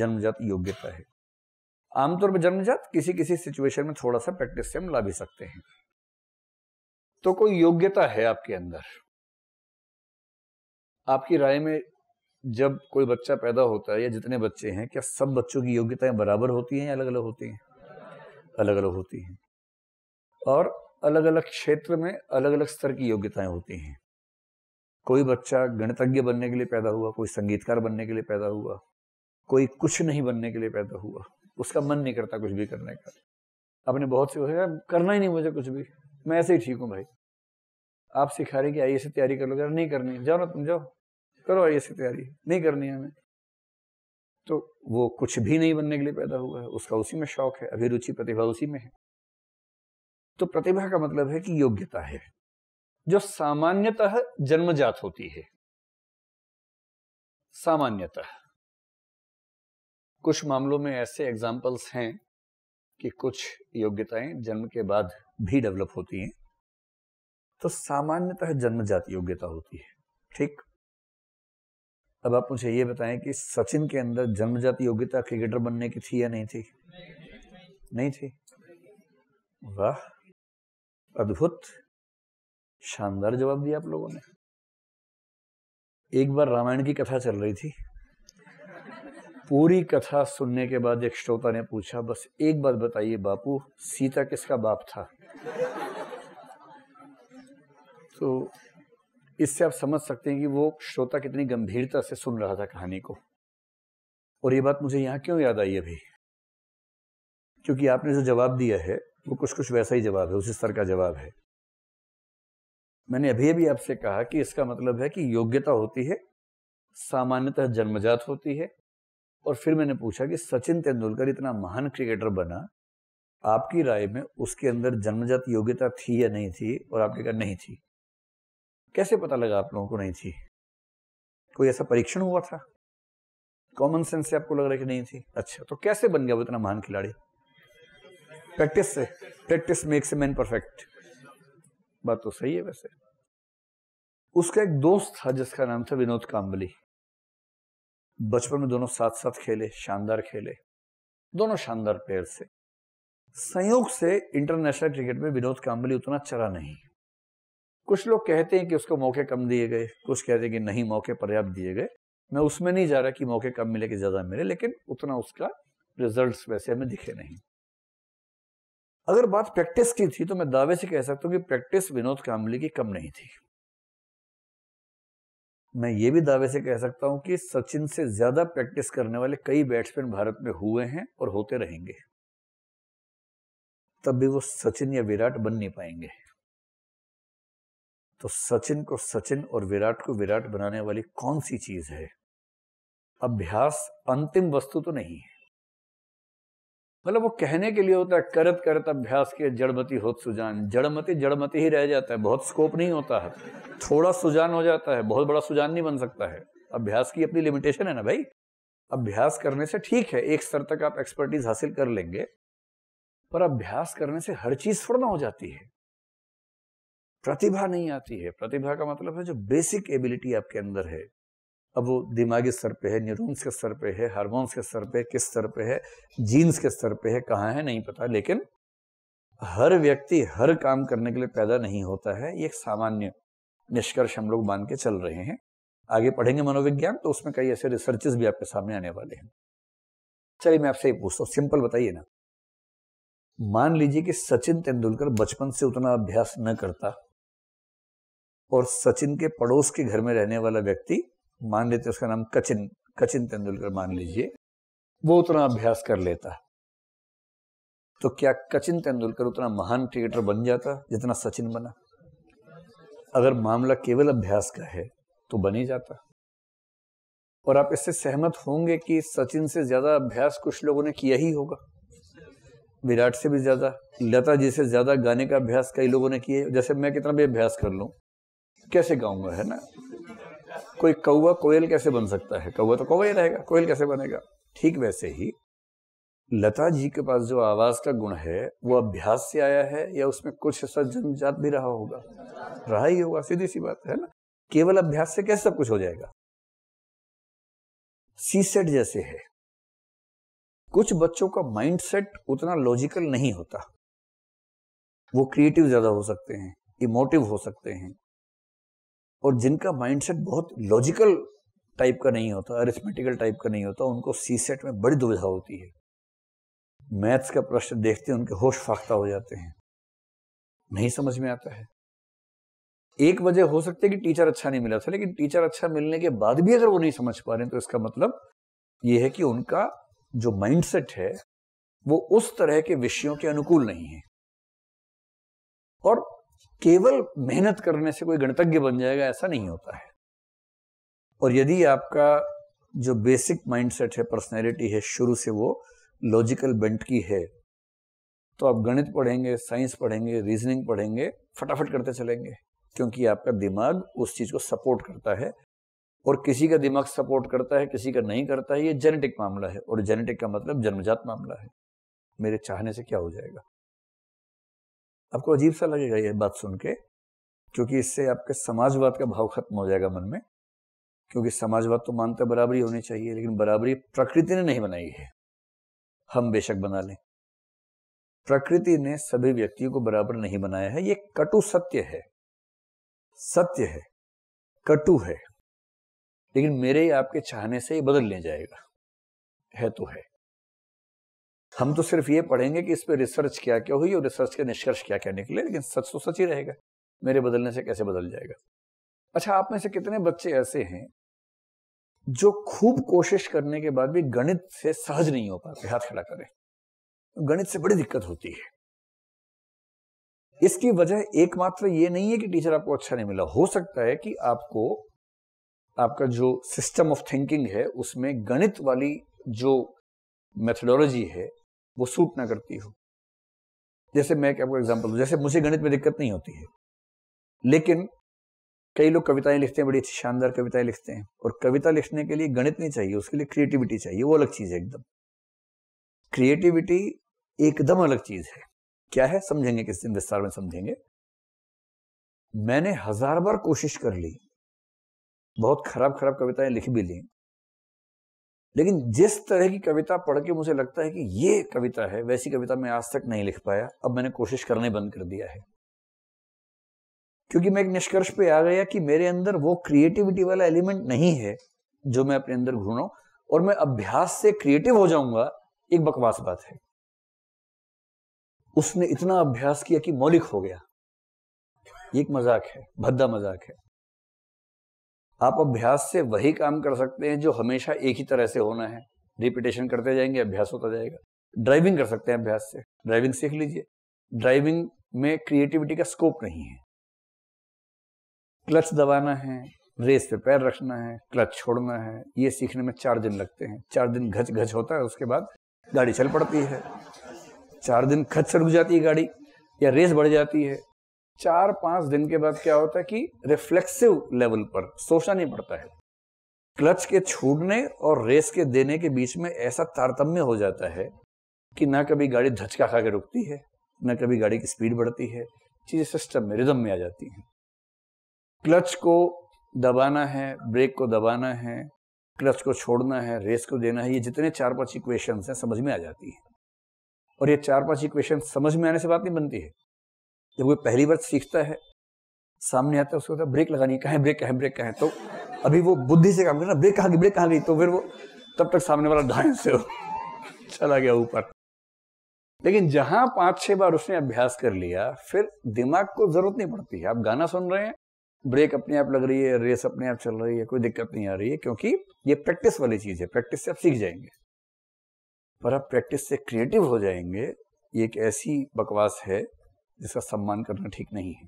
जन्मजात योग्यता है आमतौर पर जन्मजात किसी किसी सिचुएशन में थोड़ा सा प्रैक्टिस से हम ला भी सकते हैं तो कोई योग्यता है आपके अंदर आपकी राय में जब कोई बच्चा पैदा होता है या जितने बच्चे हैं क्या सब बच्चों की योग्यताएं बराबर होती हैं या अलग अलग होती हैं अलग अलग होती हैं और अलग अलग क्षेत्र में अलग अलग स्तर की योग्यताएं होती हैं कोई बच्चा गणितज्ञ बनने के लिए पैदा हुआ कोई संगीतकार बनने के लिए पैदा हुआ कोई कुछ नहीं बनने के लिए पैदा हुआ उसका मन नहीं करता कुछ भी करने का अपने बहुत से सोचा करना ही नहीं मुझे कुछ भी मैं ऐसे ही ठीक हूँ भाई आप सिखा रहे कि आई से तैयारी कर लो यार नहीं करनी जाओ ना तुम जाओ करो आई ऐसी तैयारी नहीं करनी है हमें तो वो कुछ भी नहीं बनने के लिए पैदा हुआ है उसका उसी में शौक है अभिरुचि प्रतिभा उसी में है तो प्रतिभा का मतलब है कि योग्यता है जो सामान्यतः जन्मजात होती है सामान्यतः कुछ मामलों में ऐसे एग्जाम्पल्स हैं कि कुछ योग्यताएं जन्म के बाद भी डेवलप होती हैं तो सामान्यतः जन्मजात योग्यता होती है ठीक अब आप मुझे ये बताएं कि सचिन के अंदर जन्मजात योग्यता क्रिकेटर बनने की थी या नहीं थी नहीं थी वाह अद्भुत शानदार जवाब दिया आप लोगों ने एक बार रामायण की कथा चल रही थी पूरी कथा सुनने के बाद एक श्रोता ने पूछा बस एक बात बताइए बापू सीता किसका बाप था तो इससे आप समझ सकते हैं कि वो श्रोता कितनी गंभीरता से सुन रहा था कहानी को और ये बात मुझे यहां क्यों याद आई अभी क्योंकि आपने जो जवाब दिया है वो कुछ कुछ वैसा ही जवाब है उसी स्तर का जवाब है मैंने अभी अभी आपसे कहा कि इसका मतलब है कि योग्यता होती है सामान्यतः जन्मजात होती है और फिर मैंने पूछा कि सचिन तेंदुलकर इतना महान क्रिकेटर बना आपकी राय में उसके अंदर जन्मजात योग्यता थी या नहीं थी और आपने कहा नहीं थी कैसे पता लगा आप लोगों को नहीं थी कोई ऐसा परीक्षण हुआ था कॉमन सेंस से आपको लग रहा है कि नहीं थी अच्छा तो कैसे बन गया वो इतना महान खिलाड़ी प्रैक्टिस से practice makes a man perfect बात तो सही है वैसे उसका एक दोस्त था जिसका नाम था विनोद काम्बली बचपन में दोनों साथ साथ खेले शानदार खेले दोनों शानदार प्लेयर से संयोग से इंटरनेशनल क्रिकेट में विनोद काम्बली उतना चला नहीं कुछ लोग कहते हैं कि उसको मौके कम दिए गए कुछ कहते हैं कि नहीं मौके पर्याप्त दिए गए मैं उसमें नहीं जा रहा कि मौके कम मिले कि ज्यादा मिले लेकिन उतना उसका रिजल्ट्स वैसे हमें दिखे नहीं अगर बात प्रैक्टिस की थी तो मैं दावे से कह सकता हूं कि प्रैक्टिस विनोद कामली की कम नहीं थी मैं ये भी दावे से कह सकता हूं कि सचिन से ज्यादा प्रैक्टिस करने वाले कई बैट्समैन भारत में हुए हैं और होते रहेंगे तब भी वो सचिन या विराट बन नहीं पाएंगे तो सचिन को सचिन और विराट को विराट बनाने वाली कौन सी चीज है अभ्यास अंतिम वस्तु तो नहीं है मतलब वो कहने के लिए होता है करत करत अभ्यास के जड़मती होत सुजान जड़मती जड़मती ही रह जाता है बहुत स्कोप नहीं होता है थोड़ा सुजान हो जाता है बहुत बड़ा सुजान नहीं बन सकता है अभ्यास की अपनी लिमिटेशन है ना भाई अभ्यास करने से ठीक है एक स्तर तक आप एक्सपर्टीज हासिल कर लेंगे पर अभ्यास करने से हर चीज फुड़ना हो जाती है प्रतिभा नहीं आती है प्रतिभा का मतलब है जो बेसिक एबिलिटी आपके अंदर है अब वो दिमागी स्तर पे है न्यूरॉन्स के स्तर पे है हार्मोन्स के स्तर पे किस स्तर पे है जीन्स के स्तर पे है कहाँ है नहीं पता लेकिन हर व्यक्ति हर काम करने के लिए पैदा नहीं होता है ये एक सामान्य निष्कर्ष हम लोग मान के चल रहे हैं आगे पढ़ेंगे मनोविज्ञान तो उसमें कई ऐसे रिसर्चेस भी आपके सामने आने वाले हैं चलिए मैं आपसे ये पूछता हूँ सिंपल बताइए ना मान लीजिए कि सचिन तेंदुलकर बचपन से उतना अभ्यास न करता और सचिन के पड़ोस के घर में रहने वाला व्यक्ति मान लेते उसका नाम कचिन कचिन तेंदुलकर मान लीजिए वो उतना अभ्यास कर लेता है तो क्या कचिन तेंदुलकर उतना महान क्रिकेटर बन जाता जितना सचिन बना अगर मामला केवल अभ्यास का है तो बन ही जाता और आप इससे सहमत होंगे कि सचिन से ज्यादा अभ्यास कुछ लोगों ने किया ही होगा विराट से भी ज्यादा लता जी से ज्यादा गाने का अभ्यास कई लोगों ने किया जैसे मैं कितना भी अभ्यास कर लू कैसे गाऊंगा है ना कोई कौवा कोयल कैसे बन सकता है कौवा तो कौवा ही रहेगा कोयल कैसे बनेगा ठीक वैसे ही लता जी के पास जो आवाज का गुण है वो अभ्यास से आया है या उसमें कुछ सज्जन जात भी रहा होगा रहा ही होगा सीधी सी बात है ना केवल अभ्यास से कैसे सब कुछ हो जाएगा सी सेट जैसे है कुछ बच्चों का माइंडसेट उतना लॉजिकल नहीं होता वो क्रिएटिव ज्यादा हो सकते हैं इमोटिव हो सकते हैं और जिनका माइंडसेट बहुत लॉजिकल टाइप का नहीं होता अरिथमेटिकल टाइप का नहीं होता उनको सी सेट में बड़ी दुविधा होती है मैथ्स का प्रश्न देखते उनके होश फाख्ता हो जाते हैं नहीं समझ में आता है एक वजह हो सकती है कि टीचर अच्छा नहीं मिला था लेकिन टीचर अच्छा मिलने के बाद भी अगर वो नहीं समझ पा रहे तो इसका मतलब ये है कि उनका जो माइंडसेट है वो उस तरह के विषयों के अनुकूल नहीं है और केवल मेहनत करने से कोई गणतज्ञ बन जाएगा ऐसा नहीं होता है और यदि आपका जो बेसिक माइंडसेट है पर्सनैलिटी है शुरू से वो लॉजिकल बेंट की है तो आप गणित पढ़ेंगे साइंस पढ़ेंगे रीजनिंग पढ़ेंगे फटाफट करते चलेंगे क्योंकि आपका दिमाग उस चीज़ को सपोर्ट करता है और किसी का दिमाग सपोर्ट करता है किसी का नहीं करता है ये जेनेटिक मामला है और जेनेटिक का मतलब जन्मजात मामला है मेरे चाहने से क्या हो जाएगा आपको अजीब सा लगेगा ये बात सुन के क्योंकि इससे आपके समाजवाद का भाव खत्म हो जाएगा मन में क्योंकि समाजवाद तो मानते बराबरी होनी चाहिए लेकिन बराबरी प्रकृति ने नहीं बनाई है हम बेशक बना लें प्रकृति ने सभी व्यक्तियों को बराबर नहीं बनाया है ये कटु सत्य है सत्य है कटु है लेकिन मेरे आपके चाहने से ये बदल ले जाएगा है तो है हम तो सिर्फ ये पढ़ेंगे कि इस पर रिसर्च क्या क्या हुई और रिसर्च के निष्कर्ष क्या क्या निकले लेकिन सच तो सच ही रहेगा मेरे बदलने से कैसे बदल जाएगा अच्छा आप में से कितने बच्चे ऐसे हैं जो खूब कोशिश करने के बाद भी गणित से सहज नहीं हो पाते हाथ खड़ा करें गणित से बड़ी दिक्कत होती है इसकी वजह एकमात्र ये नहीं है कि टीचर आपको अच्छा नहीं मिला हो सकता है कि आपको आपका जो सिस्टम ऑफ थिंकिंग है उसमें गणित वाली जो मेथडोलॉजी है वो सूट ना करती हो जैसे मैं आपको एग्जाम्पल दूँ जैसे मुझे गणित में दिक्कत नहीं होती है लेकिन कई लोग कविताएं लिखते हैं बड़ी अच्छी शानदार कविताएं लिखते हैं और कविता लिखने के लिए गणित नहीं चाहिए उसके लिए क्रिएटिविटी चाहिए वो अलग चीज़ है एकदम क्रिएटिविटी एकदम अलग चीज़ है क्या है समझेंगे किस दिन विस्तार में समझेंगे मैंने हजार बार कोशिश कर ली बहुत खराब खराब कविताएं लिख भी ली लेकिन जिस तरह की कविता पढ़ के मुझे लगता है कि ये कविता है वैसी कविता मैं आज तक नहीं लिख पाया अब मैंने कोशिश करने बंद कर दिया है क्योंकि मैं एक निष्कर्ष पे आ गया कि मेरे अंदर वो क्रिएटिविटी वाला एलिमेंट नहीं है जो मैं अपने अंदर ढूंढा और मैं अभ्यास से क्रिएटिव हो जाऊंगा एक बकवास बात है उसने इतना अभ्यास किया कि मौलिक हो गया एक मजाक है भद्दा मजाक है आप अभ्यास से वही काम कर सकते हैं जो हमेशा एक ही तरह से होना है रिपीटेशन करते जाएंगे अभ्यास होता जाएगा ड्राइविंग कर सकते हैं अभ्यास से ड्राइविंग सीख लीजिए ड्राइविंग में क्रिएटिविटी का स्कोप नहीं है क्लच दबाना है रेस पे पैर रखना है क्लच छोड़ना है ये सीखने में चार दिन लगते हैं चार दिन घच घच होता है उसके बाद गाड़ी चल पड़ती है चार दिन खच से रुक जाती है गाड़ी या रेस बढ़ जाती है चार पांच दिन के बाद क्या होता है कि रिफ्लेक्सिव लेवल पर सोचना नहीं पड़ता है क्लच के छूटने और रेस के देने के बीच में ऐसा तारतम्य हो जाता है कि ना कभी गाड़ी धचका खा के रुकती है ना कभी गाड़ी की स्पीड बढ़ती है चीजें सिस्टम में रिदम में आ जाती हैं क्लच को दबाना है ब्रेक को दबाना है क्लच को छोड़ना है रेस को देना है ये जितने चार पांच इक्वेशंस हैं समझ में आ जाती हैं और ये चार पांच इक्वेशन समझ में आने से बात नहीं बनती है जब वो पहली बार सीखता है सामने आता है उसको तो ब्रेक लगानी कहें ब्रेक कहें ब्रेक कहें तो अभी वो बुद्धि से काम करना ब्रेक कहाँ गई ब्रेक कहाँ गई तो फिर वो तब तक सामने वाला ढाई से चला गया ऊपर लेकिन जहां पांच छह बार उसने अभ्यास कर लिया फिर दिमाग को जरूरत नहीं पड़ती है आप गाना सुन रहे हैं ब्रेक अपने आप लग रही है रेस अपने आप चल रही है कोई दिक्कत नहीं आ रही है क्योंकि ये प्रैक्टिस वाली चीज है प्रैक्टिस से आप सीख जाएंगे पर आप प्रैक्टिस से क्रिएटिव हो जाएंगे ये एक ऐसी बकवास है जिसका सम्मान करना ठीक नहीं है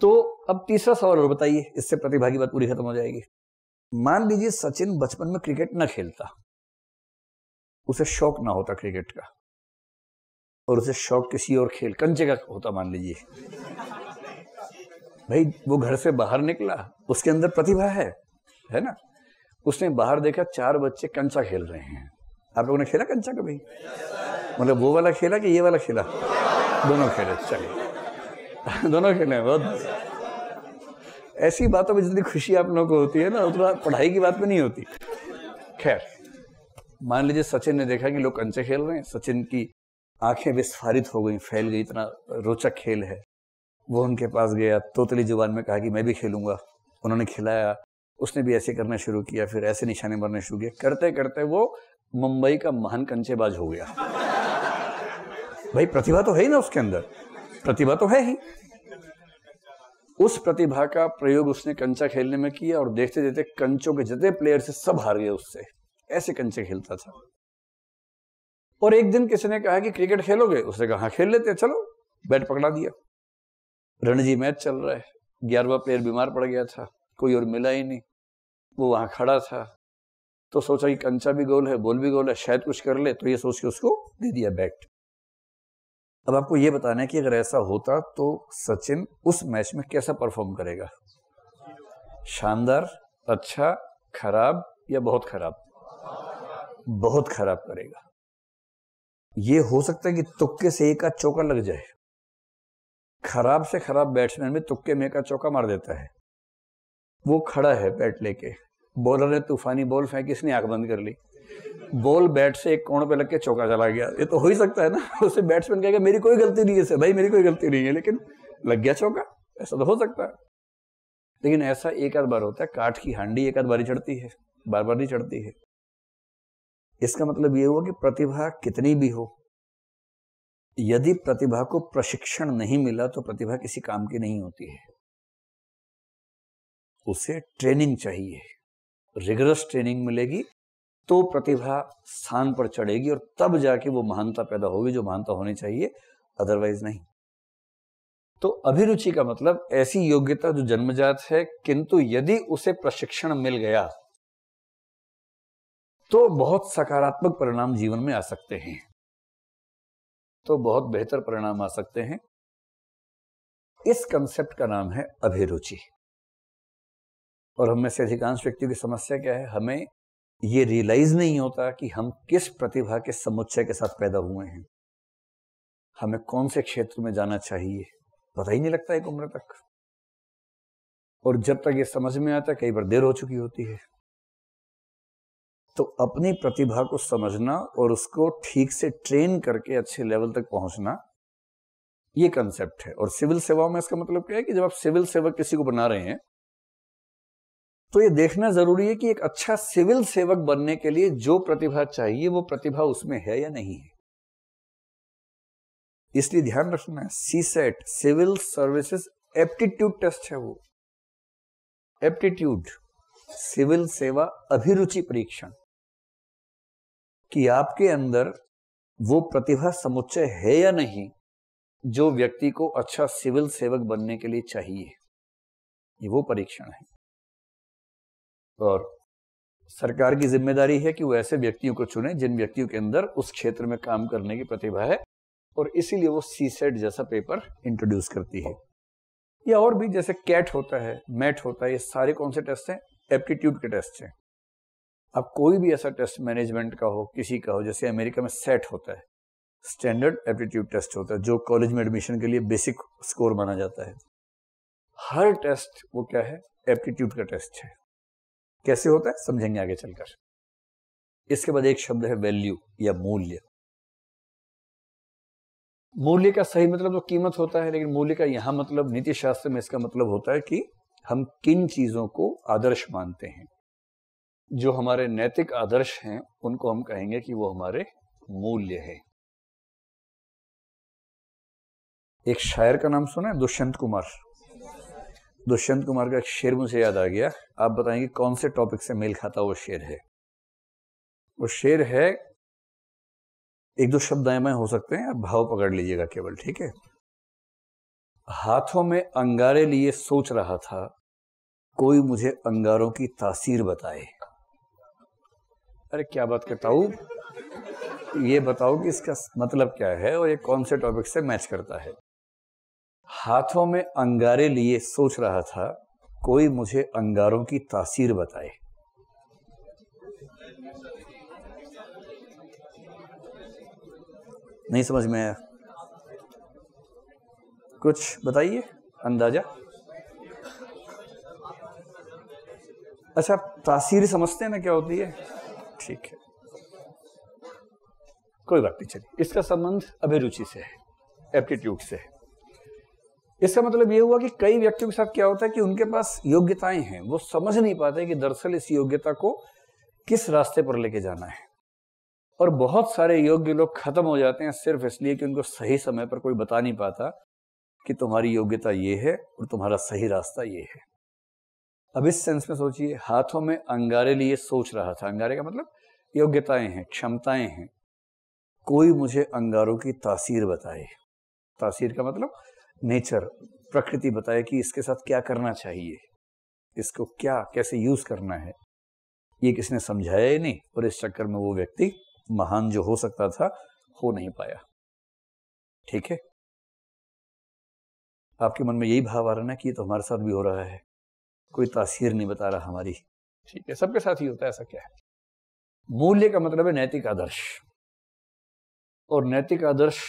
तो अब तीसरा सवाल और बताइए इससे प्रतिभा की बात पूरी खत्म हो जाएगी मान लीजिए सचिन बचपन में क्रिकेट ना खेलता उसे शौक ना होता क्रिकेट का और उसे शौक किसी और खेल कंचे का होता मान लीजिए भाई वो घर से बाहर निकला उसके अंदर प्रतिभा है है ना उसने बाहर देखा चार बच्चे कंचा खेल रहे हैं आप लोगों ने खेला कंचा कभी मतलब वो वाला खेला कि ये वाला खेला दोनों खेले चले दोनों खेले बहुत ऐसी बातों में जितनी खुशी आप लोगों को होती है ना उतना पढ़ाई की बात में नहीं होती खैर मान लीजिए सचिन ने देखा कि लोग कंचे खेल रहे हैं सचिन की आंखें विस्फारित हो गई फैल गई इतना रोचक खेल है वो उनके पास गया तोतली जुबान में कहा कि मैं भी खेलूंगा उन्होंने खिलाया उसने भी ऐसे करना शुरू किया फिर ऐसे निशाने मरने शुरू किया करते करते वो मुंबई का महान कंचेबाज हो गया भाई प्रतिभा तो है ही ना उसके अंदर प्रतिभा तो है ही उस प्रतिभा का प्रयोग उसने कंचा खेलने में किया और देखते देखते कंचों के जितने प्लेयर से सब हार गए उससे ऐसे कंचे खेलता था और एक दिन किसी ने कहा कि क्रिकेट खेलोगे उसने कहा हाँ, खेल लेते हैं चलो बैट पकड़ा दिया रणजी मैच चल रहा है ग्यारहवा प्लेयर बीमार पड़ गया था कोई और मिला ही नहीं वो वहां खड़ा था तो सोचा कि कंचा भी गोल है बोल भी गोल है शायद कुछ कर ले तो ये सोच के उसको दे दिया बैट अब आपको ये बताना है कि अगर ऐसा होता तो सचिन उस मैच में कैसा परफॉर्म करेगा शानदार अच्छा खराब या बहुत खराब बहुत खराब करेगा ये हो सकता है कि तुक्के से एक आध चौका लग जाए खराब से खराब बैट्समैन भी तुक्के में एक चौका मार देता है वो खड़ा है बैट लेके बॉलर ने तूफानी बॉल फेंकी इसने आंख बंद कर ली बॉल बैट से एक कोण पे लग के चौका चला गया ये तो हो ही सकता है ना *laughs* उसे बैट्समैन कहेगा मेरी कोई गलती नहीं है सर भाई मेरी कोई गलती नहीं है लेकिन लग गया चौका ऐसा तो हो सकता है लेकिन ऐसा एक आध बार होता है काठ की हांडी एक आध बारी चढ़ती है बार बार नहीं चढ़ती है इसका मतलब ये हुआ कि प्रतिभा कितनी भी हो यदि प्रतिभा को प्रशिक्षण नहीं मिला तो प्रतिभा किसी काम की नहीं होती है उसे ट्रेनिंग चाहिए रिगरस ट्रेनिंग मिलेगी तो प्रतिभा स्थान पर चढ़ेगी और तब जाके वो महानता पैदा होगी जो महानता होनी चाहिए अदरवाइज नहीं तो अभिरुचि का मतलब ऐसी योग्यता जो जन्मजात है किंतु यदि उसे प्रशिक्षण मिल गया तो बहुत सकारात्मक परिणाम जीवन में आ सकते हैं तो बहुत बेहतर परिणाम आ सकते हैं इस कंसेप्ट का नाम है अभिरुचि और हम में से अधिकांश व्यक्तियों की समस्या क्या है हमें ये रियलाइज नहीं होता कि हम किस प्रतिभा के समुच्चय के साथ पैदा हुए हैं हमें कौन से क्षेत्र में जाना चाहिए पता ही नहीं लगता एक उम्र तक और जब तक ये समझ में आता कई बार देर हो चुकी होती है तो अपनी प्रतिभा को समझना और उसको ठीक से ट्रेन करके अच्छे लेवल तक पहुंचना ये कंसेप्ट है और सिविल सेवाओं में इसका मतलब क्या है कि जब आप सिविल सेवक किसी को बना रहे हैं तो ये देखना जरूरी है कि एक अच्छा सिविल सेवक बनने के लिए जो प्रतिभा चाहिए वो प्रतिभा उसमें है या नहीं है इसलिए ध्यान रखना C SAT civil services aptitude test है वो एप्टीट्यूड सिविल सेवा अभिरुचि परीक्षण कि आपके अंदर वो प्रतिभा समुच्चय है या नहीं जो व्यक्ति को अच्छा सिविल सेवक बनने के लिए चाहिए ये वो परीक्षण है और सरकार की जिम्मेदारी है कि वो ऐसे व्यक्तियों को चुने जिन व्यक्तियों के अंदर उस क्षेत्र में काम करने की प्रतिभा है और इसीलिए वो सी सेट जैसा पेपर इंट्रोड्यूस करती है या और भी जैसे कैट होता है मैट होता है ये सारे कौन से टेस्ट हैं एप्टीट्यूड के टेस्ट हैं अब कोई भी ऐसा टेस्ट मैनेजमेंट का हो किसी का हो जैसे अमेरिका में सेट होता है स्टैंडर्ड एप्टीट्यूड टेस्ट होता है जो कॉलेज में एडमिशन के लिए बेसिक स्कोर माना जाता है हर टेस्ट वो क्या है एप्टीट्यूड का टेस्ट है कैसे होता है समझेंगे आगे चलकर इसके बाद एक शब्द है वैल्यू या मूल्य मूल्य का सही मतलब तो कीमत होता है लेकिन मूल्य का यहां मतलब नीति शास्त्र में इसका मतलब होता है कि हम किन चीजों को आदर्श मानते हैं जो हमारे नैतिक आदर्श हैं उनको हम कहेंगे कि वो हमारे मूल्य है एक शायर का नाम सुना है दुष्यंत कुमार दुष्यंत कुमार का एक शेर मुझे याद आ गया आप बताएंगे कौन से टॉपिक से मेल खाता वो शेर है वो शेर है एक दो शब्द में हो सकते हैं आप भाव पकड़ लीजिएगा केवल ठीक है हाथों में अंगारे लिए सोच रहा था कोई मुझे अंगारों की तासीर बताए अरे क्या बात करता हूं ये बताओ कि इसका मतलब क्या है और ये कौन से टॉपिक से मैच करता है हाथों में अंगारे लिए सोच रहा था कोई मुझे अंगारों की तासीर बताए नहीं समझ में आया कुछ बताइए अंदाजा अच्छा तासीर समझते हैं ना क्या होती है ठीक है कोई बात नहीं चलिए इसका संबंध अभिरुचि से है एप्टीट्यूड से है इसका मतलब ये हुआ कि कई व्यक्तियों के साथ क्या होता है कि उनके पास योग्यताएं हैं वो समझ नहीं पाते कि दरअसल इस योग्यता को किस रास्ते पर लेके जाना है और बहुत सारे योग्य लोग खत्म हो जाते हैं सिर्फ इसलिए कि उनको सही समय पर कोई बता नहीं पाता कि तुम्हारी योग्यता ये है और तुम्हारा सही रास्ता ये है अब इस सेंस में सोचिए हाथों में अंगारे लिए सोच रहा था अंगारे का मतलब योग्यताएं हैं क्षमताएं हैं कोई मुझे अंगारों की तासीर बताए तासीर का मतलब नेचर प्रकृति बताए कि इसके साथ क्या करना चाहिए इसको क्या कैसे यूज करना है ये किसी ने समझाया ही नहीं और इस चक्कर में वो व्यक्ति महान जो हो सकता था हो नहीं पाया ठीक है आपके मन में यही भाव आ रहा ना कि ये तो हमारे साथ भी हो रहा है कोई तासीर नहीं बता रहा हमारी ठीक है सबके साथ ही होता है ऐसा क्या है मूल्य का मतलब है नैतिक आदर्श और नैतिक आदर्श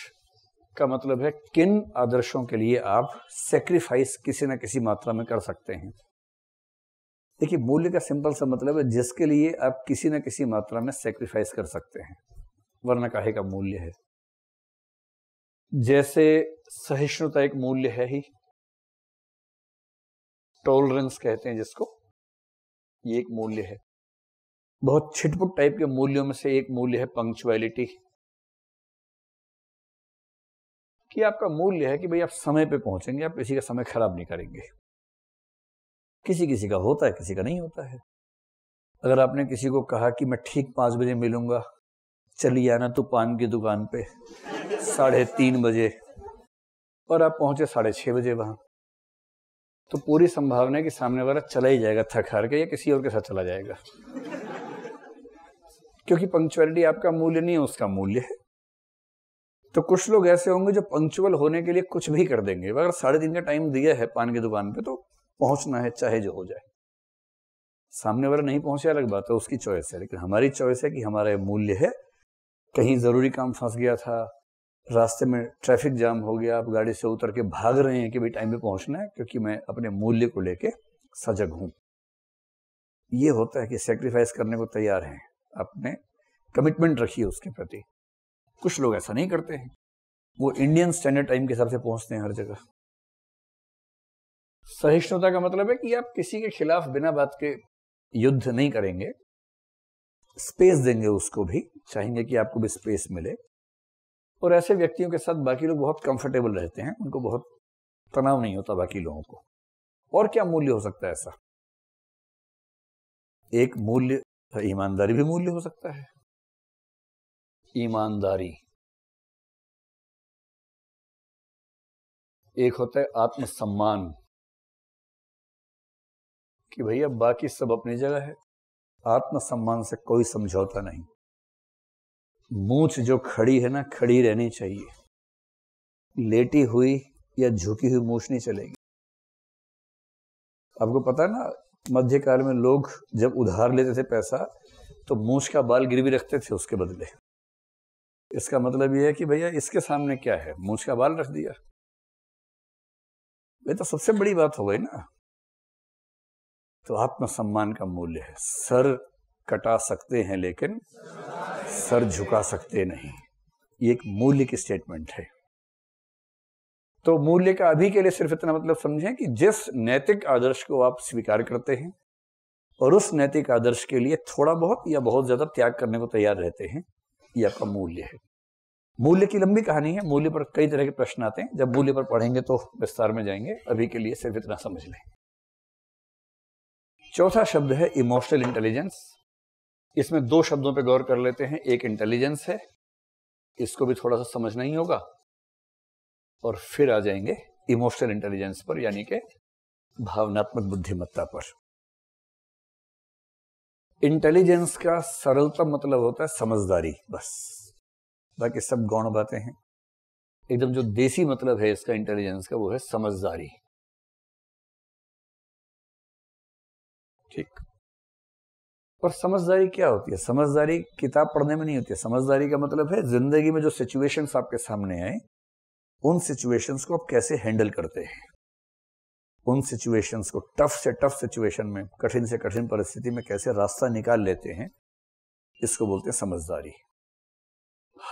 का मतलब है किन आदर्शों के लिए आप सेक्रीफाइस किसी ना किसी मात्रा में कर सकते हैं देखिए मूल्य का सिंपल सा मतलब है जिसके लिए आप किसी ना किसी मात्रा में सेक्रीफाइस कर सकते हैं वरना काहे का मूल्य है जैसे सहिष्णुता एक मूल्य है ही टॉलरेंस कहते हैं जिसको ये एक मूल्य है बहुत छिटपुट टाइप के मूल्यों में से एक मूल्य है पंक्चुअलिटी कि आपका मूल्य है कि भाई आप समय पे पहुंचेंगे आप किसी का समय खराब नहीं करेंगे किसी किसी का होता है किसी का नहीं होता है अगर आपने किसी को कहा कि मैं ठीक पांच बजे मिलूंगा चली आना तो पान की दुकान पे साढ़े तीन बजे और आप पहुंचे साढ़े छह बजे वहां तो पूरी संभावना है कि सामने वाला चला ही जाएगा थक हार के या किसी और के साथ चला जाएगा क्योंकि पंक्चुअलिटी आपका मूल्य नहीं है उसका मूल्य है तो कुछ लोग ऐसे होंगे जो पंक्चुअल होने के लिए कुछ भी कर देंगे अगर साढ़े तीन का टाइम दिया है पान की दुकान पे तो पहुंचना है चाहे जो हो जाए सामने वाला नहीं पहुंचे अलग बात है उसकी चॉइस है लेकिन हमारी चॉइस है कि हमारा मूल्य है कहीं ज़रूरी काम फंस गया था रास्ते में ट्रैफिक जाम हो गया आप गाड़ी से उतर के भाग रहे हैं कि भाई टाइम पे पहुंचना है क्योंकि मैं अपने मूल्य को लेके सजग हूं ये होता है कि सेक्रीफाइस करने को तैयार हैं अपने कमिटमेंट रखिए उसके प्रति कुछ लोग ऐसा नहीं करते हैं वो इंडियन स्टैंडर्ड टाइम के हिसाब से पहुंचते हैं हर जगह सहिष्णुता का मतलब है कि आप किसी के खिलाफ बिना बात के युद्ध नहीं करेंगे स्पेस देंगे उसको भी चाहेंगे कि आपको भी स्पेस मिले और ऐसे व्यक्तियों के साथ बाकी लोग बहुत कंफर्टेबल रहते हैं उनको बहुत तनाव नहीं होता बाकी लोगों को और क्या मूल्य हो सकता है ऐसा एक मूल्य ईमानदारी भी मूल्य हो सकता है ईमानदारी एक होता है आत्मसम्मान कि भैया बाकी सब अपनी जगह है आत्मसम्मान से कोई समझौता नहीं मूछ जो खड़ी है ना खड़ी रहनी चाहिए लेटी हुई या झुकी हुई मूछ नहीं चलेगी आपको पता है ना मध्यकाल में लोग जब उधार लेते थे पैसा तो मूछ का बाल गिरवी रखते थे उसके बदले इसका मतलब यह है कि भैया इसके सामने क्या है मूछ का बाल रख दिया ये तो सबसे बड़ी बात हो गई ना तो आत्मसम्मान का मूल्य है सर कटा सकते हैं लेकिन सर झुका सकते नहीं ये एक मूल्य की स्टेटमेंट है तो मूल्य का अभी के लिए सिर्फ इतना मतलब समझें कि जिस नैतिक आदर्श को आप स्वीकार करते हैं और उस नैतिक आदर्श के लिए थोड़ा बहुत या बहुत ज्यादा त्याग करने को तैयार रहते हैं ये आपका मूल्य है मूल्य की लंबी कहानी है मूल्य पर कई तरह के प्रश्न आते हैं जब मूल्य पर पढ़ेंगे तो विस्तार में जाएंगे अभी के लिए सिर्फ इतना समझ लें चौथा शब्द है इमोशनल इंटेलिजेंस इसमें दो शब्दों पर गौर कर लेते हैं एक इंटेलिजेंस है इसको भी थोड़ा सा समझना ही होगा और फिर आ जाएंगे इमोशनल इंटेलिजेंस पर यानी कि भावनात्मक बुद्धिमत्ता पर इंटेलिजेंस का सरलतम मतलब होता है समझदारी बस बाकी सब गौण बातें हैं एकदम जो देसी मतलब है इसका इंटेलिजेंस का वो है समझदारी ठीक और समझदारी क्या होती है समझदारी किताब पढ़ने में नहीं होती है समझदारी का मतलब है जिंदगी में जो सिचुएशंस आपके सामने आए उन सिचुएशंस को आप कैसे हैंडल करते हैं उन सिचुएशंस को टफ से टफ सिचुएशन में कठिन से कठिन परिस्थिति में कैसे रास्ता निकाल लेते हैं इसको बोलते हैं समझदारी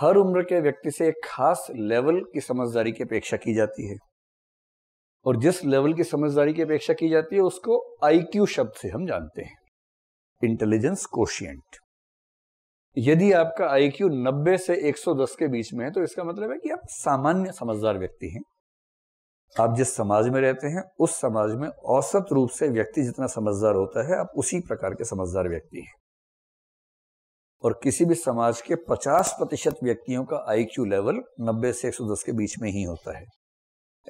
हर उम्र के व्यक्ति से एक खास लेवल की समझदारी की अपेक्षा की जाती है और जिस लेवल की समझदारी की अपेक्षा की जाती है उसको आईक्यू शब्द से हम जानते हैं इंटेलिजेंस कोशियंट यदि आपका आईक्यू 90 से 110 के बीच में है तो इसका मतलब है कि आप सामान्य समझदार व्यक्ति हैं आप जिस समाज में रहते हैं उस समाज में औसत रूप से व्यक्ति जितना समझदार होता है आप उसी प्रकार के समझदार व्यक्ति हैं और किसी भी समाज के 50 प्रतिशत व्यक्तियों का आईक्यू लेवल 90 से 110 के बीच में ही होता है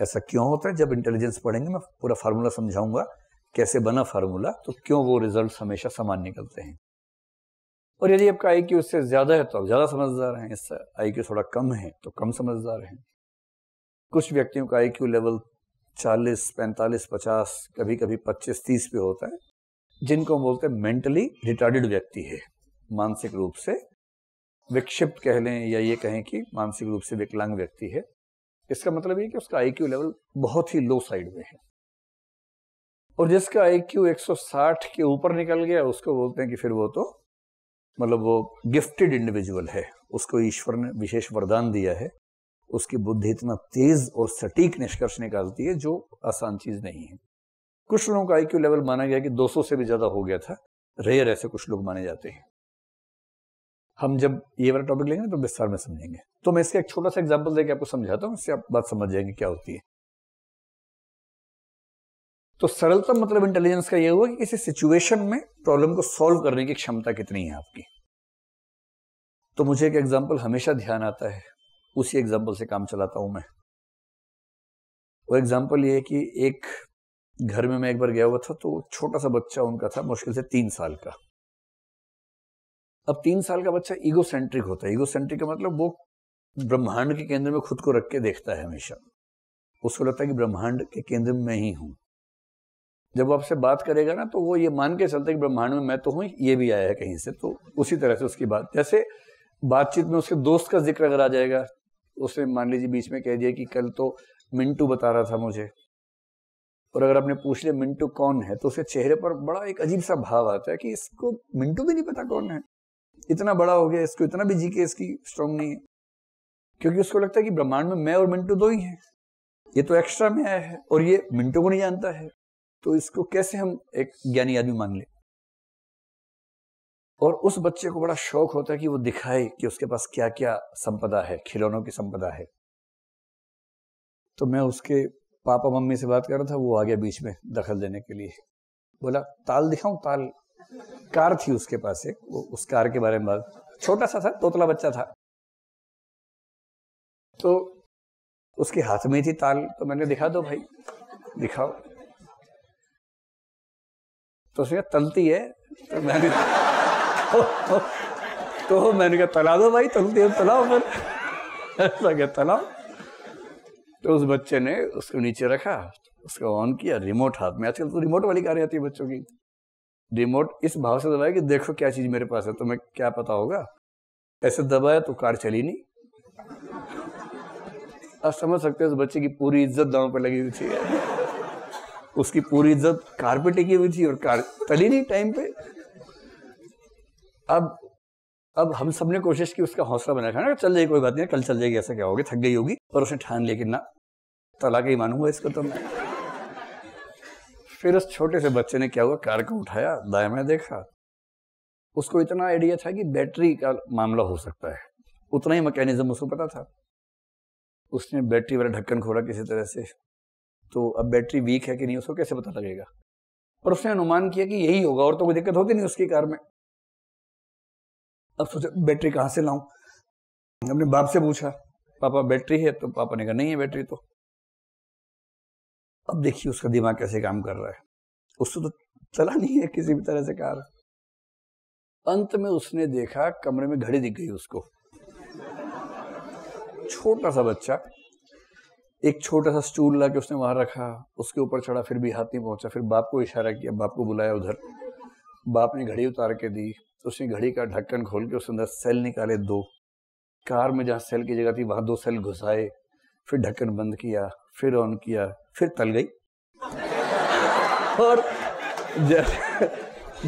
ऐसा क्यों होता है जब इंटेलिजेंस पढ़ेंगे मैं पूरा फार्मूला समझाऊंगा कैसे बना फार्मूला तो क्यों वो रिजल्ट हमेशा समान निकलते हैं और यदि आपका आई क्यू इससे ज़्यादा है तो आप ज़्यादा समझदार हैं इससे आई क्यू थोड़ा कम है तो कम समझदार हैं कुछ व्यक्तियों का आई लेवल 40, 45, 50, कभी कभी 25, 30 पे होता है जिनको हम बोलते हैं मेंटली रिटार्डेड व्यक्ति है मानसिक रूप से विक्षिप्त कह लें या ये कहें कि मानसिक रूप से विकलांग व्यक्ति है इसका मतलब ये कि उसका आई लेवल बहुत ही लो साइड में है और जिसका आई क्यू 160 के ऊपर निकल गया उसको बोलते हैं कि फिर वो तो मतलब वो गिफ्टेड इंडिविजुअल है उसको ईश्वर ने विशेष वरदान दिया है उसकी बुद्धि इतना तेज और सटीक निष्कर्ष निकालती है जो आसान चीज नहीं है कुछ लोगों का आईक्यू लेवल माना गया कि 200 से भी ज्यादा हो गया था रेयर ऐसे कुछ लोग माने जाते हैं हम जब ये वाला टॉपिक लेंगे तो विस्तार में समझेंगे तो मैं इसका एक छोटा सा एग्जाम्पल देकर आपको समझाता हूँ इससे आप बात समझ जाएंगे क्या होती है तो सरलतम मतलब इंटेलिजेंस का यह हुआ कि किसी सिचुएशन में प्रॉब्लम को सॉल्व करने की क्षमता कितनी है आपकी तो मुझे एक एग्जाम्पल हमेशा ध्यान आता है उसी एग्जाम्पल से काम चलाता हूं मैं वो एग्जाम्पल ये है कि एक घर में मैं एक बार गया हुआ था तो छोटा सा बच्चा उनका था मुश्किल से तीन साल का अब तीन साल का बच्चा ईगो सेंट्रिक होता है ईगो सेंट्रिक का मतलब वो ब्रह्मांड के केंद्र में खुद को रख के देखता है हमेशा उसको लगता है कि ब्रह्मांड के केंद्र में ही हूं जब वो आपसे बात करेगा ना तो वो ये मान के चलता है कि ब्रह्मांड में मैं तो हूं ये भी आया है कहीं से तो उसी तरह से उसकी बात जैसे बातचीत में उसके दोस्त का जिक्र अगर आ जाएगा उसने मान लीजिए बीच में कह दिया कि कल तो मिंटू बता रहा था मुझे और अगर आपने पूछ लिया मिंटू कौन है तो उसके चेहरे पर बड़ा एक अजीब सा भाव आता है कि इसको मिंटू भी नहीं पता कौन है इतना बड़ा हो गया इसको इतना भी जी के इसकी स्ट्रांग नहीं है क्योंकि उसको लगता है कि ब्रह्मांड में मैं और मिंटू दो ही हैं ये तो एक्स्ट्रा में आया है और ये मिंटू को नहीं जानता है तो इसको कैसे हम एक ज्ञानी आदमी मान लें और उस बच्चे को बड़ा शौक होता है कि वो दिखाए कि उसके पास क्या क्या संपदा है खिलौनों की संपदा है तो मैं उसके पापा मम्मी से बात कर रहा था वो आ गया बीच में दखल देने के लिए बोला ताल दिखाऊं ताल कार थी उसके पास एक वो उस कार के बारे में बात छोटा सा था तोतला बच्चा था तो उसके हाथ में थी ताल तो मैंने दिखा दो भाई दिखाओ तो उसने तलती है तो मैंने तो मैंने कहा तला दो भाई तुम देव तलाओ फिर ऐसा क्या तलाओ तो उस बच्चे ने उसको नीचे रखा उसको ऑन किया रिमोट हाथ में आजकल तो रिमोट वाली कार्य आती है बच्चों की रिमोट इस भाव से दबाया कि देखो क्या चीज़ मेरे पास है तुम्हें तो क्या पता होगा ऐसे दबाया तो कार चली नहीं आप समझ सकते हो उस बच्चे की पूरी इज्जत दांव पर लगी हुई थी उसकी पूरी इज्जत कार पे टिकी हुई थी और कार चली नहीं टाइम पे अब अब हम सब ने कोशिश की उसका हौसला बना रखा चल जाएगी कोई बात नहीं कल चल जाएगी ऐसा क्या होगी थक गई होगी और उसने ठान लिया कि ना तलाक ही मानूंगा इसको तो मैं फिर उस छोटे से बच्चे ने क्या हुआ कार को उठाया दाया में देखा उसको इतना आइडिया था कि बैटरी का मामला हो सकता है उतना ही मैकेनिज्म उसको पता था उसने बैटरी वाला ढक्कन खोला किसी तरह से तो अब बैटरी वीक है कि नहीं उसको कैसे पता लगेगा और उसने अनुमान किया कि यही होगा और तो कोई दिक्कत होती नहीं उसकी कार में अब सोचा बैटरी कहाँ से लाऊं अपने बाप से पूछा पापा बैटरी है तो पापा ने कहा नहीं है बैटरी तो अब देखिए उसका दिमाग कैसे काम कर रहा है उसको तो चला नहीं है किसी भी तरह से कार अंत में उसने देखा कमरे में घड़ी दिख गई उसको छोटा सा बच्चा एक छोटा सा स्टूल ला के उसने वहां रखा उसके ऊपर चढ़ा फिर भी हाथ नहीं पहुंचा फिर बाप को इशारा किया बाप को बुलाया उधर बाप ने घड़ी उतार के दी तो उसने घड़ी का ढक्कन खोल के उसके अंदर सेल निकाले दो कार में जहाँ सेल की जगह थी वहाँ दो सेल घुसाए फिर ढक्कन बंद किया फिर ऑन किया फिर तल गई और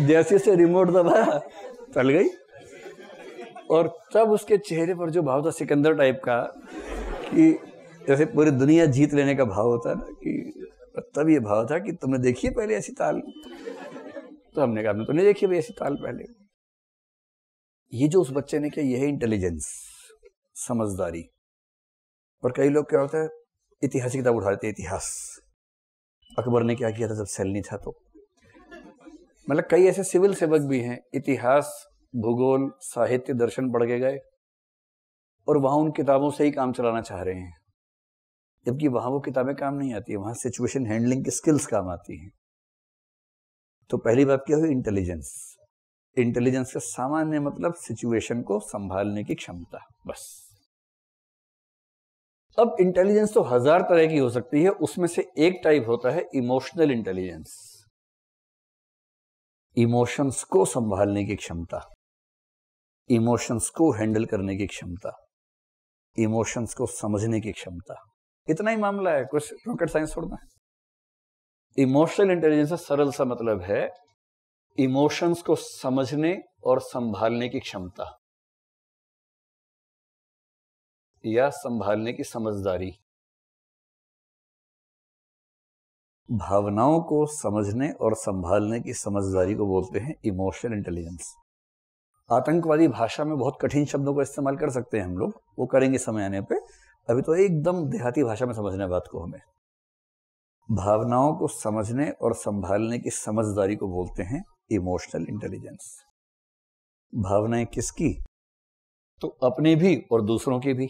जैसे से रिमोट दबाया तल गई और तब उसके चेहरे पर जो भाव था सिकंदर टाइप का कि जैसे पूरी दुनिया जीत लेने का भाव होता है ना कि तब ये भाव था कि तुमने देखी है पहले ऐसी ताल तो हमने कहा तो नहीं देखी भाई ऐसी ताल पहले ये जो उस बच्चे ने किया यह इंटेलिजेंस समझदारी और कई लोग क्या होता है इतिहास की किताब उठा लेते इतिहास अकबर ने क्या किया था जब सेल नहीं था तो मतलब कई ऐसे सिविल सेवक भी हैं इतिहास भूगोल साहित्य दर्शन पढ़ के गए और वहां उन किताबों से ही काम चलाना चाह रहे हैं जबकि वहां वो किताबें काम नहीं आती वहां सिचुएशन हैंडलिंग की स्किल्स काम आती हैं तो पहली बात क्या हुई इंटेलिजेंस इंटेलिजेंस का सामान्य मतलब सिचुएशन को संभालने की क्षमता बस अब इंटेलिजेंस तो हजार तरह की हो सकती है उसमें से एक टाइप होता है इमोशनल इंटेलिजेंस इमोशंस को संभालने की क्षमता इमोशंस को हैंडल करने की क्षमता इमोशंस को समझने की क्षमता इतना ही मामला है कुछ रॉकेट साइंस छोड़ना इमोशनल इंटेलिजेंस का सरल सा मतलब है इमोशंस को समझने और संभालने की क्षमता या संभालने की समझदारी भावनाओं को समझने और संभालने की समझदारी को बोलते हैं इमोशनल इंटेलिजेंस आतंकवादी भाषा में बहुत कठिन शब्दों को इस्तेमाल कर सकते हैं हम लोग वो करेंगे समय आने पे अभी तो एकदम देहाती भाषा में समझने बात को हमें भावनाओं को समझने और संभालने की समझदारी को बोलते हैं इमोशनल इंटेलिजेंस भावनाएं किसकी तो अपनी भी और दूसरों की भी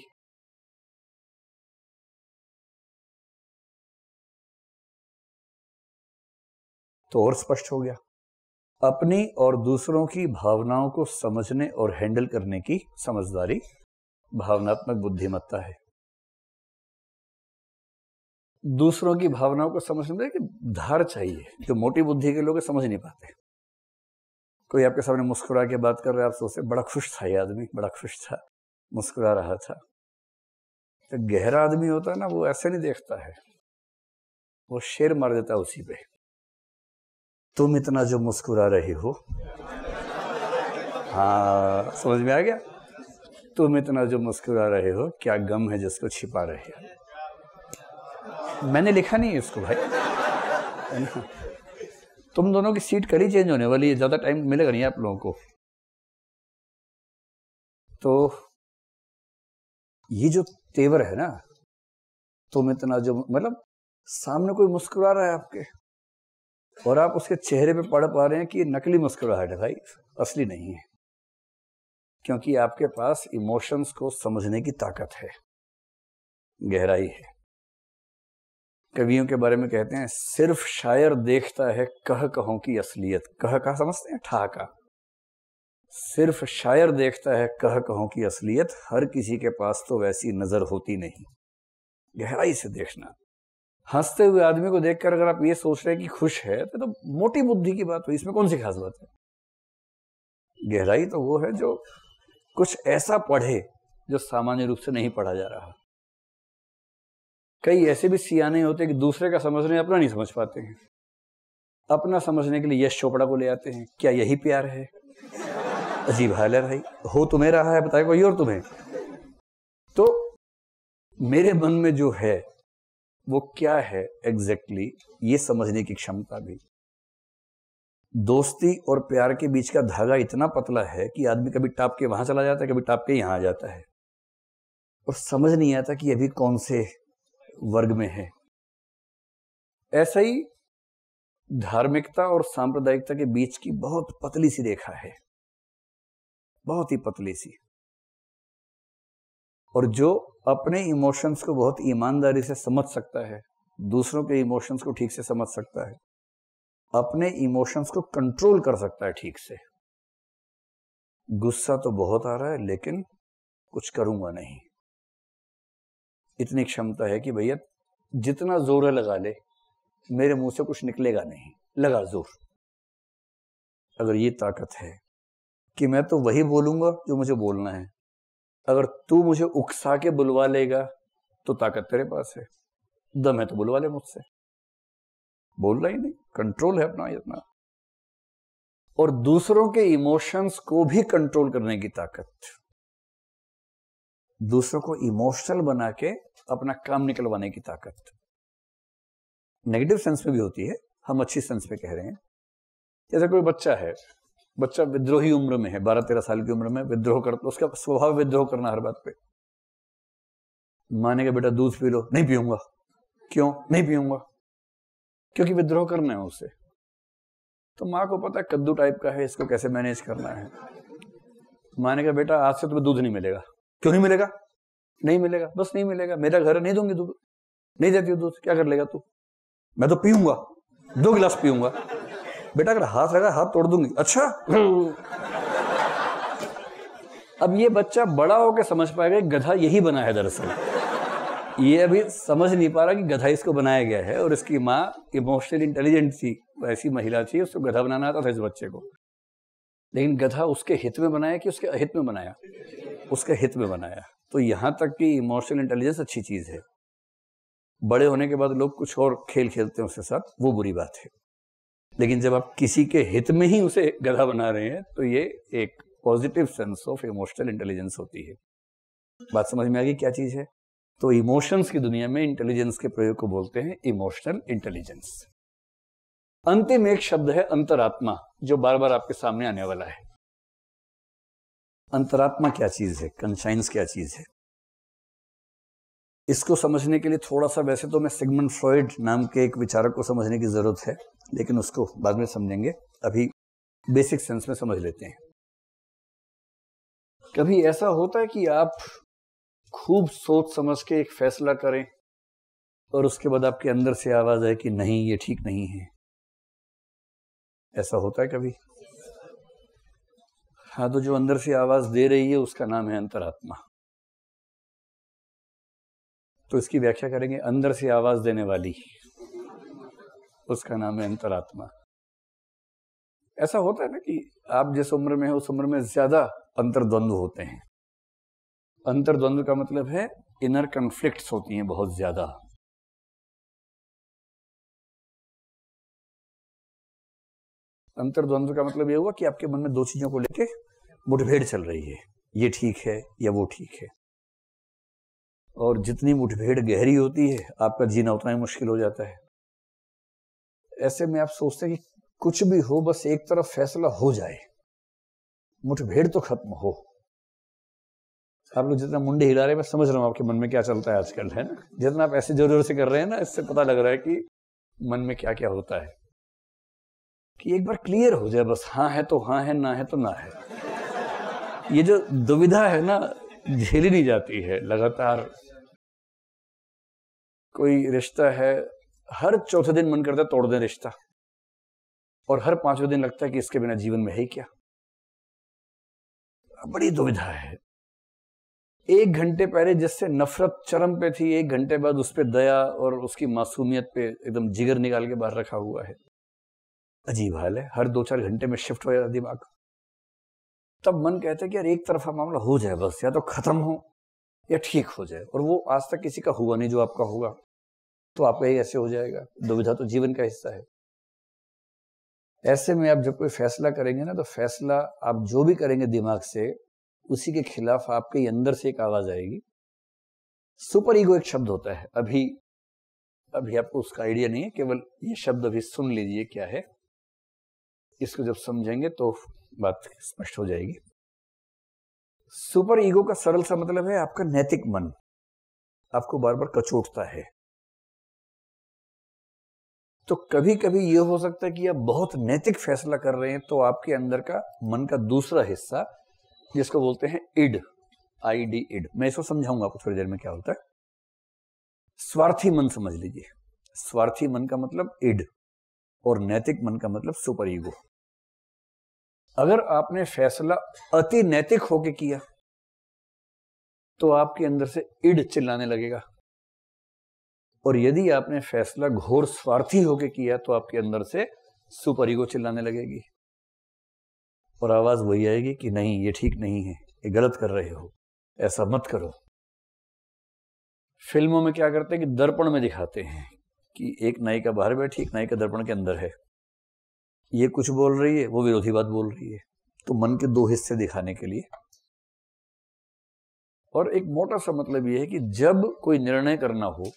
तो और स्पष्ट हो गया अपनी और दूसरों की भावनाओं को समझने और हैंडल करने की समझदारी भावनात्मक बुद्धिमत्ता है दूसरों की भावनाओं को समझने में धार चाहिए जो मोटी बुद्धि के लोग समझ नहीं पाते कोई आपके सामने मुस्कुरा के बात कर रहा है आप सोचते बड़ा खुश था ये आदमी बड़ा खुश था मुस्कुरा रहा था तो गहरा आदमी होता है ना वो ऐसे नहीं देखता है वो शेर मार देता उसी पे तुम इतना जो मुस्कुरा रहे हो हाँ समझ में आ गया तुम इतना जो मुस्कुरा रहे हो क्या गम है जिसको छिपा रहे हो मैंने लिखा नहीं इसको भाई तुम दोनों की सीट कल ही चेंज होने वाली है ज़्यादा टाइम मिलेगा नहीं आप लोगों को तो ये जो तेवर है ना तुम इतना जो मतलब सामने कोई मुस्कुरा रहा है आपके और आप उसके चेहरे पे पढ़ पा रहे हैं कि ये नकली मुस्कुराहट है भाई असली नहीं है क्योंकि आपके पास इमोशंस को समझने की ताकत है गहराई है कवियों के बारे में कहते हैं सिर्फ शायर देखता है कह कहों की असलियत कह कहा समझते हैं ठाका सिर्फ शायर देखता है कह कहों की असलियत हर किसी के पास तो वैसी नजर होती नहीं गहराई से देखना हंसते हुए आदमी को देखकर अगर आप ये सोच रहे हैं कि खुश है तो, तो मोटी बुद्धि की बात हुई इसमें कौन सी खास बात है गहराई तो वो है जो कुछ ऐसा पढ़े जो सामान्य रूप से नहीं पढ़ा जा रहा कई ऐसे भी सियाने होते हैं कि दूसरे का समझ रहे हैं अपना नहीं समझ पाते हैं अपना समझने के लिए यश चोपड़ा को ले आते हैं क्या यही प्यार है अजीब हाल है भाई हो तुम्हें रहा है बताए कोई और तुम्हें तो मेरे मन में जो है वो क्या है एग्जैक्टली exactly, ये समझने की क्षमता भी दोस्ती और प्यार के बीच का धागा इतना पतला है कि आदमी कभी टाप के वहां चला जाता है कभी टाप के यहां आ जाता है और समझ नहीं आता कि अभी कौन से वर्ग में है ऐसा ही धार्मिकता और सांप्रदायिकता के बीच की बहुत पतली सी रेखा है बहुत ही पतली सी और जो अपने इमोशंस को बहुत ईमानदारी से समझ सकता है दूसरों के इमोशंस को ठीक से समझ सकता है अपने इमोशंस को कंट्रोल कर सकता है ठीक से गुस्सा तो बहुत आ रहा है लेकिन कुछ करूंगा नहीं इतनी क्षमता है कि भैया जितना जोर है लगा ले मेरे मुंह से कुछ निकलेगा नहीं लगा जोर अगर ये ताकत है कि मैं तो वही बोलूंगा जो मुझे बोलना है अगर तू मुझे उकसा के बुलवा लेगा तो ताकत तेरे पास है दम है तो बुलवा ले मुझसे बोल रहा ही नहीं कंट्रोल है अपना इतना और दूसरों के इमोशंस को भी कंट्रोल करने की ताकत दूसरों को इमोशनल बना के अपना काम निकलवाने की ताकत नेगेटिव सेंस में भी होती है हम अच्छी सेंस में कह रहे हैं जैसे कोई बच्चा है बच्चा विद्रोही उम्र में है बारह तेरह साल की उम्र में विद्रोह तो उसका स्वभाव विद्रोह करना हर बात पे माने का बेटा दूध पी लो नहीं पीऊंगा क्यों नहीं पीऊंगा क्योंकि विद्रोह करना है उसे तो माँ को पता है कद्दू टाइप का है इसको कैसे मैनेज करना है माने का बेटा आज से तुम्हें दूध नहीं मिलेगा क्यों नहीं मिलेगा नहीं मिलेगा बस नहीं मिलेगा मेरा घर नहीं दूंगी दूध नहीं देती दूध क्या कर लेगा तू मैं तो पीऊंगा दो गिलास पीऊंगा बेटा अगर हाथ लगा हाथ तोड़ दूंगी अच्छा अब ये बच्चा बड़ा होकर समझ पाएगा गधा यही बना है दरअसल ये अभी समझ नहीं पा रहा कि गधा इसको बनाया गया है और इसकी माँ इमोशनल इंटेलिजेंट थी ऐसी महिला थी उसको गधा बनाना आता था इस बच्चे को लेकिन गधा उसके हित में बनाया कि उसके अहित में बनाया उसके हित में बनाया तो यहाँ तक कि इमोशनल इंटेलिजेंस अच्छी चीज़ है बड़े होने के बाद लोग कुछ और खेल खेलते हैं उसके साथ वो बुरी बात है लेकिन जब आप किसी के हित में ही उसे गधा बना रहे हैं तो ये एक positive sense of emotional intelligence होती है बात समझ में आ गई क्या चीज़ है तो इमोशंस की दुनिया में इंटेलिजेंस के प्रयोग को बोलते हैं इमोशनल इंटेलिजेंस अंतिम एक शब्द है अंतरात्मा जो बार बार आपके सामने आने वाला है अंतरात्मा क्या चीज़ है कंशाइंस क्या चीज़ है इसको समझने के लिए थोड़ा सा वैसे तो मैं सिगमंड फ्रॉइड नाम के एक विचारक को समझने की ज़रूरत है लेकिन उसको बाद में समझेंगे अभी बेसिक सेंस में समझ लेते हैं कभी ऐसा होता है कि आप खूब सोच समझ के एक फैसला करें और उसके बाद आपके अंदर से आवाज़ आए कि नहीं ये ठीक नहीं है ऐसा होता है कभी हाँ तो जो अंदर से आवाज़ दे रही है उसका नाम है अंतरात्मा तो इसकी व्याख्या करेंगे अंदर से आवाज़ देने वाली उसका नाम है अंतरात्मा ऐसा होता है ना कि आप जिस उम्र में है उस उम्र में ज़्यादा अंतर्द्वंद्व होते हैं अंतर्द्वंद्व का मतलब है इनर कन्फ्लिक्ट्स होती हैं बहुत ज़्यादा अंतर्द्वंद का मतलब ये हुआ कि आपके मन में दो चीजों को लेके मुठभेड़ चल रही है ये ठीक है या वो ठीक है और जितनी मुठभेड़ गहरी होती है आपका जीना उतना ही मुश्किल हो जाता है ऐसे में आप सोचते हैं कि कुछ भी हो बस एक तरफ फैसला हो जाए मुठभेड़ तो खत्म हो आप लोग जितना मुंडे हिला रहे हैं मैं समझ रहा हूं आपके मन में क्या चलता है आजकल है ना जितना आप ऐसे जोर जोर से कर रहे हैं ना इससे पता लग रहा है कि मन में क्या क्या होता है कि एक बार क्लियर हो जाए बस हाँ है तो हाँ है ना है तो ना है ये जो दुविधा है ना झेली नहीं जाती है लगातार कोई रिश्ता है हर चौथे दिन मन करता है तोड़ दे रिश्ता और हर पांचवें दिन लगता है कि इसके बिना जीवन में है ही क्या बड़ी दुविधा है एक घंटे पहले जिससे नफरत चरम पे थी एक घंटे बाद उस पर दया और उसकी मासूमियत पे एकदम जिगर निकाल के बाहर रखा हुआ है अजीब हाल है हर दो चार घंटे में शिफ्ट हो जाता दिमाग तब मन कहता है कि यार एक तरफा मामला हो जाए बस या तो खत्म हो या ठीक हो जाए और वो आज तक किसी का हुआ नहीं जो आपका होगा तो आपका ही ऐसे हो जाएगा दुविधा तो जीवन का हिस्सा है ऐसे में आप जब कोई फैसला करेंगे ना तो फैसला आप जो भी करेंगे दिमाग से उसी के खिलाफ आपके अंदर से एक आवाज आएगी सुपर ईगो एक शब्द होता है अभी अभी आपको उसका आइडिया नहीं है केवल ये शब्द अभी सुन लीजिए क्या है इसको जब समझेंगे तो बात स्पष्ट हो जाएगी सुपर ईगो का सरल सा मतलब है आपका नैतिक मन आपको बार बार कचोटता है तो कभी कभी यह हो सकता है कि आप बहुत नैतिक फैसला कर रहे हैं तो आपके अंदर का मन का दूसरा हिस्सा जिसको बोलते हैं इड आई डी इड मैं इसको समझाऊंगा आपको थोड़ी देर में क्या होता है स्वार्थी मन समझ लीजिए स्वार्थी मन का मतलब इड और नैतिक मन का मतलब सुपर ईगो अगर आपने फैसला अति नैतिक होके किया तो आपके अंदर से इड चिल्लाने लगेगा और यदि आपने फैसला घोर स्वार्थी होके किया तो आपके अंदर से सुपर ईगो चिल्लाने लगेगी और आवाज वही आएगी कि नहीं ये ठीक नहीं है ये गलत कर रहे हो ऐसा मत करो फिल्मों में क्या करते हैं कि दर्पण में दिखाते हैं कि एक नायिका बाहर बैठी एक नाई का दर्पण के अंदर है ये कुछ बोल रही है वो विरोधी बात बोल रही है तो मन के दो हिस्से दिखाने के लिए और एक मोटा सा मतलब यह है कि जब कोई निर्णय करना हो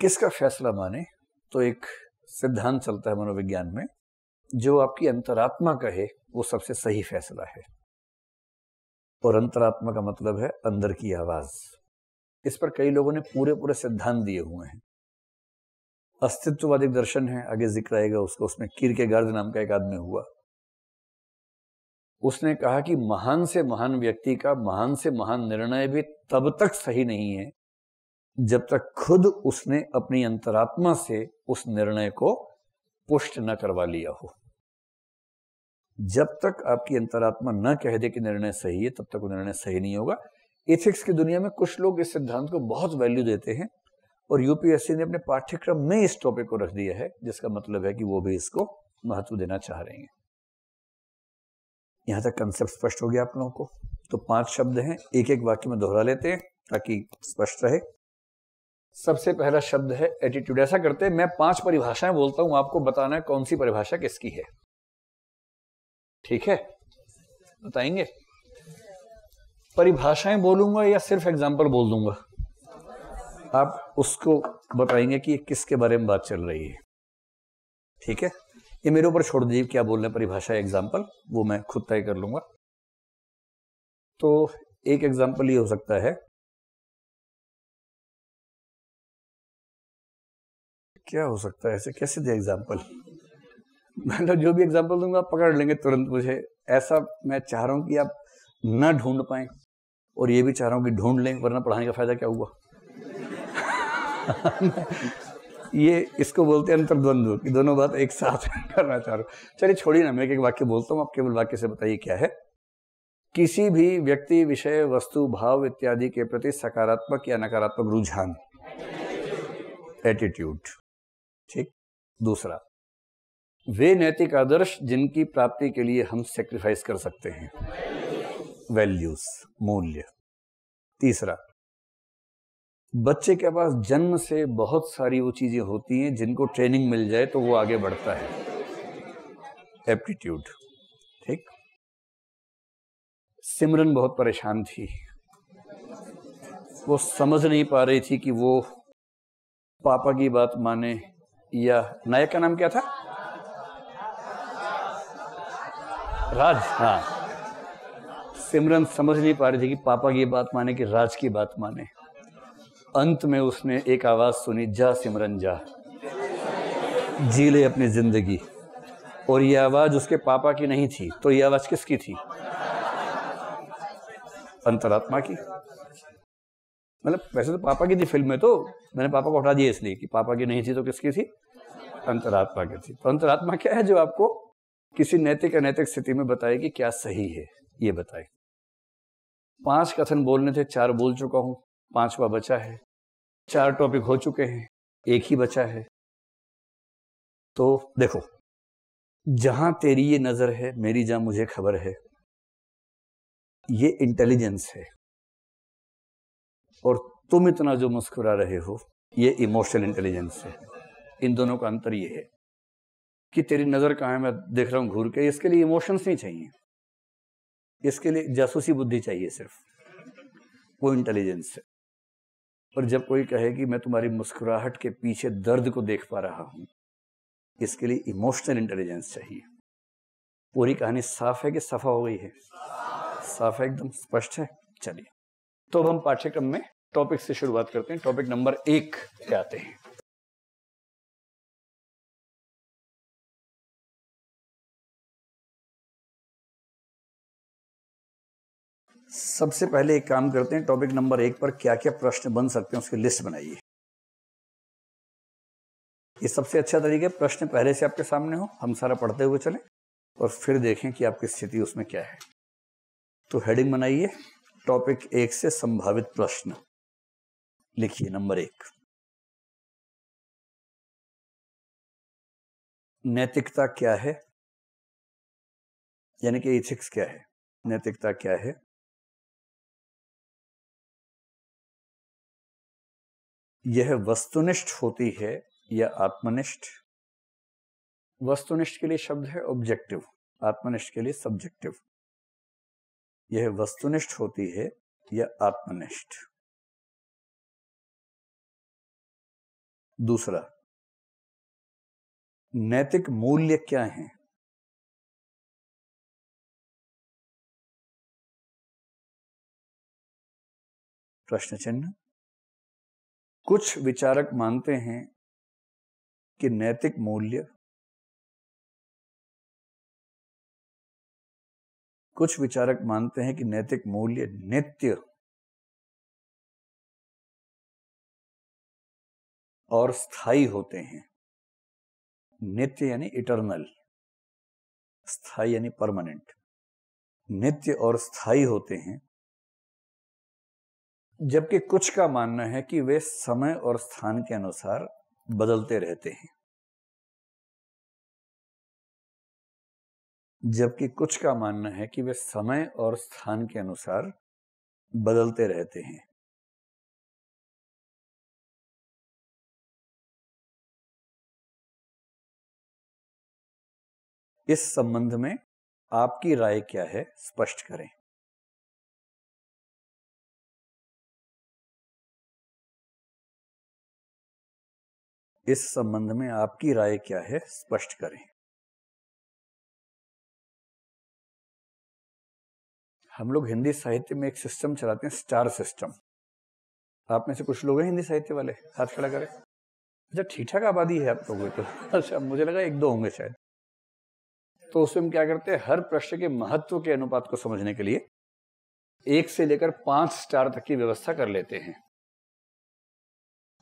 किसका फैसला माने तो एक सिद्धांत चलता है मनोविज्ञान में जो आपकी अंतरात्मा कहे वो सबसे सही फैसला है और अंतरात्मा का मतलब है अंदर की आवाज इस पर कई लोगों ने पूरे पूरे सिद्धांत दिए हुए हैं अस्तित्ववादी दर्शन है आगे जिक्र आएगा उसका उसमें कीर के गर्द नाम का एक आदमी हुआ उसने कहा कि महान से महान व्यक्ति का महान से महान निर्णय भी तब तक सही नहीं है जब तक खुद उसने अपनी अंतरात्मा से उस निर्णय को पुष्ट न करवा लिया हो जब तक आपकी अंतरात्मा न कह दे कि निर्णय सही है तब तक वो निर्णय सही नहीं होगा इथिक्स की दुनिया में कुछ लोग इस सिद्धांत को बहुत वैल्यू देते हैं और यूपीएससी ने अपने पाठ्यक्रम में इस टॉपिक को रख दिया है जिसका मतलब है कि वो भी इसको महत्व देना चाह रहे हैं यहां तक कंसेप्ट स्पष्ट हो गया आप लोगों को तो पांच शब्द हैं एक एक वाक्य में दोहरा लेते हैं ताकि स्पष्ट रहे सबसे पहला शब्द है एटीट्यूड ऐसा करते हैं मैं पांच परिभाषाएं बोलता हूं आपको बताना है कौन सी परिभाषा किसकी है ठीक है बताएंगे परिभाषाएं बोलूंगा या सिर्फ एग्जाम्पल बोल दूंगा आप उसको बताएंगे कि ये किसके बारे में बात चल रही है ठीक है ये मेरे ऊपर छोड़ दीजिए क्या बोलने परिभाषा एग्जाम्पल वो मैं खुद तय कर लूंगा तो एक एग्जाम्पल ये हो सकता है क्या हो सकता है ऐसे कैसे दे एग्जाम्पल तो जो भी एग्जाम्पल दूंगा आप पकड़ लेंगे तुरंत मुझे ऐसा मैं चाह रहा हूं कि आप ना ढूंढ पाए और ये भी चाह रहा हूं कि ढूंढ लें वरना पढ़ाने का फायदा क्या हुआ *laughs* ये इसको बोलते हैं अंतर्द्वंद्व कि दोनों बात एक साथ *laughs* करना चाह रहा हूँ चलिए छोड़िए ना मैं एक वाक्य बोलता हूँ आप केवल वाक्य से बताइए क्या है किसी भी व्यक्ति विषय वस्तु भाव इत्यादि के प्रति सकारात्मक या नकारात्मक रुझान एटीट्यूड ठीक दूसरा वे नैतिक आदर्श जिनकी प्राप्ति के लिए हम सेक्रीफाइस कर सकते हैं वैल्यूज मूल्य तीसरा बच्चे के पास जन्म से बहुत सारी वो चीजें होती हैं जिनको ट्रेनिंग मिल जाए तो वो आगे बढ़ता है एप्टीट्यूड ठीक सिमरन बहुत परेशान थी वो समझ नहीं पा रही थी कि वो पापा की बात माने या नायक का नाम क्या था राज हाँ सिमरन समझ नहीं पा रही थी कि पापा की बात माने कि राज की बात माने अंत में उसने एक आवाज़ सुनी जा सिमरन जा जी ले अपनी ज़िंदगी और ये आवाज़ उसके पापा की नहीं थी तो ये आवाज़ किसकी थी अंतरात्मा की मतलब वैसे तो पापा की थी फिल्म में तो मैंने पापा को हटा दिया इसलिए कि पापा की नहीं थी तो किसकी थी अंतरात्मा की थी तो अंतरात्मा क्या है जो आपको किसी नैतिक अनैतिक स्थिति में बताए कि क्या सही है ये बताए पांच कथन बोलने थे चार बोल चुका हूं पांचवा बचा है चार टॉपिक हो चुके हैं एक ही बचा है तो देखो जहां तेरी ये नजर है मेरी जहां मुझे खबर है ये इंटेलिजेंस है और तुम इतना जो मुस्कुरा रहे हो ये इमोशनल इंटेलिजेंस है इन दोनों का अंतर ये है कि तेरी नजर कहाँ है मैं देख रहा हूं घूर के इसके लिए इमोशंस नहीं चाहिए इसके लिए जासूसी बुद्धि चाहिए सिर्फ वो इंटेलिजेंस है पर जब कोई कहे कि मैं तुम्हारी मुस्कुराहट के पीछे दर्द को देख पा रहा हूं इसके लिए इमोशनल इंटेलिजेंस चाहिए पूरी कहानी साफ है कि सफा हो गई है साफ है एकदम स्पष्ट है चलिए तो अब हम पाठ्यक्रम में टॉपिक से शुरुआत करते हैं टॉपिक नंबर एक पे आते हैं सबसे पहले एक काम करते हैं टॉपिक नंबर एक पर क्या क्या प्रश्न बन सकते हैं उसकी लिस्ट बनाइए ये सबसे अच्छा तरीका प्रश्न पहले से आपके सामने हो हम सारा पढ़ते हुए चलें और फिर देखें कि आपकी स्थिति उसमें क्या है तो हेडिंग बनाइए टॉपिक एक से संभावित प्रश्न लिखिए नंबर एक नैतिकता क्या है यानी कि इथिक्स क्या है नैतिकता क्या है यह वस्तुनिष्ठ होती है या आत्मनिष्ठ वस्तुनिष्ठ के लिए शब्द है ऑब्जेक्टिव आत्मनिष्ठ के लिए सब्जेक्टिव यह वस्तुनिष्ठ होती है या आत्मनिष्ठ दूसरा नैतिक मूल्य क्या है प्रश्न चिन्ह कुछ विचारक मानते हैं कि नैतिक मूल्य कुछ विचारक मानते हैं कि नैतिक मूल्य नित्य और स्थायी होते हैं नित्य यानी इटरनल स्थाई यानी परमानेंट नित्य और स्थाई होते हैं जबकि कुछ का मानना है कि वे समय और स्थान के अनुसार बदलते रहते हैं जबकि कुछ का मानना है कि वे समय और स्थान के अनुसार बदलते रहते हैं इस संबंध में आपकी राय क्या है स्पष्ट करें इस संबंध में आपकी राय क्या है स्पष्ट करें हम लोग हिंदी साहित्य में एक सिस्टम चलाते हैं स्टार सिस्टम आप में से कुछ लोग हैं हिंदी साहित्य वाले हाथ खड़ा करें अच्छा ठीक ठाक आबादी है आप लोगों की तो अच्छा मुझे लगा एक दो होंगे शायद तो उसमें हम क्या करते हैं हर प्रश्न के महत्व के अनुपात को समझने के लिए एक से लेकर पांच स्टार तक की व्यवस्था कर लेते हैं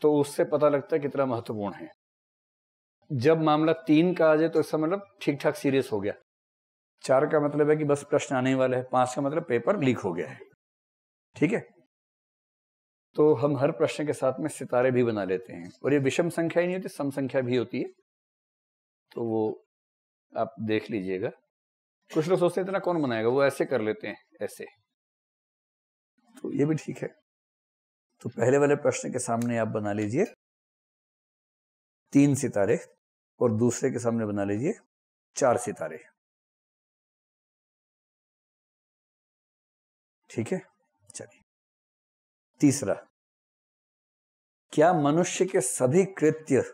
तो उससे पता लगता है कितना महत्वपूर्ण है जब मामला तीन का आ जाए तो इसका मतलब ठीक ठाक सीरियस हो गया चार का मतलब है कि बस प्रश्न आने वाला है पांच का मतलब पेपर लीक हो गया है ठीक है तो हम हर प्रश्न के साथ में सितारे भी बना लेते हैं और ये विषम संख्या ही नहीं होती सम संख्या भी होती है तो वो आप देख लीजिएगा कुछ लोग सोचते हैं इतना कौन बनाएगा वो ऐसे कर लेते हैं ऐसे तो ये भी ठीक है तो पहले वाले प्रश्न के सामने आप बना लीजिए तीन सितारे और दूसरे के सामने बना लीजिए चार सितारे ठीक है चलिए तीसरा क्या मनुष्य के सभी कृत्य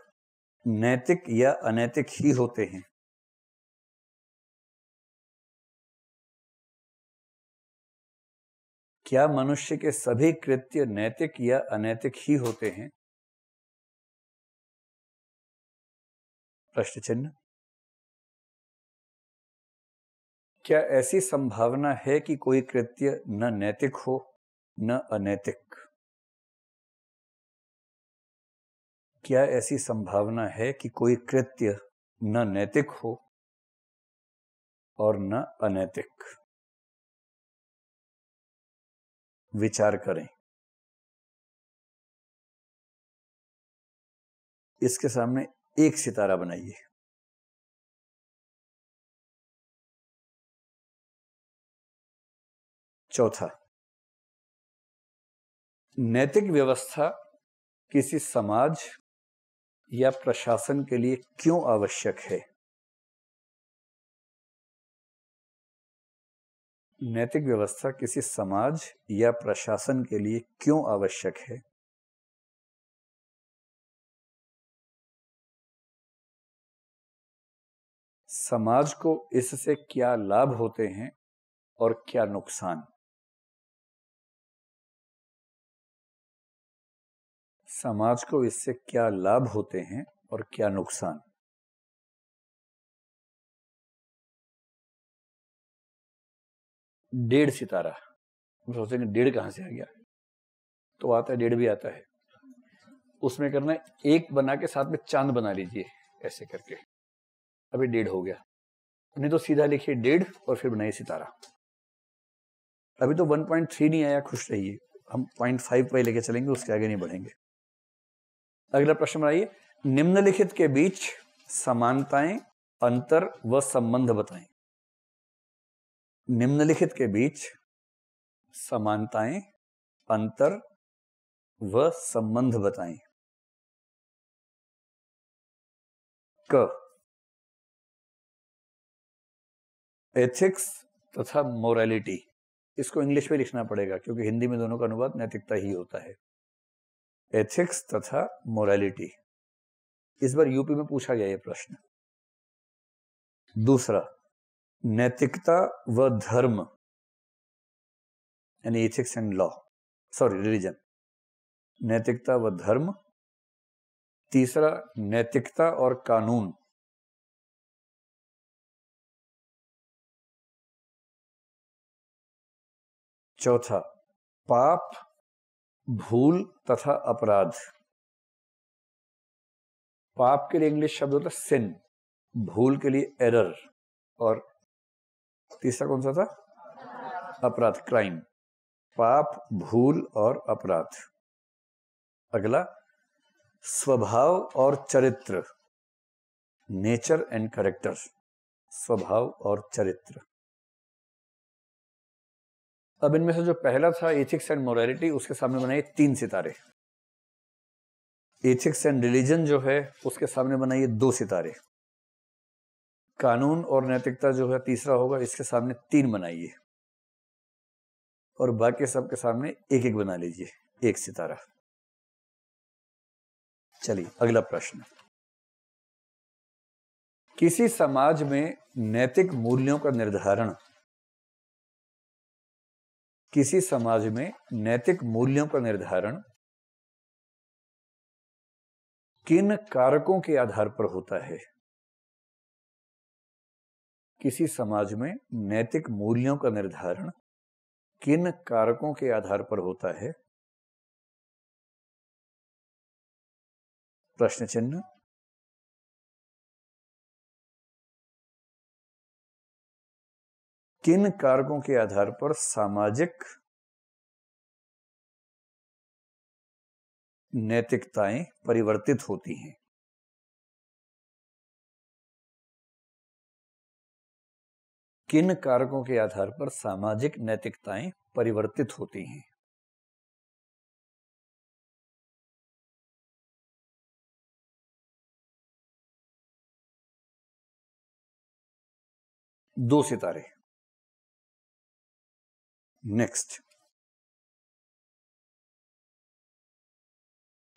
नैतिक या अनैतिक ही होते हैं क्या मनुष्य के सभी कृत्य नैतिक या अनैतिक ही होते हैं प्रश्न चिन्ह क्या ऐसी संभावना है कि कोई कृत्य न नैतिक हो न अनैतिक क्या ऐसी संभावना है कि कोई कृत्य न नैतिक हो और न अनैतिक विचार करें इसके सामने एक सितारा बनाइए चौथा नैतिक व्यवस्था किसी समाज या प्रशासन के लिए क्यों आवश्यक है नैतिक व्यवस्था किसी समाज या प्रशासन के लिए क्यों आवश्यक है समाज को इससे क्या लाभ होते हैं और क्या नुकसान समाज को इससे क्या लाभ होते हैं और क्या नुकसान डेढ़ सितारा हम सोचेंगे डेढ़ कहाँ से आ गया तो आता है डेढ़ भी आता है उसमें करना है एक बना के साथ में चांद बना लीजिए ऐसे करके अभी डेढ़ हो गया नहीं तो सीधा लिखिए डेढ़ और फिर बनाइए सितारा अभी तो 1.3 नहीं आया खुश रहिए हम 0.5 पर लेके चलेंगे उसके आगे नहीं बढ़ेंगे अगला प्रश्न बनाइए निम्नलिखित के बीच समानताएं अंतर व संबंध बताएं निम्नलिखित के बीच समानताएं अंतर व संबंध बताएं क एथिक्स तथा मोरालिटी इसको इंग्लिश में लिखना पड़ेगा क्योंकि हिंदी में दोनों का अनुवाद नैतिकता ही होता है एथिक्स तथा मोरालिटी इस बार यूपी में पूछा गया यह प्रश्न दूसरा नैतिकता व धर्म यानी ethics and law sorry religion नैतिकता व धर्म तीसरा नैतिकता और कानून चौथा पाप भूल तथा अपराध पाप के लिए इंग्लिश शब्द होता है सिन भूल के लिए एरर और तीसरा कौन सा था अपराध क्राइम पाप भूल और अपराध अगला स्वभाव और चरित्र नेचर एंड करेक्टर स्वभाव और चरित्र अब इनमें से जो पहला था एथिक्स एंड मोरालिटी उसके सामने बनाइए तीन सितारे एथिक्स एंड रिलीजन जो है उसके सामने बनाइए दो सितारे कानून और नैतिकता जो है तीसरा होगा इसके सामने तीन बनाइए और बाकी सबके सामने एक एक बना लीजिए एक सितारा चलिए अगला प्रश्न किसी समाज में नैतिक मूल्यों का निर्धारण किसी समाज में नैतिक मूल्यों का निर्धारण किन कारकों के आधार पर होता है किसी समाज में नैतिक मूल्यों का निर्धारण किन कारकों के आधार पर होता है प्रश्न चिन्ह किन कारकों के आधार पर सामाजिक नैतिकताएं परिवर्तित होती हैं किन कारकों के आधार पर सामाजिक नैतिकताएं परिवर्तित होती हैं दो सितारे नेक्स्ट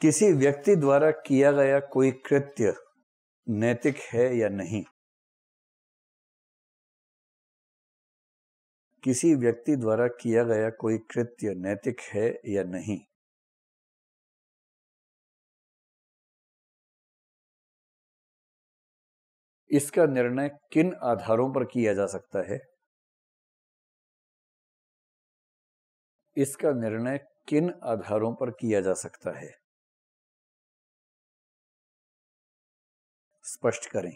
किसी व्यक्ति द्वारा किया गया कोई कृत्य नैतिक है या नहीं किसी व्यक्ति द्वारा किया गया कोई कृत्य नैतिक है या नहीं इसका निर्णय किन आधारों पर किया जा सकता है इसका निर्णय किन आधारों पर किया जा सकता है स्पष्ट करें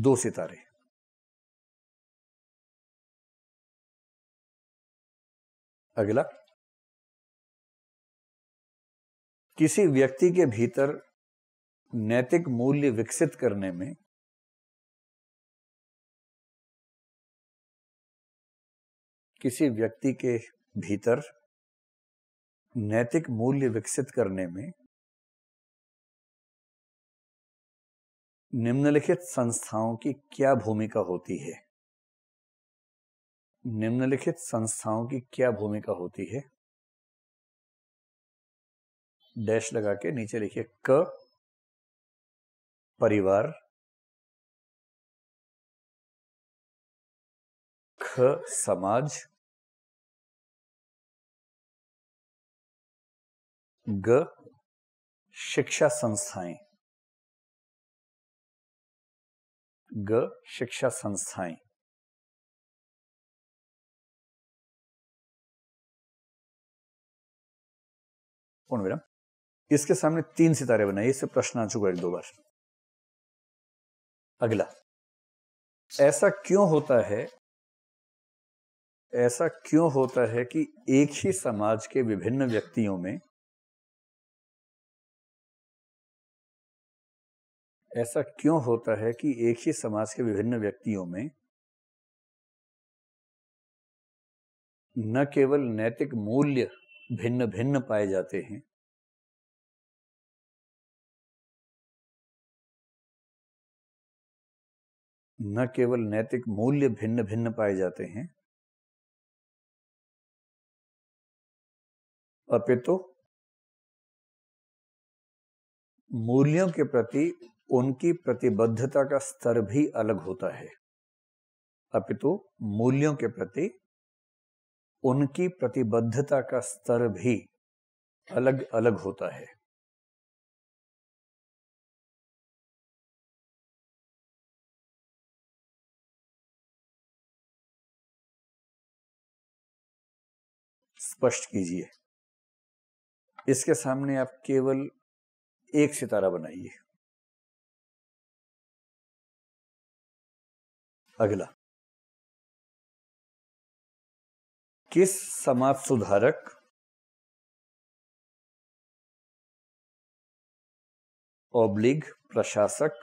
दो सितारे अगला किसी व्यक्ति के भीतर नैतिक मूल्य विकसित करने में किसी व्यक्ति के भीतर नैतिक मूल्य विकसित करने में निम्नलिखित संस्थाओं की क्या भूमिका होती है निम्नलिखित संस्थाओं की क्या भूमिका होती है डैश लगा के नीचे लिखिए क परिवार ख समाज ग शिक्षा संस्थाएं ग शिक्षा संस्थाएं पूर्ण इसके सामने तीन सितारे बनाए इससे प्रश्न आ चुका एक दो बार अगला ऐसा क्यों होता है ऐसा क्यों होता है कि एक ही समाज के विभिन्न व्यक्तियों में ऐसा क्यों होता है कि एक ही समाज के विभिन्न व्यक्तियों में न केवल नैतिक मूल्य भिन्न भिन्न पाए जाते हैं न केवल नैतिक मूल्य भिन्न भिन्न पाए जाते हैं अपितु तो मूल्यों के प्रति उनकी प्रतिबद्धता का स्तर भी अलग होता है अपितु मूल्यों के प्रति उनकी प्रतिबद्धता का स्तर भी अलग अलग होता है स्पष्ट कीजिए इसके सामने आप केवल एक सितारा बनाइए अगला किस समाज सुधारक ओब्लिग प्रशासक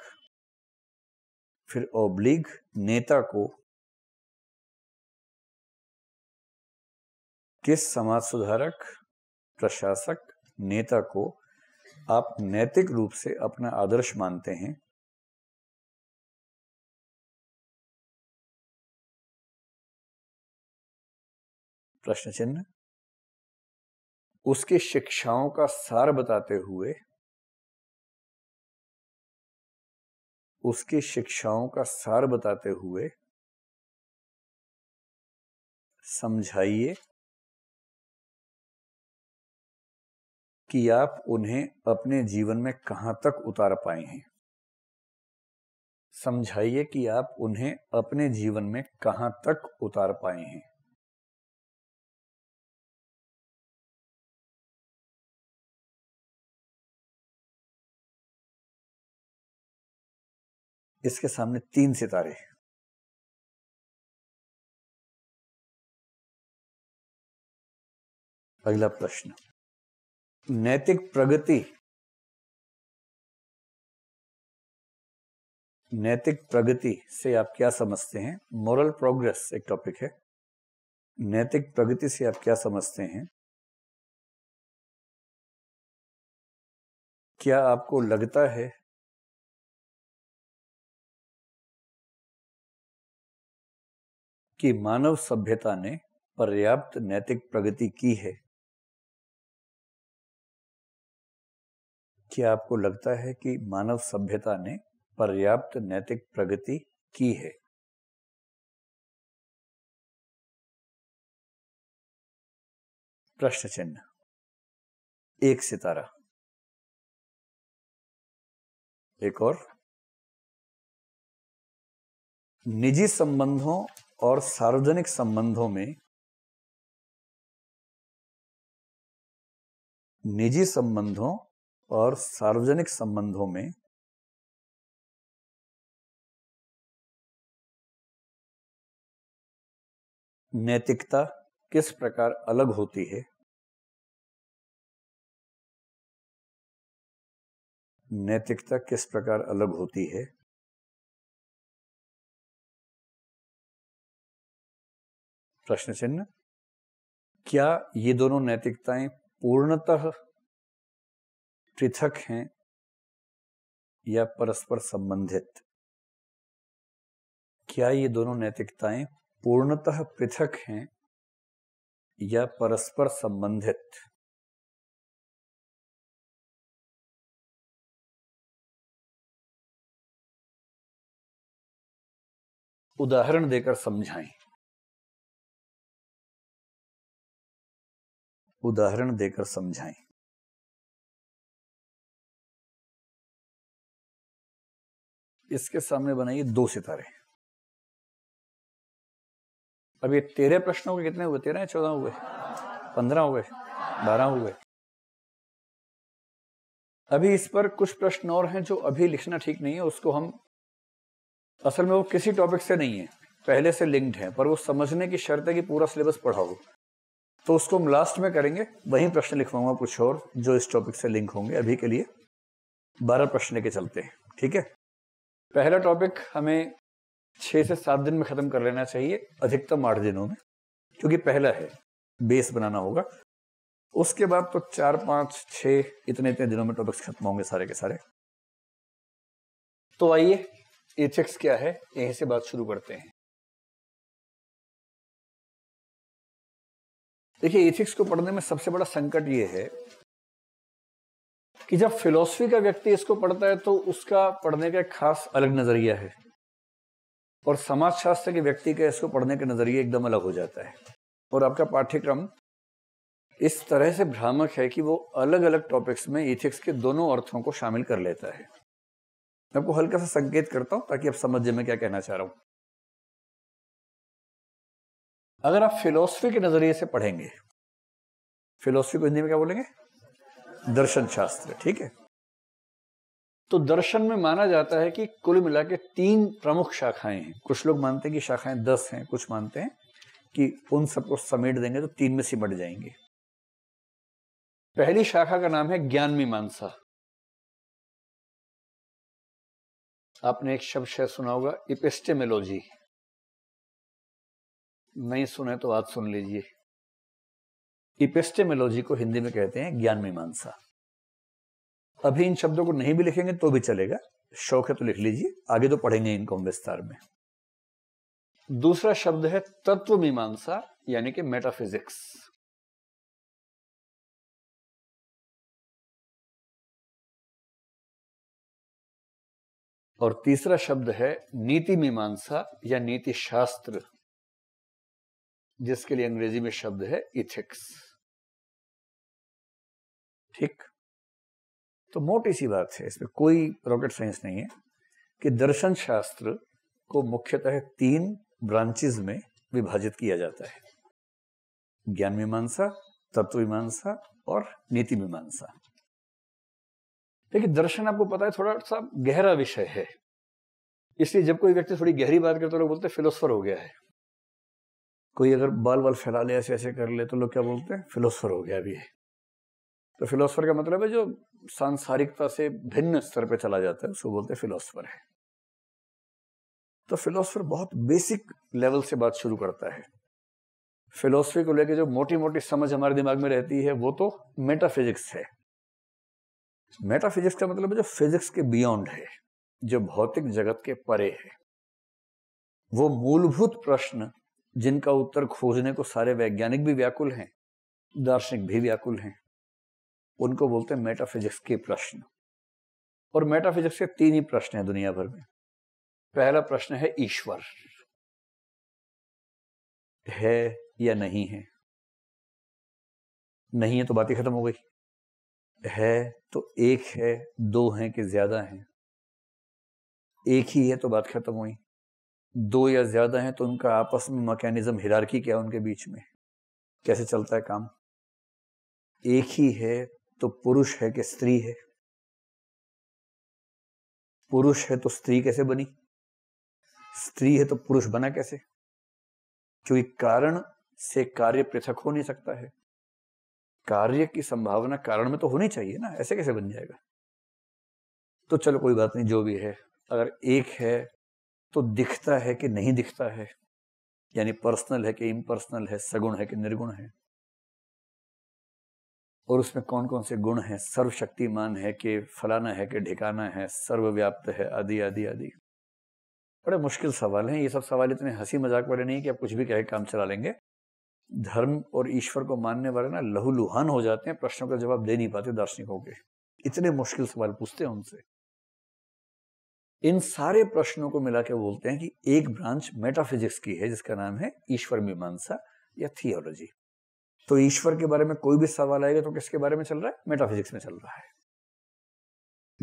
फिर ओब्लिग नेता को किस समाज सुधारक प्रशासक नेता को आप नैतिक रूप से अपना आदर्श मानते हैं प्रश्न चिन्ह उसके शिक्षाओं का सार बताते हुए उसके शिक्षाओं का सार बताते हुए समझाइए कि आप उन्हें अपने जीवन में कहां तक उतार पाए हैं समझाइए कि आप उन्हें अपने जीवन में कहां तक उतार पाए हैं इसके सामने तीन सितारे अगला प्रश्न नैतिक प्रगति नैतिक प्रगति से आप क्या समझते हैं मॉरल प्रोग्रेस एक टॉपिक है नैतिक प्रगति से आप क्या समझते हैं क्या आपको लगता है कि मानव सभ्यता ने पर्याप्त नैतिक प्रगति की है क्या आपको लगता है कि मानव सभ्यता ने पर्याप्त नैतिक प्रगति की है प्रश्न चिन्ह एक सितारा एक और निजी संबंधों और सार्वजनिक संबंधों में निजी संबंधों और सार्वजनिक संबंधों में नैतिकता किस प्रकार अलग होती है नैतिकता किस प्रकार अलग होती है प्रश्न चिन्ह क्या ये दोनों नैतिकताएं पूर्णतः पृथक हैं या परस्पर संबंधित क्या ये दोनों नैतिकताएं पूर्णतः पृथक हैं या परस्पर संबंधित उदाहरण देकर समझाएं उदाहरण देकर समझाएं इसके सामने बनाइए दो सितारे अब ये तेरह प्रश्नों के कितने हुए तेरह चौदह हुए पंद्रह हुए बारह हुए अभी इस पर कुछ प्रश्न और हैं जो अभी लिखना ठीक नहीं है उसको हम असल में वो किसी टॉपिक से नहीं है पहले से लिंक्ड है पर वो समझने की शर्त है कि पूरा सिलेबस पढ़ाओ तो उसको हम लास्ट में करेंगे वही प्रश्न लिखवाऊंगा कुछ और जो इस टॉपिक से लिंक होंगे अभी के लिए बारह प्रश्न लेके चलते हैं ठीक है पहला टॉपिक हमें छः से सात दिन में ख़त्म कर लेना चाहिए अधिकतम आठ दिनों में क्योंकि पहला है बेस बनाना होगा उसके बाद तो चार पाँच छः इतने इतने दिनों में टॉपिक्स खत्म होंगे सारे के सारे तो आइए एचेक्स क्या है यहीं से बात शुरू करते हैं देखिए इथिक्स को पढ़ने में सबसे बड़ा संकट ये है कि जब फिलोसफी का व्यक्ति इसको पढ़ता है तो उसका पढ़ने का खास अलग नजरिया है और समाजशास्त्र के व्यक्ति का इसको पढ़ने का नजरिया एकदम अलग हो जाता है और आपका पाठ्यक्रम इस तरह से भ्रामक है कि वो अलग अलग टॉपिक्स में इथिक्स के दोनों अर्थों को शामिल कर लेता है मैं आपको हल्का सा संकेत करता हूं ताकि आप समझ जाए मैं क्या कहना चाह रहा हूं अगर आप फिलोसफी के नज़रिए से पढ़ेंगे फिलोसफी को हिंदी में क्या बोलेंगे दर्शन शास्त्र ठीक है तो दर्शन में माना जाता है कि कुल मिला के तीन प्रमुख शाखाएं हैं कुछ लोग मानते हैं कि शाखाएं दस हैं कुछ मानते हैं कि उन सबको समेट देंगे तो तीन में सिमट जाएंगे पहली शाखा का नाम है ज्ञान मीमांसा आपने एक शब्द शायद सुना होगा इपेस्टेमोलॉजी नहीं सुने तो आज सुन लीजिए इपेस्टेमोलॉजी को हिंदी में कहते हैं ज्ञान मीमांसा अभी इन शब्दों को नहीं भी लिखेंगे तो भी चलेगा शौक है तो लिख लीजिए आगे तो पढ़ेंगे इनको हम विस्तार में दूसरा शब्द है तत्व मीमांसा यानी कि मेटाफिजिक्स और तीसरा शब्द है नीति मीमांसा या नीति शास्त्र जिसके लिए अंग्रेजी में शब्द है इथिक्स ठीक तो मोटी सी बात है इसमें कोई रॉकेट साइंस नहीं है कि दर्शन शास्त्र को मुख्यतः तीन ब्रांचेज में विभाजित किया जाता है ज्ञान मीमांसा तत्व मीमांसा और नीति मीमांसा देखिए दर्शन आपको पता है थोड़ा सा गहरा विषय है इसलिए जब कोई व्यक्ति थोड़ी गहरी बात करता है लोग बोलते फिलोसफर हो गया है कोई अगर बाल बाल फैला ले ऐसे ऐसे कर ले तो लोग क्या बोलते हैं फिलोसफर हो गया अभी तो फिलोसफर का मतलब है जो सांसारिकता से भिन्न स्तर पर चला जाता है उसको बोलते हैं फिलोसफर है तो फिलोसफर बहुत बेसिक लेवल से बात शुरू करता है फिलोसफी को लेकर जो मोटी मोटी समझ हमारे दिमाग में रहती है वो तो मेटाफिजिक्स है मेटाफिजिक्स का मतलब है जो फिजिक्स के बियॉन्ड है जो भौतिक जगत के परे है वो मूलभूत प्रश्न जिनका उत्तर खोजने को सारे वैज्ञानिक भी व्याकुल हैं दार्शनिक भी व्याकुल हैं उनको बोलते हैं मेटाफिजिक्स के प्रश्न और मेटाफिजिक्स के तीन ही प्रश्न हैं दुनिया भर में पहला प्रश्न है ईश्वर है या नहीं है नहीं है तो बात ही खत्म हो गई है तो एक है दो हैं कि ज्यादा हैं एक ही है तो बात खत्म हुई दो या ज्यादा हैं तो उनका आपस में मैकेनिज्म हिरारकी क्या है उनके बीच में कैसे चलता है काम एक ही है तो पुरुष है कि स्त्री है पुरुष है तो स्त्री कैसे बनी स्त्री है तो पुरुष बना कैसे क्योंकि कारण से कार्य पृथक हो नहीं सकता है कार्य की संभावना कारण में तो होनी चाहिए ना ऐसे कैसे बन जाएगा तो चलो कोई बात नहीं जो भी है अगर एक है तो दिखता है कि नहीं दिखता है यानी पर्सनल है कि इम्पर्सनल है सगुण है कि निर्गुण है और उसमें कौन कौन से गुण हैं सर्वशक्तिमान है कि फलाना है कि ढिकाना है सर्वव्याप्त है आदि आदि आदि बड़े मुश्किल सवाल हैं ये सब सवाल इतने हंसी मजाक वाले नहीं कि आप कुछ भी कहे काम चला लेंगे धर्म और ईश्वर को मानने वाले ना लहूलुहान हो जाते हैं प्रश्नों का जवाब दे नहीं पाते दार्शनिकों के इतने मुश्किल सवाल पूछते हैं उनसे इन सारे प्रश्नों को मिला के बोलते हैं कि एक ब्रांच मेटाफिजिक्स की है जिसका नाम है ईश्वर मीमांसा या थियोलॉजी तो ईश्वर के बारे में कोई भी सवाल आएगा तो किसके बारे में चल रहा है मेटाफिजिक्स में चल रहा है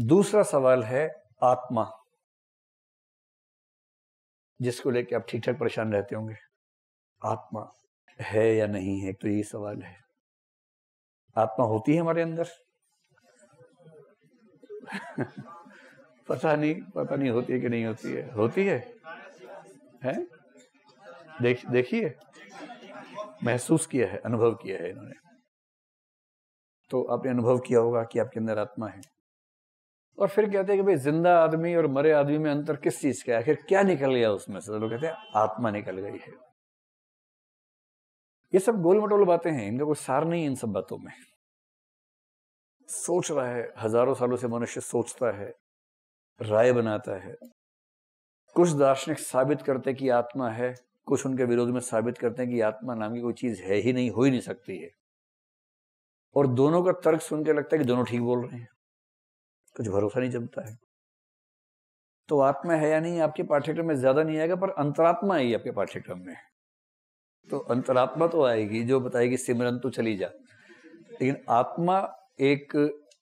दूसरा सवाल है आत्मा जिसको लेके आप ठीक ठाक परेशान रहते होंगे आत्मा है या नहीं है तो ये सवाल है आत्मा होती है हमारे अंदर *laughs* पता नहीं पता नहीं होती है कि नहीं होती है होती है हैं देख देखिए महसूस किया है अनुभव किया है इन्होंने तो आपने अनुभव किया होगा कि आपके अंदर आत्मा है और फिर कहते हैं कि भाई जिंदा आदमी और मरे आदमी में अंतर किस चीज का है आखिर क्या निकल गया उसमें से लोग कहते हैं आत्मा निकल गई है ये सब गोल मटोल बातें हैं इनका कोई सार नहीं है इन सब बातों में सोच रहा है हजारों सालों से मनुष्य सोचता है राय बनाता है कुछ दार्शनिक साबित करते कि आत्मा है कुछ उनके विरोध में साबित करते हैं कि आत्मा नाम की कोई चीज है ही नहीं हो ही नहीं सकती है और दोनों का तर्क सुन के लगता है कि दोनों ठीक बोल रहे हैं कुछ भरोसा नहीं जमता है तो आत्मा है या नहीं आपके पाठ्यक्रम में ज्यादा नहीं आएगा पर अंतरात्मा आएगी आपके पाठ्यक्रम में तो अंतरात्मा तो आएगी जो बताएगी सिमरन तो चली जा लेकिन आत्मा एक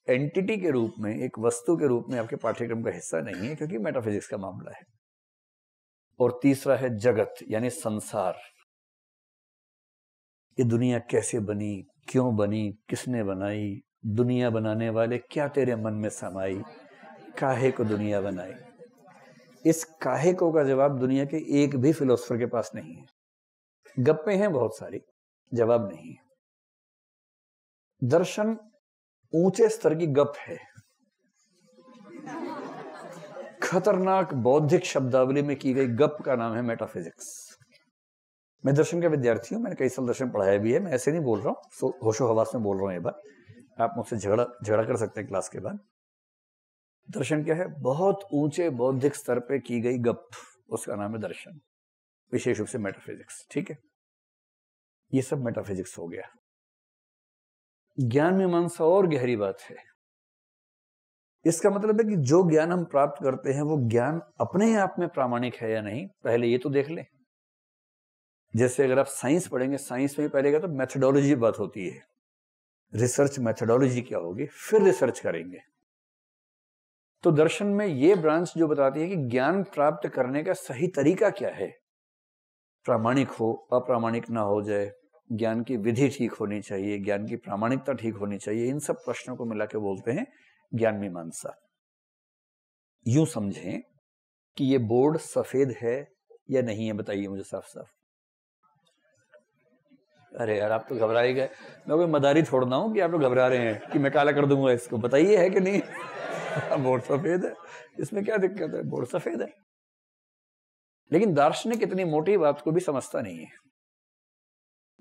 एंटिटी के रूप में एक वस्तु के रूप में आपके पाठ्यक्रम का हिस्सा नहीं है क्योंकि मेटाफिजिक्स का मामला है और तीसरा है जगत यानी संसार ये दुनिया कैसे बनी क्यों बनी किसने बनाई दुनिया बनाने वाले क्या तेरे मन में समाई काहे को दुनिया बनाई इस काहे को का जवाब दुनिया के एक भी फिलोसफर के पास नहीं है गप्पे हैं बहुत सारी जवाब नहीं है दर्शन ऊंचे स्तर की गप है खतरनाक बौद्धिक शब्दावली में की गई गप का नाम है मेटाफिजिक्स मैं दर्शन का विद्यार्थी हूं मैंने कई साल दर्शन पढ़ाया भी है मैं ऐसे नहीं बोल रहा हूँ होशो हवास में बोल रहा हूँ ये बात आप मुझसे झगड़ा झगड़ा कर सकते हैं क्लास के बाद दर्शन क्या है बहुत ऊंचे बौद्धिक स्तर पे की गई गप उसका नाम है दर्शन विशेष रूप से मेटाफिजिक्स ठीक है ये सब मेटाफिजिक्स हो गया ज्ञान मीमांसा और गहरी बात है इसका मतलब है कि जो ज्ञान हम प्राप्त करते हैं वो ज्ञान अपने आप में प्रामाणिक है या नहीं पहले ये तो देख लें जैसे अगर आप साइंस पढ़ेंगे साइंस में पहले क्या तो मैथडोलॉजी बात होती है रिसर्च मैथडोलॉजी क्या होगी फिर रिसर्च करेंगे तो दर्शन में ये ब्रांच जो बताती है कि ज्ञान प्राप्त करने का सही तरीका क्या है प्रामाणिक हो अप्रामाणिक ना हो जाए ज्ञान की विधि ठीक होनी चाहिए ज्ञान की प्रामाणिकता ठीक होनी चाहिए इन सब प्रश्नों को मिला के बोलते हैं ज्ञान मीमांसा यू समझें कि ये बोर्ड सफेद है या नहीं है बताइए मुझे साफ साफ अरे यार आप तो घबरा ही गए मैं कोई मदारी छोड़ना हूँ कि आप लोग तो घबरा रहे हैं कि मैं काला कर दूंगा इसको बताइए है कि नहीं *laughs* बोर्ड सफेद है इसमें क्या दिक्कत है बोर्ड सफेद है लेकिन दार्शनिक इतनी मोटी बात को भी समझता नहीं है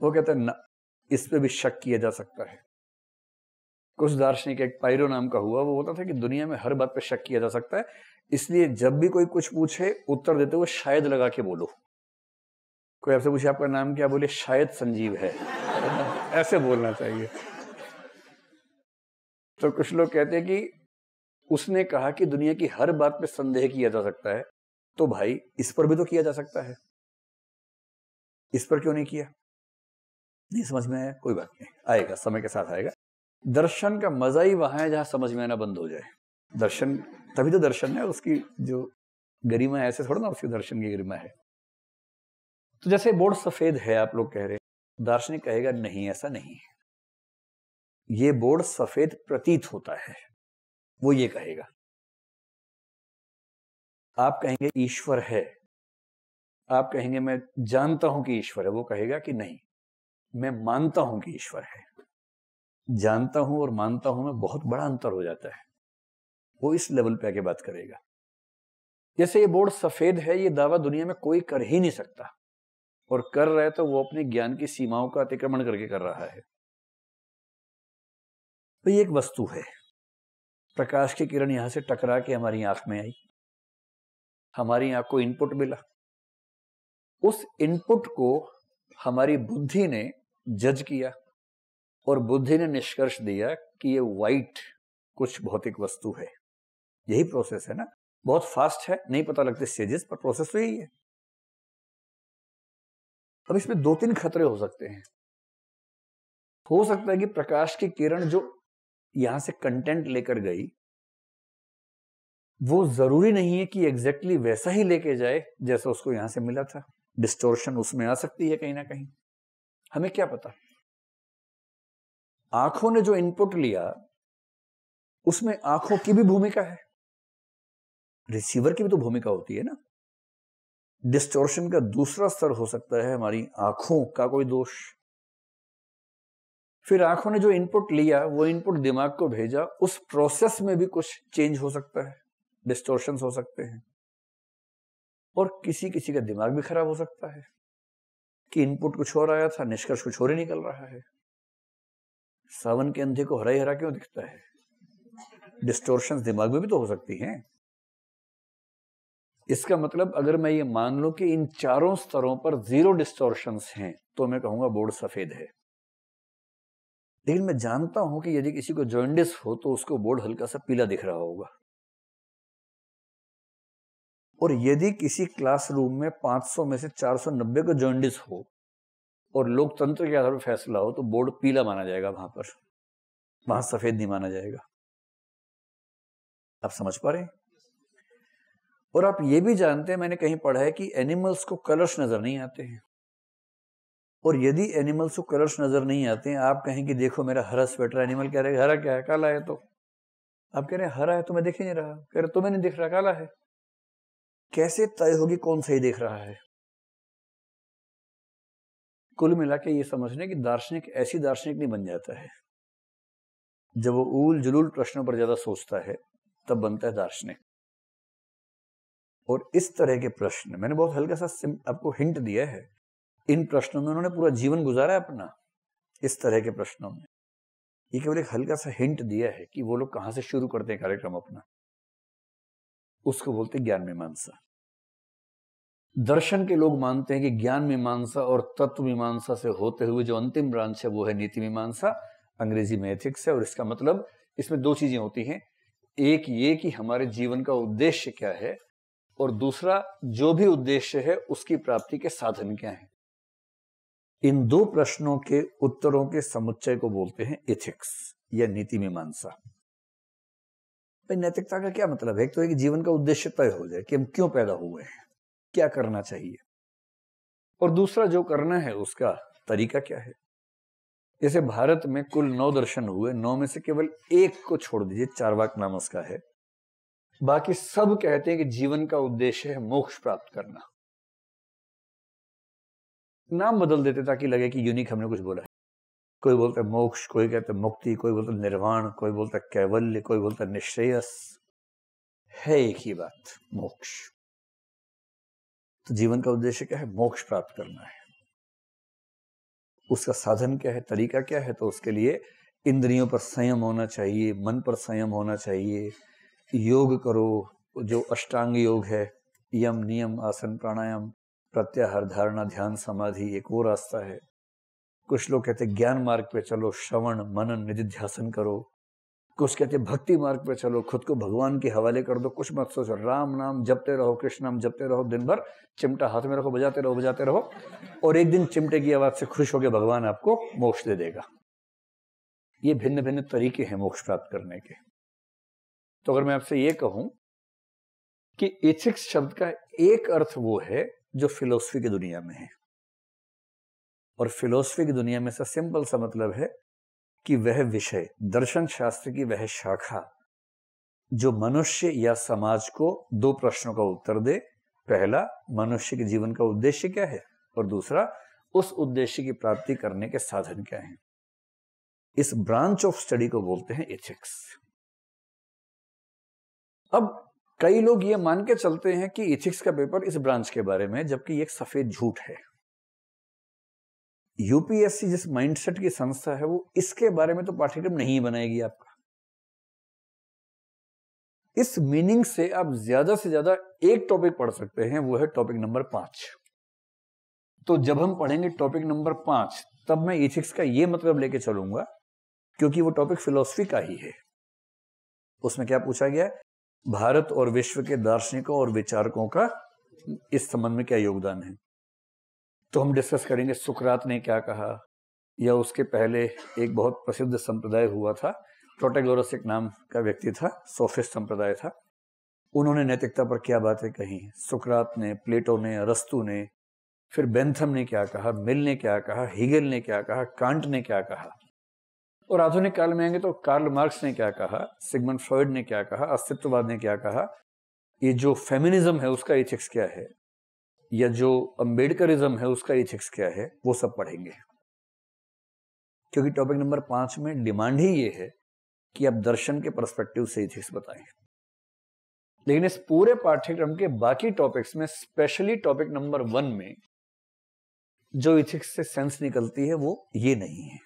वो कहते हैं इस पे भी शक किया जा सकता है कुछ दार्शनिक एक पायरो नाम का हुआ वो होता था कि दुनिया में हर बात पे शक किया जा सकता है इसलिए जब भी कोई कुछ पूछे उत्तर देते हुए शायद लगा के बोलो कोई आपसे पूछे आपका नाम क्या बोले शायद संजीव है *laughs* ऐसे बोलना चाहिए तो कुछ लोग कहते हैं कि उसने कहा कि दुनिया की हर बात पे संदेह किया जा सकता है तो भाई इस पर भी तो किया जा सकता है इस पर क्यों नहीं किया नहीं समझ में आया कोई बात नहीं आएगा समय के साथ आएगा दर्शन का मजा ही वहां है जहां समझ में आना बंद हो जाए दर्शन तभी तो दर्शन है उसकी जो गरिमा है ऐसे थोड़ा ना उसकी दर्शन की गरिमा है तो जैसे बोर्ड सफेद है आप लोग कह रहे हैं दार्शनिक कहेगा नहीं ऐसा नहीं है ये बोर्ड सफेद प्रतीत होता है वो ये कहेगा आप कहेंगे ईश्वर है आप कहेंगे मैं जानता हूं कि ईश्वर है वो कहेगा कि नहीं मैं मानता हूं कि ईश्वर है जानता हूं और मानता हूं मैं बहुत बड़ा अंतर हो जाता है वो इस लेवल पे आके बात करेगा जैसे ये बोर्ड सफेद है ये दावा दुनिया में कोई कर ही नहीं सकता और कर रहा है तो वो अपने ज्ञान की सीमाओं का अतिक्रमण करके कर रहा है तो ये एक वस्तु है प्रकाश की किरण यहां से टकरा के हमारी आंख में आई हमारी आंख को इनपुट मिला उस इनपुट को हमारी बुद्धि ने जज किया और बुद्धि ने निष्कर्ष दिया कि ये वाइट कुछ भौतिक वस्तु है यही प्रोसेस है ना बहुत फास्ट है नहीं पता लगते स्टेजेस पर प्रोसेस तो यही है अब इसमें दो तीन खतरे हो सकते हैं हो सकता है कि प्रकाश की किरण जो यहां से कंटेंट लेकर गई वो जरूरी नहीं है कि एग्जैक्टली वैसा ही लेके जाए जैसा उसको यहां से मिला था डिस्टोर्शन उसमें आ सकती है कहीं ना कहीं हमें क्या पता आंखों ने जो इनपुट लिया उसमें आंखों की भी भूमिका है रिसीवर की भी तो भूमिका होती है ना डिस्टोर्शन का दूसरा स्तर हो सकता है हमारी आंखों का कोई दोष फिर आंखों ने जो इनपुट लिया वो इनपुट दिमाग को भेजा उस प्रोसेस में भी कुछ चेंज हो सकता है डिस्टोर्शन हो सकते हैं और किसी किसी का दिमाग भी खराब हो सकता है कि इनपुट कुछ और आया था निष्कर्ष कुछ और ही निकल रहा है सावन के अंधे को हरा ही हरा क्यों दिखता है डिस्टोर्शन दिमाग में भी तो हो सकती हैं इसका मतलब अगर मैं ये मान लू कि इन चारों स्तरों पर जीरो डिस्टोर्शन हैं तो मैं कहूंगा बोर्ड सफेद है लेकिन मैं जानता हूं कि यदि किसी को जॉइंडिस हो तो उसको बोर्ड हल्का सा पीला दिख रहा होगा और यदि किसी क्लासरूम में 500 में से 490 को जॉन्डिस हो और लोकतंत्र के आधार पर फैसला हो तो बोर्ड पीला माना जाएगा वहां पर वहां सफेद नहीं माना जाएगा आप समझ पा रहे हैं और आप ये भी जानते हैं मैंने कहीं पढ़ा है कि एनिमल्स को कलर्स नजर नहीं आते हैं और यदि एनिमल्स को कलर्स नजर नहीं आते हैं आप कहें कि देखो मेरा हरा स्वेटर एनिमल कह रहे हरा क्या है काला है तो आप कह रहे हैं हरा है तो मैं देख ही नहीं रहा कह रहे तुम्हें नहीं दिख रहा काला है कैसे तय होगी कौन सही देख रहा है कुल मिला के ये समझने कि दार्शनिक ऐसी दार्शनिक नहीं बन जाता है जब वो ऊल जुलूल प्रश्नों पर ज्यादा सोचता है तब बनता है दार्शनिक और इस तरह के प्रश्न मैंने बहुत हल्का सा आपको हिंट दिया है इन प्रश्नों में उन्होंने पूरा जीवन गुजारा है अपना इस तरह के प्रश्नों में ये केवल एक हल्का सा हिंट दिया है कि वो लोग कहाँ से शुरू करते हैं कार्यक्रम अपना उसको बोलते ज्ञान मीमांसा दर्शन के लोग मानते हैं कि ज्ञान मीमांसा और तत्व मीमांसा से होते हुए जो अंतिम ब्रांच है वो है नीति मीमांसा अंग्रेजी में एथिक्स है और इसका मतलब इसमें दो चीजें होती हैं एक ये कि हमारे जीवन का उद्देश्य क्या है और दूसरा जो भी उद्देश्य है उसकी प्राप्ति के साधन क्या है इन दो प्रश्नों के उत्तरों के समुच्चय को बोलते हैं एथिक्स या नीति मीमांसा भाई नैतिकता का क्या मतलब है एक तो एक जीवन का उद्देश्य तय हो जाए कि हम क्यों पैदा हुए हैं क्या करना चाहिए और दूसरा जो करना है उसका तरीका क्या है जैसे भारत में कुल नौ दर्शन हुए नौ में से केवल एक को छोड़ दीजिए चारवाक नामस का है बाकी सब कहते हैं कि जीवन का उद्देश्य है मोक्ष प्राप्त करना नाम बदल देते ताकि लगे कि यूनिक हमने कुछ बोला कोई बोलता है मोक्ष कोई कहते मुक्ति कोई बोलता निर्वाण कोई बोलता कैवल्य कोई बोलता निश्रेयस है एक ही बात मोक्ष तो जीवन का उद्देश्य क्या है मोक्ष प्राप्त करना है उसका साधन क्या है तरीका क्या है तो उसके लिए इंद्रियों पर संयम होना चाहिए मन पर संयम होना चाहिए योग करो जो अष्टांग योग है यम नियम आसन प्राणायाम प्रत्याहार धारणा ध्यान समाधि एक वो रास्ता है कुछ लोग कहते ज्ञान मार्ग पे चलो श्रवण मनन निधिध्यासन करो कुछ कहते भक्ति मार्ग पे चलो खुद को भगवान के हवाले कर दो कुछ मत सोचो राम नाम जपते रहो कृष्ण नाम जपते रहो दिन भर चिमटा हाथ में रखो बजाते रहो बजाते रहो और एक दिन चिमटे की आवाज से खुश होकर भगवान आपको मोक्ष दे देगा ये भिन्न भिन्न तरीके हैं मोक्ष प्राप्त करने के तो अगर मैं आपसे ये कहूं कि इच्छिक शब्द का एक अर्थ वो है जो फिलोसफी की दुनिया में है और फिलोसफी की दुनिया में से सिंपल सा मतलब है कि वह विषय दर्शन शास्त्र की वह शाखा जो मनुष्य या समाज को दो प्रश्नों का उत्तर दे पहला मनुष्य के जीवन का उद्देश्य क्या है और दूसरा उस उद्देश्य की प्राप्ति करने के साधन क्या हैं इस ब्रांच ऑफ स्टडी को बोलते हैं इथिक्स अब कई लोग ये मान के चलते हैं कि इथिक्स का पेपर इस ब्रांच के बारे में जबकि एक सफेद झूठ है यूपीएससी जिस माइंडसेट की संस्था है वो इसके बारे में तो पाठ्यक्रम नहीं बनाएगी आपका इस मीनिंग से आप ज्यादा से ज्यादा एक टॉपिक पढ़ सकते हैं वो है टॉपिक नंबर पांच तो जब हम पढ़ेंगे टॉपिक नंबर पांच तब मैं इथिक्स का ये मतलब लेके चलूंगा क्योंकि वो टॉपिक फिलोसफी का ही है उसमें क्या पूछा गया भारत और विश्व के दार्शनिकों और विचारकों का इस संबंध में क्या योगदान है तो हम डिस्कस करेंगे सुकरात ने क्या कहा या उसके पहले एक बहुत प्रसिद्ध संप्रदाय हुआ था प्रोटेगोरस एक नाम का व्यक्ति था सोफिस संप्रदाय था उन्होंने नैतिकता पर क्या बातें कही सुकरात ने प्लेटो ने रस्तु ने फिर बेंथम ने क्या कहा मिल ने क्या कहा हिगेल ने क्या कहा कांट ने क्या कहा और आधुनिक काल में आएंगे तो कार्ल मार्क्स ने क्या कहा सिगमन फ्रॉइड ने क्या कहा अस्तित्ववाद ने क्या कहा ये जो फेमिनिज्म है उसका इथिक्स क्या है या जो अम्बेडकरिज्म है उसका इथिक्स क्या है वो सब पढ़ेंगे क्योंकि टॉपिक नंबर पांच में डिमांड ही ये है कि आप दर्शन के परस्पेक्टिव से इथिक्स बताएं लेकिन इस पूरे पाठ्यक्रम के बाकी टॉपिक्स में स्पेशली टॉपिक नंबर वन में जो इथिक्स से सेंस निकलती है वो ये नहीं है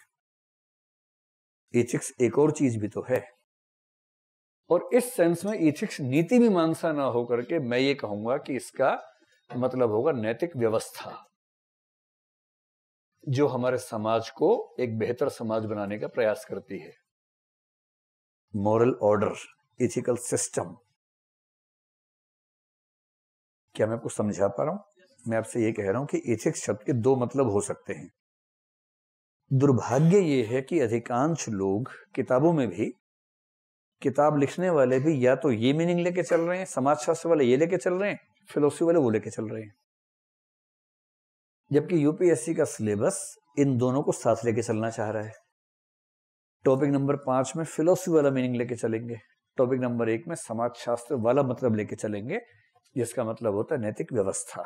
इथिक्स एक और चीज भी तो है और इस सेंस में इथिक्स नीति भी मानसा ना होकर के मैं ये कहूंगा कि इसका मतलब होगा नैतिक व्यवस्था जो हमारे समाज को एक बेहतर समाज बनाने का प्रयास करती है मॉरल ऑर्डर इथिकल सिस्टम क्या मैं आपको समझा पा रहा हूं मैं आपसे ये कह रहा हूं कि एथिक्स शब्द के दो मतलब हो सकते हैं दुर्भाग्य ये है कि अधिकांश लोग किताबों में भी किताब लिखने वाले भी या तो ये मीनिंग लेके चल रहे हैं समाजशास्त्र वाले ये लेके चल रहे हैं फिलोसफी वाले वो लेके चल रहे हैं जबकि यूपीएससी का सिलेबस इन दोनों को साथ लेके चलना चाह रहा है टॉपिक नंबर पांच में फिलोसफी वाला मीनिंग लेके चलेंगे टॉपिक नंबर एक में समाजशास्त्र वाला मतलब लेके चलेंगे जिसका मतलब होता है नैतिक व्यवस्था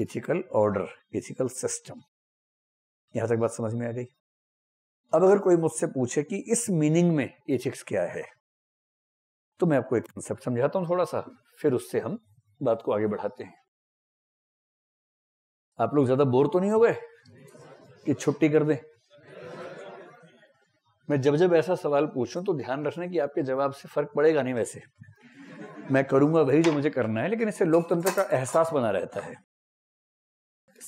इथिकल ऑर्डर इथिकल सिस्टम यहां तक बात समझ में आ गई अब अगर कोई मुझसे पूछे कि इस मीनिंग में एथिक्स क्या है तो मैं आपको एक कंसेप्ट समझाता हूँ थोड़ा सा फिर उससे हम बात को आगे बढ़ाते हैं आप लोग ज्यादा बोर तो नहीं हो गए कि छुट्टी कर दें मैं जब जब ऐसा सवाल पूछूं तो ध्यान रखना कि आपके जवाब से फर्क पड़ेगा नहीं वैसे मैं करूंगा वही जो मुझे करना है लेकिन इससे लोकतंत्र का एहसास बना रहता है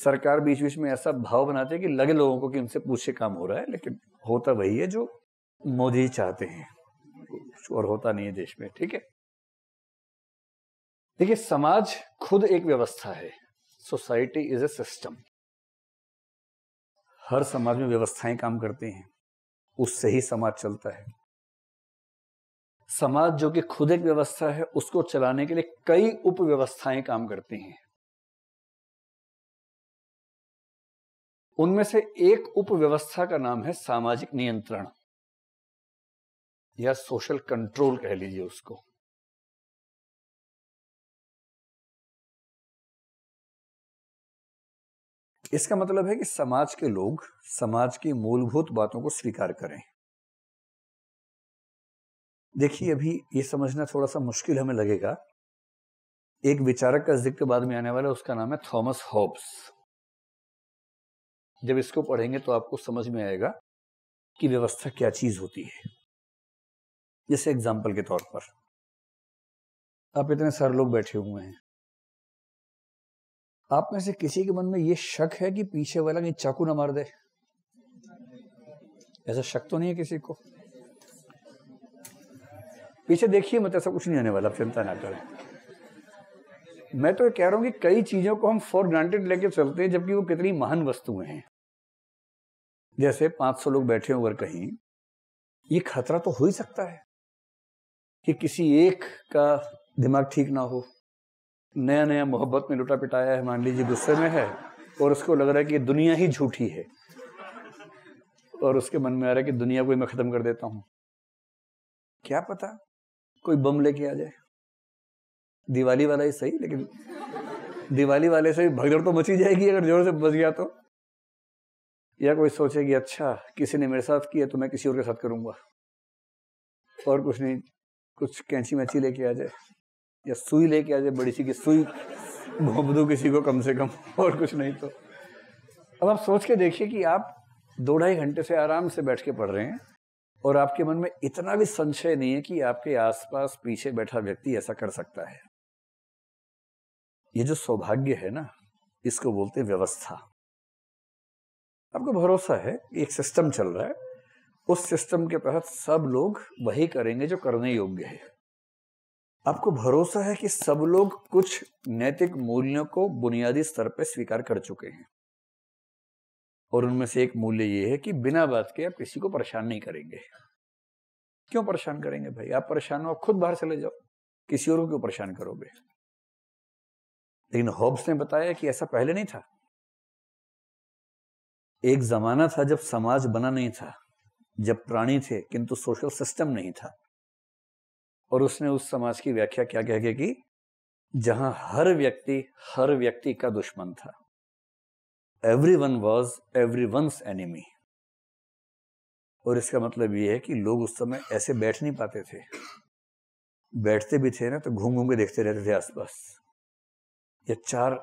सरकार बीच बीच में ऐसा भाव बनाते है कि लगे लोगों को कि उनसे पूछे काम हो रहा है लेकिन होता वही है जो मोदी चाहते हैं कुछ और होता नहीं है देश में ठीक है देखिए समाज खुद एक व्यवस्था है सोसाइटी इज ए सिस्टम हर समाज में व्यवस्थाएं काम करती हैं उससे ही समाज चलता है समाज जो कि खुद एक व्यवस्था है उसको चलाने के लिए कई उपव्यवस्थाएं काम करती हैं उनमें से एक उपव्यवस्था का नाम है सामाजिक नियंत्रण या सोशल कंट्रोल कह लीजिए उसको इसका मतलब है कि समाज के लोग समाज की मूलभूत बातों को स्वीकार करें देखिए अभी ये समझना थोड़ा सा मुश्किल हमें लगेगा एक विचारक का जिक्र बाद में आने वाला उसका नाम है थॉमस हॉब्स जब इसको पढ़ेंगे तो आपको समझ में आएगा कि व्यवस्था क्या चीज होती है जैसे एग्जाम्पल के तौर पर आप इतने सारे लोग बैठे हुए हैं आप में से किसी के मन में ये शक है कि पीछे वाला कहीं चाकू ना मार दे ऐसा शक तो नहीं है किसी को पीछे देखिए मत ऐसा कुछ नहीं होने वाला चिंता ना करें मैं तो कह रहा हूं कि कई चीजों को हम फॉर ग्रांटेड लेके चलते हैं जबकि वो कितनी महान वस्तुएं हैं जैसे 500 लोग बैठे हो अगर कहीं ये खतरा तो हो ही सकता है कि किसी एक का दिमाग ठीक ना हो नया नया मोहब्बत में लुटा पिटाया है मान लीजिए गुस्से में है और उसको लग रहा है कि दुनिया ही झूठी है और उसके मन में आ रहा है कि दुनिया को मैं खत्म कर देता हूं क्या पता कोई बम लेके आ जाए दिवाली वाला ही सही लेकिन दिवाली वाले से भगदड़ तो मची जाएगी अगर जोर से बच गया तो या कोई सोचे कि अच्छा किसी ने मेरे साथ किया तो मैं किसी और के साथ करूंगा और कुछ नहीं कुछ कैंची मैची लेके आ जाए या सुई लेके आ जाए बड़ी सी की सुई घोप दो किसी को कम से कम और कुछ नहीं तो अब आप सोच के देखिए कि आप दो ढाई घंटे से आराम से बैठ के पढ़ रहे हैं और आपके मन में इतना भी संशय नहीं है कि आपके आसपास पीछे बैठा व्यक्ति ऐसा कर सकता है ये जो सौभाग्य है ना इसको बोलते व्यवस्था आपको भरोसा है एक सिस्टम चल रहा है उस सिस्टम के तहत सब लोग वही करेंगे जो करने योग्य है आपको भरोसा है कि सब लोग कुछ नैतिक मूल्यों को बुनियादी स्तर पर स्वीकार कर चुके हैं और उनमें से एक मूल्य ये है कि बिना बात के आप किसी को परेशान नहीं करेंगे क्यों परेशान करेंगे भाई आप परेशान हो आप खुद बाहर चले जाओ किसी और को क्यों परेशान करोगे लेकिन हॉब्स ने बताया कि ऐसा पहले नहीं था एक जमाना था जब समाज बना नहीं था जब प्राणी थे किंतु सोशल सिस्टम नहीं था और उसने उस समाज की व्याख्या क्या कह के की जहां हर व्यक्ति हर व्यक्ति का दुश्मन था everyone was everyone's enemy और इसका मतलब यह है कि लोग उस समय ऐसे बैठ नहीं पाते थे बैठते भी थे ना तो घूम घूम के देखते रहते थे आसपास या चार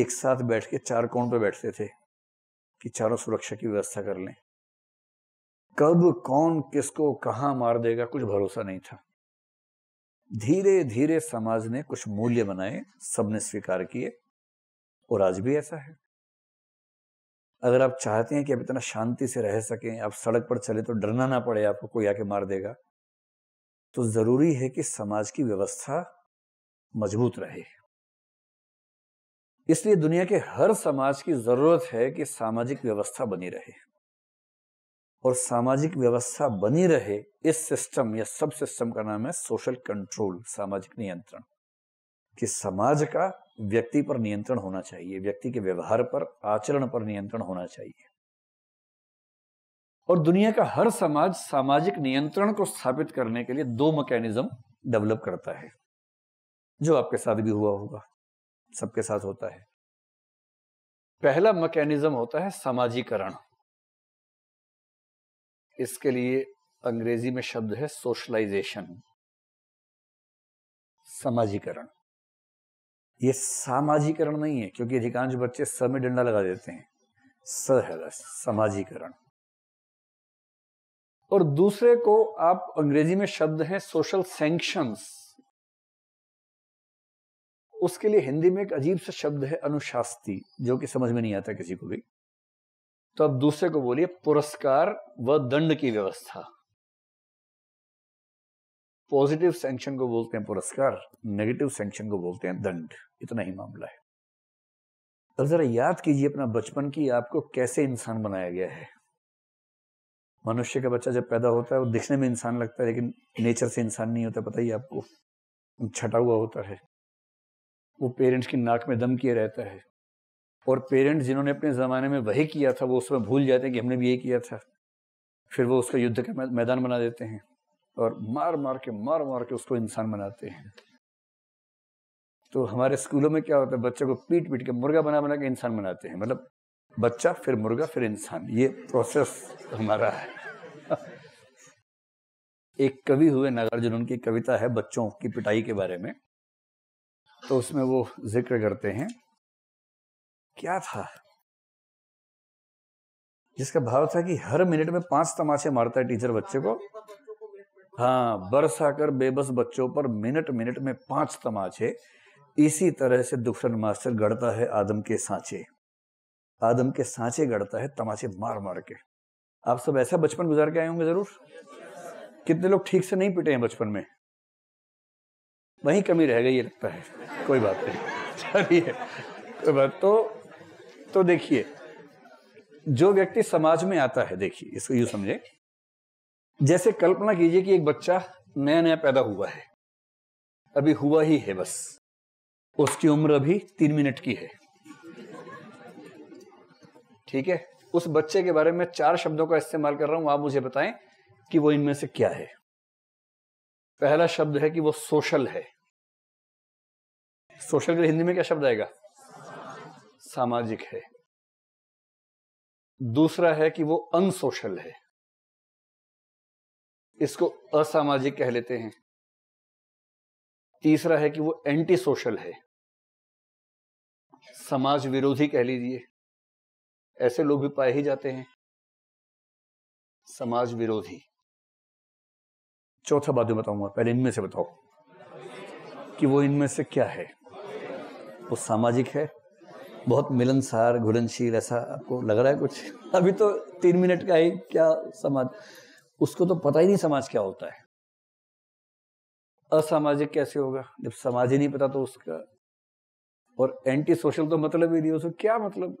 एक साथ बैठ के चार कोण पर बैठते थे कि चारों सुरक्षा की व्यवस्था कर लें कब कौन किसको कहा मार देगा कुछ भरोसा नहीं था धीरे धीरे समाज ने कुछ मूल्य बनाए सबने स्वीकार किए और आज भी ऐसा है अगर आप चाहते हैं कि आप इतना शांति से रह सकें आप सड़क पर चले तो डरना ना पड़े आपको कोई आके मार देगा तो जरूरी है कि समाज की व्यवस्था मजबूत रहे इसलिए दुनिया के हर समाज की जरूरत है कि सामाजिक व्यवस्था बनी रहे और सामाजिक व्यवस्था बनी रहे इस सिस्टम या सब सिस्टम का नाम है सोशल कंट्रोल सामाजिक नियंत्रण कि समाज का व्यक्ति पर नियंत्रण होना चाहिए व्यक्ति के व्यवहार पर आचरण पर नियंत्रण होना चाहिए और दुनिया का हर समाज सामाजिक नियंत्रण को स्थापित करने के लिए दो मैकेनिज्म डेवलप करता है जो आपके साथ भी हुआ होगा सबके साथ होता है पहला मैकेनिज्म होता है समाजीकरण इसके लिए अंग्रेजी में शब्द है सोशलाइजेशन समाजीकरण ये सामाजिकरण नहीं है क्योंकि अधिकांश बच्चे स में डंडा लगा देते हैं स है समाजीकरण और दूसरे को आप अंग्रेजी में शब्द है सोशल सेंक्शन उसके लिए हिंदी में एक अजीब सा शब्द है अनुशास्ति जो कि समझ में नहीं आता किसी को भी तो अब दूसरे को बोलिए पुरस्कार व दंड की व्यवस्था पॉजिटिव सेंक्शन को बोलते हैं पुरस्कार नेगेटिव सेंक्शन को बोलते हैं दंड इतना ही मामला है अब जरा याद कीजिए अपना बचपन की आपको कैसे इंसान बनाया गया है मनुष्य का बच्चा जब पैदा होता है वो दिखने में इंसान लगता है लेकिन नेचर से इंसान नहीं होता पता ही आपको छटा हुआ होता है वो पेरेंट्स की नाक में दम किए रहता है और पेरेंट्स जिन्होंने अपने ज़माने में वही किया था वो उसमें भूल जाते हैं कि हमने भी ये किया था फिर वो उसका युद्ध का मैदान बना देते हैं और मार मार के मार मार के उसको इंसान बनाते हैं तो हमारे स्कूलों में क्या होता है बच्चे को पीट पीट के मुर्गा बना बना के इंसान बनाते हैं मतलब बच्चा फिर मुर्गा फिर इंसान ये प्रोसेस हमारा है *laughs* एक कवि हुए नागार्जुन उनकी कविता है बच्चों की पिटाई के बारे में तो उसमें वो जिक्र करते हैं क्या था जिसका भाव था कि हर मिनट में पांच तमाशे मारता है टीचर बच्चे को हाँ बरसा कर बेबस बच्चों पर मिनट मिनट में पांच तमाचे इसी तरह से दुखन मास्टर गढ़ता है आदम के सांचे आदम के सांचे गढ़ता है तमाचे मार मार के आप सब ऐसा बचपन गुजार के आए होंगे जरूर कितने लोग ठीक से नहीं पिटे हैं बचपन में वही कमी रह गई ये लगता है कोई बात नहीं चलिए कोई बात तो तो देखिए जो व्यक्ति समाज में आता है देखिए इसको यू समझे जैसे कल्पना कीजिए कि एक बच्चा नया नया पैदा हुआ है अभी हुआ ही है बस उसकी उम्र अभी तीन मिनट की है ठीक है उस बच्चे के बारे में चार शब्दों का इस्तेमाल कर रहा हूं आप मुझे बताएं कि वो इनमें से क्या है पहला शब्द है कि वो सोशल है सोशल के हिंदी में क्या शब्द आएगा सामाजिक है दूसरा है कि वो अनसोशल है इसको असामाजिक कह लेते हैं तीसरा है कि वो एंटी सोशल है समाज विरोधी कह लीजिए ऐसे लोग भी पाए ही जाते हैं समाज विरोधी चौथा बात बताऊंगा पहले इनमें से बताओ कि वो इनमें से क्या है वो सामाजिक है बहुत मिलनसार घुलनशील ऐसा आपको लग रहा है कुछ *laughs* अभी तो तीन मिनट का ही क्या समाज उसको तो पता ही नहीं समाज क्या होता है असामाजिक कैसे होगा जब समाज ही नहीं पता तो उसका और एंटी सोशल तो मतलब ही नहीं उसको क्या मतलब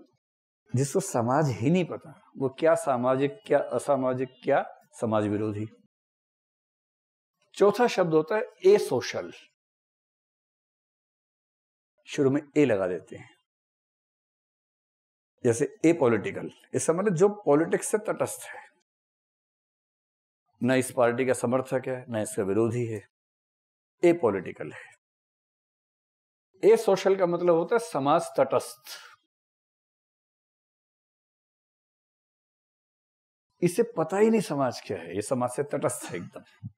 जिसको समाज ही नहीं पता वो क्या सामाजिक क्या असामाजिक क्या समाज विरोधी चौथा शब्द होता है ए सोशल शुरू में ए लगा देते हैं जैसे ए पॉलिटिकल इसका मतलब जो पॉलिटिक्स से तटस्थ है न इस पार्टी का समर्थक है न इसका विरोधी है ए पॉलिटिकल है ए सोशल का मतलब होता है समाज तटस्थ इसे पता ही नहीं समाज क्या है ये समाज से तटस्थ है एकदम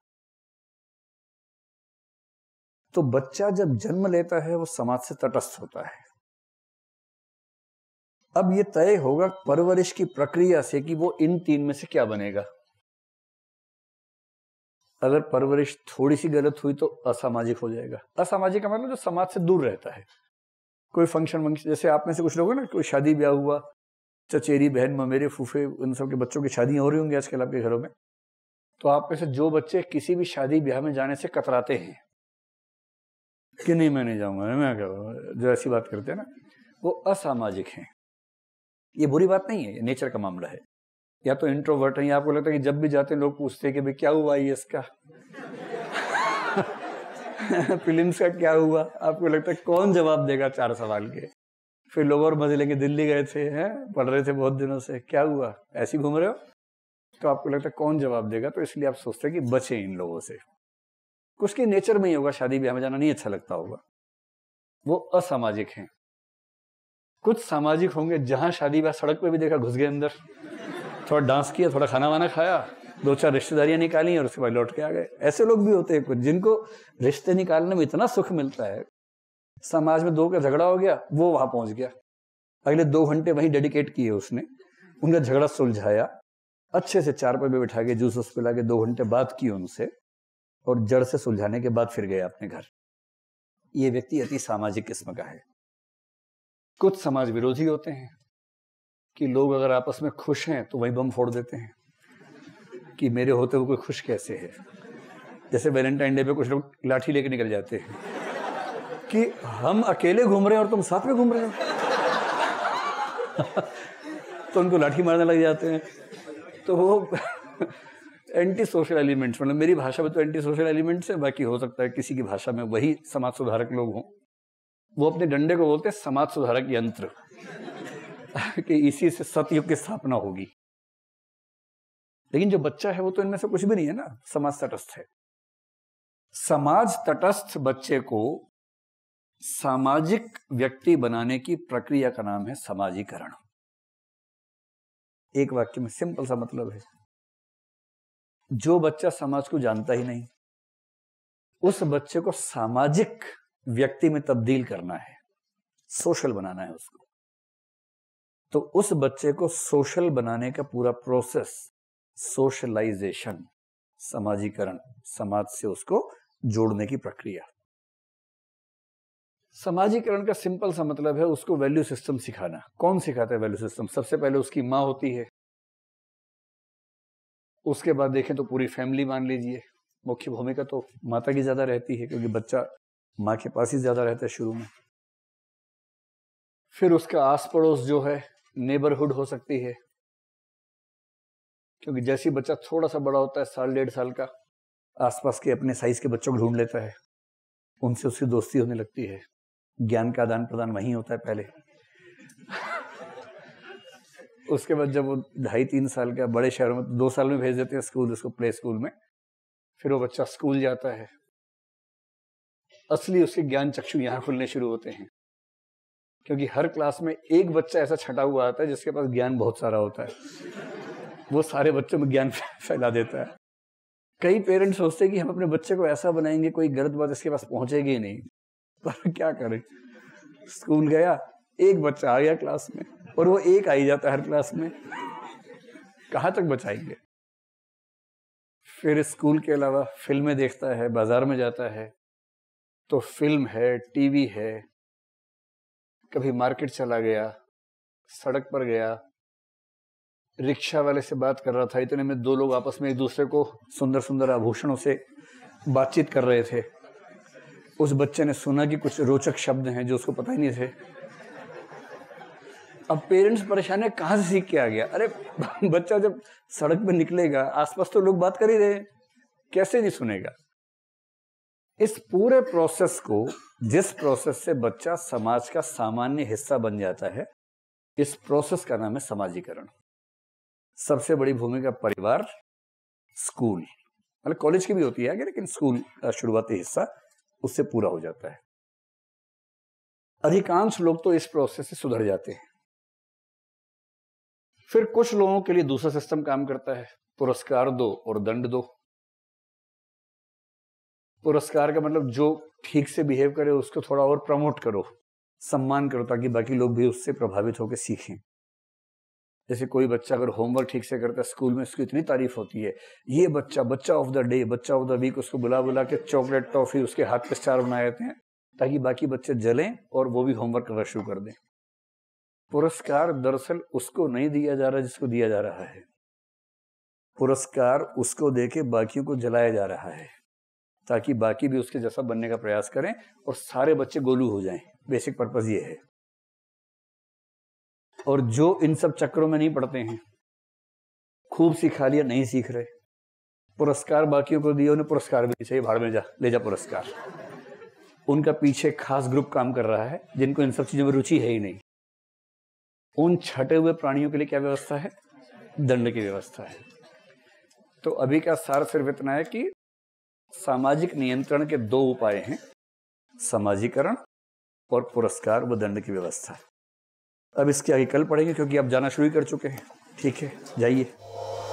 तो बच्चा जब जन्म लेता है वो समाज से तटस्थ होता है अब ये तय होगा परवरिश की प्रक्रिया से कि वो इन तीन में से क्या बनेगा अगर परवरिश थोड़ी सी गलत हुई तो असामाजिक हो जाएगा असामाजिक का मतलब जो समाज से दूर रहता है कोई फंक्शन वंक्शन जैसे आप में से कुछ लोग ना कोई शादी ब्याह हुआ चचेरी बहन ममेरे फूफे उन सब के बच्चों की शादियां हो रही होंगी आजकल आपके घरों में तो आप में से जो बच्चे किसी भी शादी ब्याह में जाने से कतराते हैं कि नहीं मैं नहीं जाऊंगा मैं क्या जो ऐसी बात करते हैं ना वो असामाजिक हैं ये बुरी बात नहीं है नेचर का मामला है या तो इंट्रोवर्ट है या आपको लगता है कि जब भी जाते हैं लोग पूछते हैं कि भाई क्या हुआ ये इसका *laughs* फिल्म्स का क्या हुआ आपको लगता है कौन जवाब देगा चार सवाल के फिर लोग और मजे लेके दिल्ली गए थे हैं पढ़ रहे थे बहुत दिनों से क्या हुआ ऐसी घूम रहे हो तो आपको लगता है कौन जवाब देगा तो इसलिए आप सोचते हैं कि बचे इन लोगों से कुछ के नेचर में ही होगा शादी ब्याह में जाना नहीं अच्छा लगता होगा वो असामाजिक हैं कुछ सामाजिक होंगे जहाँ शादी ब्याह सड़क पे भी देखा घुस गए अंदर थोड़ा डांस किया थोड़ा खाना वाना खाया दो चार रिश्तेदारियां निकाली और उसके बाद लौट के आ गए ऐसे लोग भी होते हैं कुछ जिनको रिश्ते निकालने में इतना सुख मिलता है समाज में दो का झगड़ा हो गया वो वहां पहुंच गया अगले दो घंटे वहीं डेडिकेट किए उसने उनका झगड़ा सुलझाया अच्छे से चार पे बिठा के जूस उस पिला के दो घंटे बात की उनसे और जड़ से सुलझाने के बाद फिर गए अपने घर ये व्यक्ति अति सामाजिक किस्म का है कुछ समाज विरोधी होते हैं कि लोग अगर आपस में खुश हैं तो वही बम फोड़ देते हैं कि मेरे होते हुए कोई खुश कैसे है जैसे वैलेंटाइन डे पे कुछ लोग लाठी लेके निकल जाते हैं कि हम अकेले घूम रहे हैं और तुम साथ में घूम रहे हो *laughs* तो उनको लाठी मारने लग जाते हैं तो वो एंटी सोशल एलिमेंट्स मतलब मेरी भाषा में तो एंटी सोशल एलिमेंट्स है बाकी हो सकता है किसी की भाषा में वही समाज सुधारक लोग हों वो अपने डंडे को बोलते समाज सुधारक यंत्र कि इसी से सतयुग की स्थापना होगी लेकिन जो बच्चा है वो तो इनमें से कुछ भी नहीं है ना समाज तटस्थ है समाज तटस्थ बच्चे को सामाजिक व्यक्ति बनाने की प्रक्रिया का नाम है समाजीकरण एक वाक्य में सिंपल सा मतलब है जो बच्चा समाज को जानता ही नहीं उस बच्चे को सामाजिक व्यक्ति में तब्दील करना है सोशल बनाना है उसको तो उस बच्चे को सोशल बनाने का पूरा प्रोसेस सोशलाइजेशन समाजीकरण समाज से उसको जोड़ने की प्रक्रिया समाजीकरण का सिंपल सा मतलब है उसको वैल्यू सिस्टम सिखाना कौन सिखाता है वैल्यू सिस्टम सबसे पहले उसकी माँ होती है उसके बाद देखें तो पूरी फैमिली मान लीजिए मुख्य भूमिका तो माता की ज्यादा रहती है क्योंकि बच्चा माँ के पास ही ज़्यादा रहता है शुरू में फिर उसका आस पड़ोस जो है नेबरहुड हो सकती है क्योंकि जैसी बच्चा थोड़ा सा बड़ा होता है साल डेढ़ साल का आसपास के अपने साइज के बच्चों को ढूंढ लेता है उनसे उसकी दोस्ती होने लगती है ज्ञान का आदान प्रदान वही होता है पहले उसके बाद जब वो ढाई तीन साल का बड़े शहरों में दो साल में भेज देते हैं स्कूल उसको प्ले स्कूल में फिर वो बच्चा स्कूल जाता है असली उसके ज्ञान चक्षु यहाँ खुलने शुरू होते हैं क्योंकि हर क्लास में एक बच्चा ऐसा छटा हुआ आता है जिसके पास ज्ञान बहुत सारा होता है वो सारे बच्चों में ज्ञान फैला देता है कई पेरेंट्स सोचते हैं कि हम अपने बच्चे को ऐसा बनाएंगे कोई गलत बात इसके पास पहुंचेगी नहीं पर क्या करें स्कूल गया एक बच्चा आ गया क्लास में और वो एक आ ही जाता है हर क्लास में कहाँ तक बचाएंगे फिर स्कूल के अलावा फिल्में देखता है बाजार में जाता है तो फिल्म है टीवी है कभी मार्केट चला गया सड़क पर गया रिक्शा वाले से बात कर रहा था इतने में दो लोग आपस में एक दूसरे को सुंदर सुंदर आभूषणों से बातचीत कर रहे थे उस बच्चे ने सुना कि कुछ रोचक शब्द हैं जो उसको पता ही नहीं थे अब पेरेंट्स परेशान है कहाँ से सीख के आ गया अरे बच्चा जब सड़क पर निकलेगा आसपास तो लोग बात कर ही रहे कैसे नहीं सुनेगा इस पूरे प्रोसेस को जिस प्रोसेस से बच्चा समाज का सामान्य हिस्सा बन जाता है इस प्रोसेस का नाम है समाजीकरण सबसे बड़ी भूमिका परिवार स्कूल मतलब कॉलेज की भी होती है लेकिन स्कूल का शुरुआती हिस्सा उससे पूरा हो जाता है अधिकांश लोग तो इस प्रोसेस से सुधर जाते हैं फिर कुछ लोगों के लिए दूसरा सिस्टम काम करता है पुरस्कार दो और दंड दो पुरस्कार का मतलब जो ठीक से बिहेव करे उसको थोड़ा और प्रमोट करो सम्मान करो ताकि बाकी लोग भी उससे प्रभावित होकर सीखें जैसे कोई बच्चा अगर होमवर्क ठीक से करता है स्कूल में उसकी इतनी तारीफ होती है ये बच्चा बच्चा ऑफ द डे बच्चा ऑफ द वीक उसको बुला बुला के चॉकलेट टॉफी उसके हाथ पे स्टार बनाए जाते हैं ताकि बाकी बच्चे जलें और वो भी होमवर्क करना शुरू कर दें पुरस्कार दरअसल उसको नहीं दिया जा रहा जिसको दिया जा रहा है पुरस्कार उसको दे के बाकियों को जलाया जा रहा है ताकि बाकी भी उसके जैसा बनने का प्रयास करें और सारे बच्चे गोलू हो जाएं बेसिक पर्पज ये है और जो इन सब चक्रों में नहीं पढ़ते हैं खूब सिखा लिया नहीं सीख रहे पुरस्कार बाकियों को दिया उन्हें पुरस्कार भी चाहिए भाड़ में जा ले जा पुरस्कार उनका पीछे खास ग्रुप काम कर रहा है जिनको इन सब चीजों में रुचि है ही नहीं उन छठे हुए प्राणियों के लिए क्या व्यवस्था है दंड की व्यवस्था है तो अभी का सार सिर्फ इतना है कि सामाजिक नियंत्रण के दो उपाय हैं समाजीकरण और पुरस्कार व दंड की व्यवस्था अब इसके आगे कल पढ़ेंगे क्योंकि आप जाना शुरू कर चुके हैं ठीक है जाइए